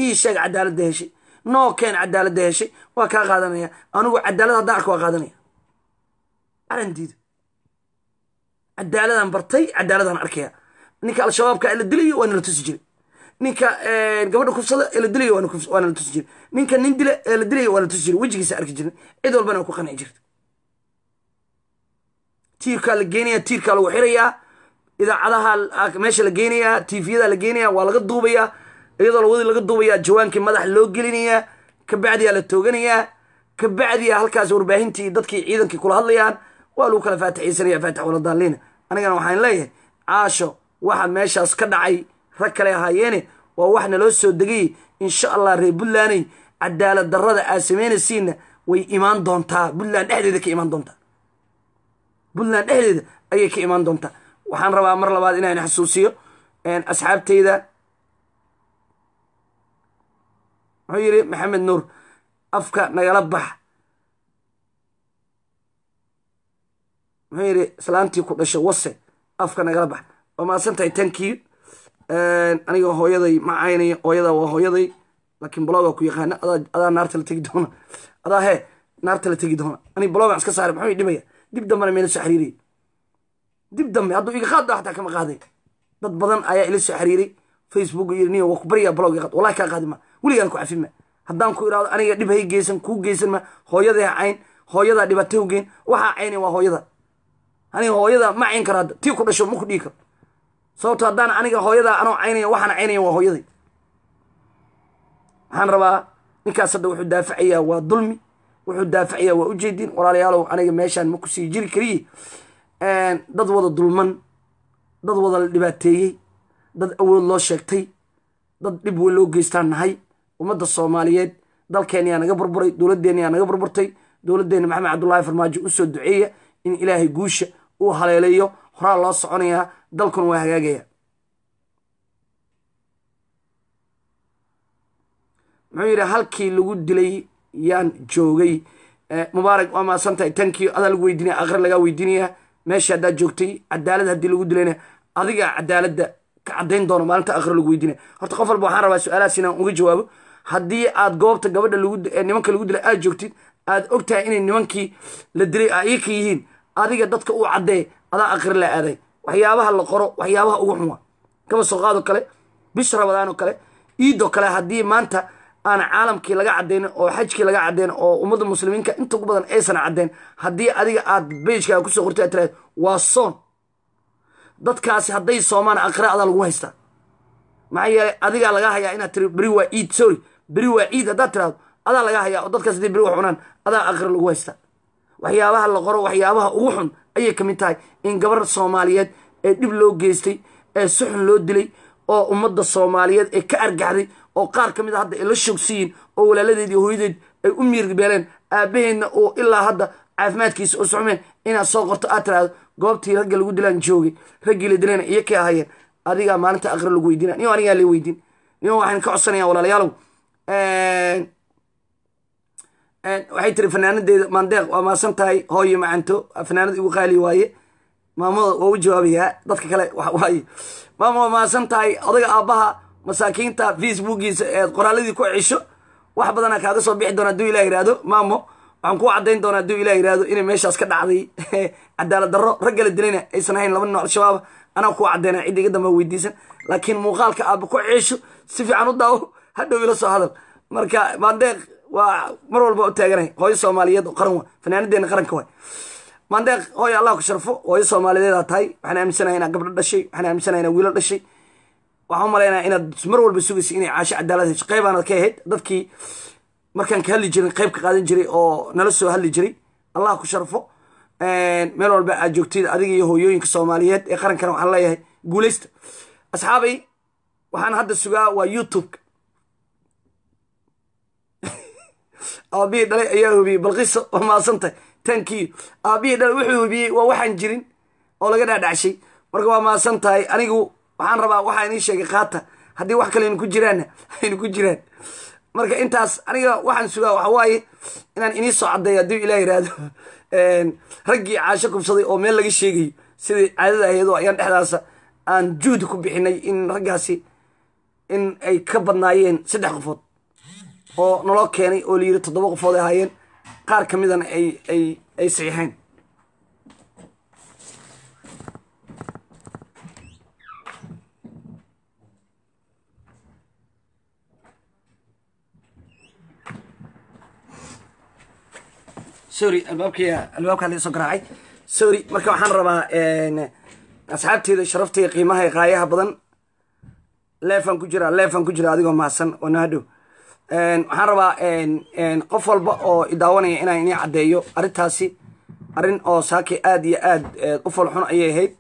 Speaker 1: ii sheeg cadaaladda heshay noo keen cadaaladda heshay waa kaa qaadanaya anigu cadaalad haddaan arko waa qaadanaya calan diido cadaaladaan bartay cadaaladaan arkaya ninka al-shabaabka ah la dilayo waa nala tusi jiray ninka eh, gabadha kufsada ee la dilay waana la tusi jir ninka nin dila ee eh, la dilay waa la tusi jir wejigiisa arki jirna cid walbana ku qanci jirta tiirkaa la geenaya tiirkaa lagu xirayaa idaacadaha ah, meesha la geenayaa tiifiyada la geenaya waa laga duubayaa iyadoo lawadi laga duubayaa jawaankii madax loo gelinayaa kabacdiyaa la tooganayaa kabacdiyaa halkaas warbaahintii dadkii ciidankii kula hadlayaan waa lagu kala faatixaysanaya faatix waladaalliina anigana waxaan leeyahay caasho waxa meeshaas ka dhacay rag kale ahaayeene waa wax naloo soo degayay insha allah reer buntlaney cadaalad darrada aad samaynaysiinna way imaan doontaa buntland dhexdeeda ka imaan doontaa buntland dhexdeeda ayay ka imaan doontaa waxaan rabaa mar labaad inaan xasuusiyo asxaabtayda muxuu yidhi maxamed nuur afka nagala bax muxuu yidhi islaantii ku dhashay wase afka nagala bax oo maadsantahay tankiyu aniga hooyaday ma caynayo hooyada waa hooyaday laakiin bloga ku yaqaana adaa naarta la tegi doona adaa he naarta la tegi doona ani blogan iska saare maxuu dhimaya dib dambena meela soo xiriiraya dib dambe hadduu iga qaaddo xataa kama qaaday dad badan ayaa ila soo xiriiray facebook iyo niyo waa ku baryaa blog qad wallahi kaa qaadi ma weligaan ku cafin ma haddaan ku irahdo aniga dhib hay geysan kuu geysan ma hooyadaa cayn hooyadaa dhibaato hogeen waxaa caynan waa hooyada aniga hooyada ma cayn karo hadda tii ku dhasho ma ku dhigi karo sababto haddaan aniga hooyadaa anoo caynaya waxaan caynaya waa hooyaday waxaan rabaa ninkaas hadda wuxuu daafacayaa waa dulmi wuxuu daafacayaa waa ujeedin walaalayaalow aniga meeshaan ma ku sii jiri kariye dad wada dulman dad wada la dhibaateeyey dad awood loo sheegtay dad dhib weyn loo geystaan nahay ummadda soomaaliyeed yaa naga burburay dowladdeenyaa naga burburtay dowladdeena maxamed cabdullaahi farmaajo u soo duceeya in ilaahay guusha uu haleeleeyo horaa loo soconayaa dalkuna waa hagaagaya muxuu yidhi halkii lagu dilay yaan joogay mubaarak waa maadsantahay tankii adaa lagu weydiinaya aqri lagaa weydiinaya meesha haddaa joogtay cadaalad haddii lagu dilayna adiga cadaaladda ka caddayn doono maalinta aqri lagu weydiinaya horta qof walba waxaan rabaa su-aalahaas inaan uga jawaabo haddii aad goobta gabadha nimanka lagu dilay aad joogtid aad ogtahay inay nimankii la dilay a ii ka yihiin adiga dadka u caddee hadaa akrila aaday waxyaabaha la qoro waxyaabaha ugu xunwa kaba sooqaadoo kale bish rabadaanoo kale iidoo kale haddii maanta aan caalamkii laga cadaynin oo xajkii laga caddayn oo ummadda muslimiinka inta ugu badan aysan caddayn haddii adiga aad beyjkaaga kusoo qortay aad tiraad waa soon dadkaasi hadday soomaan aqraa'da lagu haystaa maxaa yeelay adigaa lagaa hayaa inaad tiri beri waa iid sorry beri waa ciid haddaad tiraahdo adaa lagaa hayaa oo dadkaas hadday beri wax cunaan adaa aqri lagu haystaa waxyaabaha la qoro waxyaabaha ugu xun ayay ka mid tahay in gabar soomaaliyeed ee dhib loo geystay ee suxun loo dilay oo ummadda soomaaliyeed ee ka argaxday oo qaar ka mid a ah hadda ay la shogsiyiin oo walaaladeed iyo hooyadeed ay u miirbeeleen aabbaheedna oo ilaa hadda caafimaadkiisa u socmeen inaad soo qorto aad tiraado goobtii ragga lagu dilaan joogay raggii la dilayna iyo kay ahaayeen adigaa maalinta aqra lagu weydiina niyo anigaa la weydiin niyo waxaan ka codsanaya walaalayaalow waxay tiri fanaanadeeda maandeeq waa maasan tahay hooyo macanto fanaanad igu qaali waaye maamada waa u jawaabayaa dadka kale waawaaye maama waa maasan tahay odaga aabbaha masaakiinta facebookiisa eed qoraaladii ku cisho wax badanaa kaaga soo bixi doona haduu ilah yihahdo maamo waxaan kuu caddayn doona haduu ilah yihahdo inay meeshaas ka dhacday cadaalad darro ragga la dilayna aysan ahayn laba nin al anaa kuu caddayna cidda iga dambaa weydiisan laakiin muuqaalka aaba ku cisho si fiican u daawo hadhow ila soo hadal marka maandeeq waa mar walba u taaganahay hooyo soomaaliyeed oo qaran fanaanadeena qaranka waay mandeeq hooyo allah ku sharfo hooyo soomaaliyeedaa tahay waxaan aaminsanaha inaad gabdho dhashay waxaan aaminsanaa inaad wiilo dhashay waxaan u inaad mar walba sugaysa inay caasho cadaalad hesho qaybaanaad ka ahayd dadkii markaan ka hadli jirin qayb ka qaadan jiray oo nala soo hadli jiray allah ku sharfo meel walba aad joogtid adiga iyo hooyooyinka soomaaliyeed ee qarankana waxaan leeyahay guuleysta asxaabay waxaan hadda sugaa waa youtube aabihii dhalay ayaa hubiyey balqiso waa maadsantahy tankiyo aabihii dhalay wuxuu hubiyey waa waxaan jirin oo laga dhaadhacshay marka waa maasan tahay anigu waxaan rabaa waxaa inii sheegay qaata haddii wax kale aynu ku jiraanna aynu ku jiraan marka intaas aniga waxaan sugaa waxa inaan inii soo caddeeyo haddii ilaah yidhaahdo raggii caasho kubsaday oo meel laga sheegayo sidii caadada aheedo ayaan dhexdaasa aan juhdi ku bixinay in raggaasi in ay ka badnaayeen saddex qofood oo naloo keenay oo layidhi toddoba qofood ay ahaayeen qaar ka midana ay ay ay saxiixayn sorry albaabki albaabkaa laisoo garaacay sorry marka waxaan rabaa asxaabteeda sharafteeda qiimaha qaayaha badan leefaan ku jira leefaan ku jira adigoo mahadsan oo nahadhow waxaan rabaa qof walba oo idaawanaya inaan inii caddeeyo arrintaasi arrin oo saaki aad iyo aad u xun ayay ahayd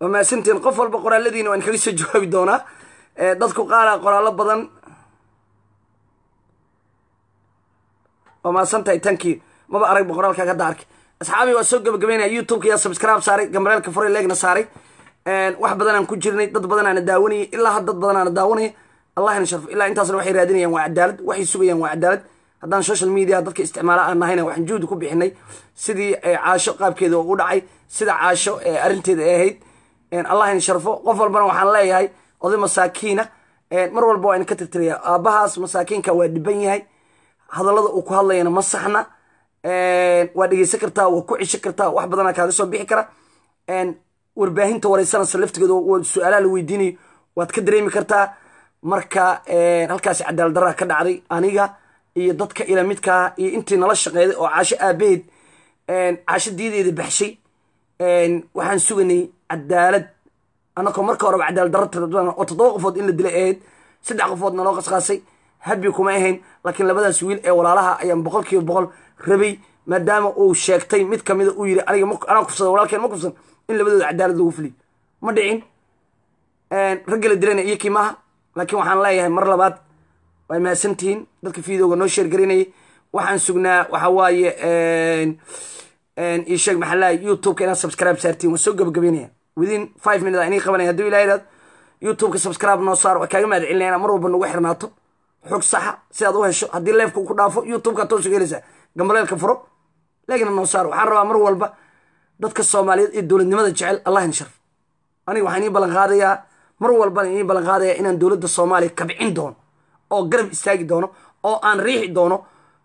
Speaker 1: wamaasantiin qof walba qoraaladiina waan kaga soo jawaabi doonaa dadku qaalaa qoraallo badan waa maasan tahay tankii maba arag boqoraalkaa hadda arka asxaabii waa soo gabagabeynaya youtubekaya subscribe saaray gambareelka furay leegna saaray wax badanaan ku jirnay dad badanaana daawanayay ilaa dad badanaana daawanaya allahna sharfo ilaa intaasna waxay raadinayaan waa cadaalad waxay sugayaan waa cadaalad haddaan social media dadka isticmaala aan nahayna waxaan juhdi ku bixinay sidii eh, caasho qaabkeeda oo dhacay sida caasho eh, arrinteeda ay ahayd allahna sharfo qof walbana waxaan leeyahay oday masaakiina mar walba waa in ka tirtiraya aabbahaas masaakiinka waa dhiban yahay hadallada uu ku hadlayana ma saxna waa dhegeysan kartaa waa ku cishan kartaa wax badana kaaga soo bixi kara warbaahinta wareysanaysa laftigeeda su-aalaha la weydiinayo waad ka dareemi kartaa marka halkaasi cadaal ka dhacday aniga iyo dadka ila midkaa iyo intii nala shaqeeday oo caasho aabaheed caasho diideeda baxshay waxaan suganay cadaalad anakoo marka horeba cadaal daro oo toddoba qofood in la dilay ahayd saddex qofood naloo qasqaasay habbi kuma ahayn laakiin labadaas wiil ee walaalaha ayaan boqol kiiba boqol rabay maadaama uu sheegtay mid kamida uu yidhi aniga walaalkeen ma kufsan in labadooda cadaalad lagu fuliyo ma dhicin ragga la dilana iyo maaha laakiin waxaan leeyahay mar labaad way mahadsantihiin dadka videoga noo sheergaraynayay waxaan sugnaa waxawaaye waaye io sheeg maxalaha youtubeka inaad subscribe saartiin waan soo gabagabeynaya within five minutes inii qabanaya haduu ilahay idhaad youtubeka subscribe noo saar waa kaaga mahad celinaya inaad mar walba nagu xirnaato xog saxa si aad u hesho haddii leefka ku dhaafo youtubeka toos uga heleysaa gambaleelka furo leegina noo saar waxaan rabaa mar walba dadka soomaaliyeed ee dowladnimada jecel allahin shar aniga waxaan ii ballan mar walbana ii ballan inaan dowladda soomaaliya kabcin doono oo garab istaagi doono oo aan riixi doono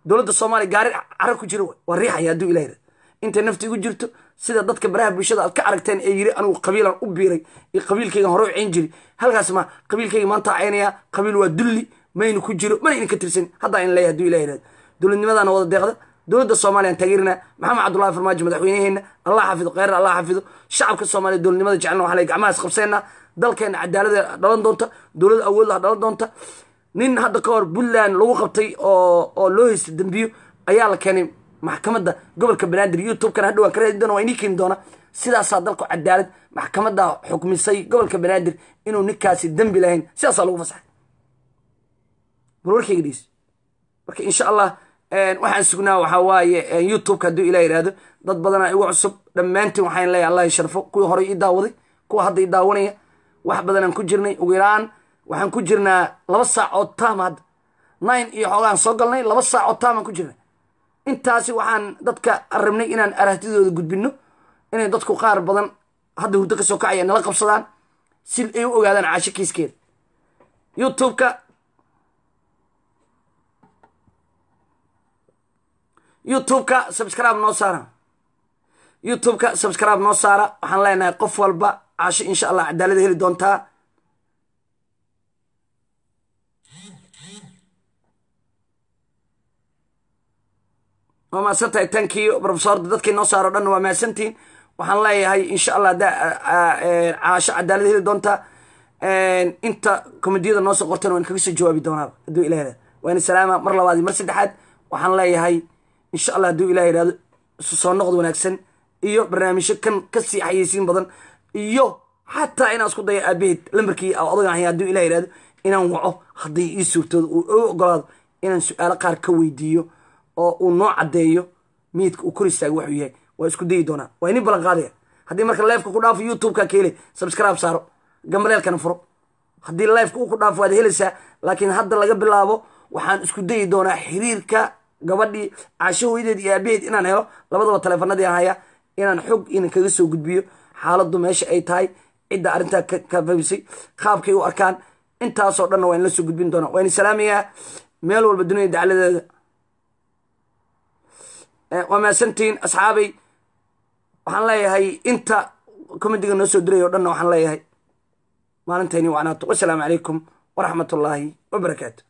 Speaker 1: dowladda soomaaliya gaari cara ku jira waa riixaya hadduu ilaah yidhahdo intay nafti igu jirto sida dadka baraha bulshada aad ka aragteen ee yiri anigu qabiilaan u biiray iyo qabiilkaygan hore u jiri halkaas ma qabiilkayga maanta caynaya qabiil waa dulli mayna ku jiro mana idinka tirsan haddaa in leeya haduu ilaah yidhahdo dowladnimadana wada deeqda dowladda soomaliyan tageerina maxamed cabdullahi farmaajo madaxweynaheena allah xafido kheyrna allah xafido shacabka soomaliya dowladnimada jecelna waxaan leey gacmahaas qabseenna dalkeena cadaalada dhalan doonta dowlada awood dhalan doonta nin hadda ka hor puntland lagu qabtay oo oo loo haysta dembiyo ayaa la keenay maxkamadda gobolka banaadir youtube-kana ka raadi doona waa inii keeni doona sidaasaa dalku cadaalad maxkamadda xukmisay gobolka banaadir inuu ninkaasi dembi lahayn sidaasaa lagu fasaxay warwarkeyga dheys marka insha allah waxaan sugnaa waxaa waaye youtubeka hadduu ilaa yidhaahdo dad badanaa igu cusub dhammaantiin waxaan leeyahay allah sharfo kuwii horey ii daawaday kuwa hadda ii daawanaya wax badanaan ku jirnay ugu yaraan waxaan ku jirnaa laba saac oo taama hadda nine iyo xoogaan soo galnay laba saac oo taamaan ku jirnay intaasi waxaan dadka rabnay inaan arahtidooda gudbinno inay dadku qaar badan hadda hurdo ka soo kacaya nala qabsadaan si ay u ogaadaan caasho kiiskeeda youtubeka youtubeka subscribe noo saara youtubeka subscribe noo saara waxaan leenahay qof walba caasho insha allah cadaalada heli doontaa waa mahadsantahay tankiyo rofesorda dadkii noo saaro dhan waa mahadsantiin waxaan leeyahay insha allah e, caasho cadaalad heli doontaa inta komediyada soo qortan waan kaga soo jawaabi doonaa haduu ilahda waan salaama mar labaadi mar saddexaad waxaan leeyahay insha allah hadduu ilah yidhahdo isu soo noqod wanaagsan iyo barnaamijyo kan kasii xayeysiin badan iyo xataa inaan isku daya aabaheed lambarkii adag ahay hadduu ilah yidhahdo inaan waco haddii ii suurtooda uu u ogolaado inaan su-aalo qaar ka weydiiyo oo uu noo caddeeyo miidka uu kor istaago waxuu yahay waa isku dayi doonaa waa inin ballan qaadaya haddii marka lifeka ku dhaafo youtubeka keele subscribe saaro gambaleelkana furo haddii lifeka uu ku dhaafo waad helaysaa laakiin hadda laga bilaabo waxaan isku dayi doonaa xiriirka gabadhii casho hooyadeed iyo aabaheed inaan helo labadaba taleefanadii aan inaan xog inan kaga soo gudbiyo xaaladdu meesha ay tahay cidda arrintaa ka fahmsay qaabkay u arkaan intaasoo dhanna waa inla soo gudbin doonaa waa in salaamigaa meel walba dunida dacladeeda eh, waa mahadsantihiin asxaabay waxaan leeyahay inta comediga noo soo dirayo dhanna waxaan leeyahay maalintayni wacnaato wasalaamu calaykum waraxmatullaahi wabarakaatu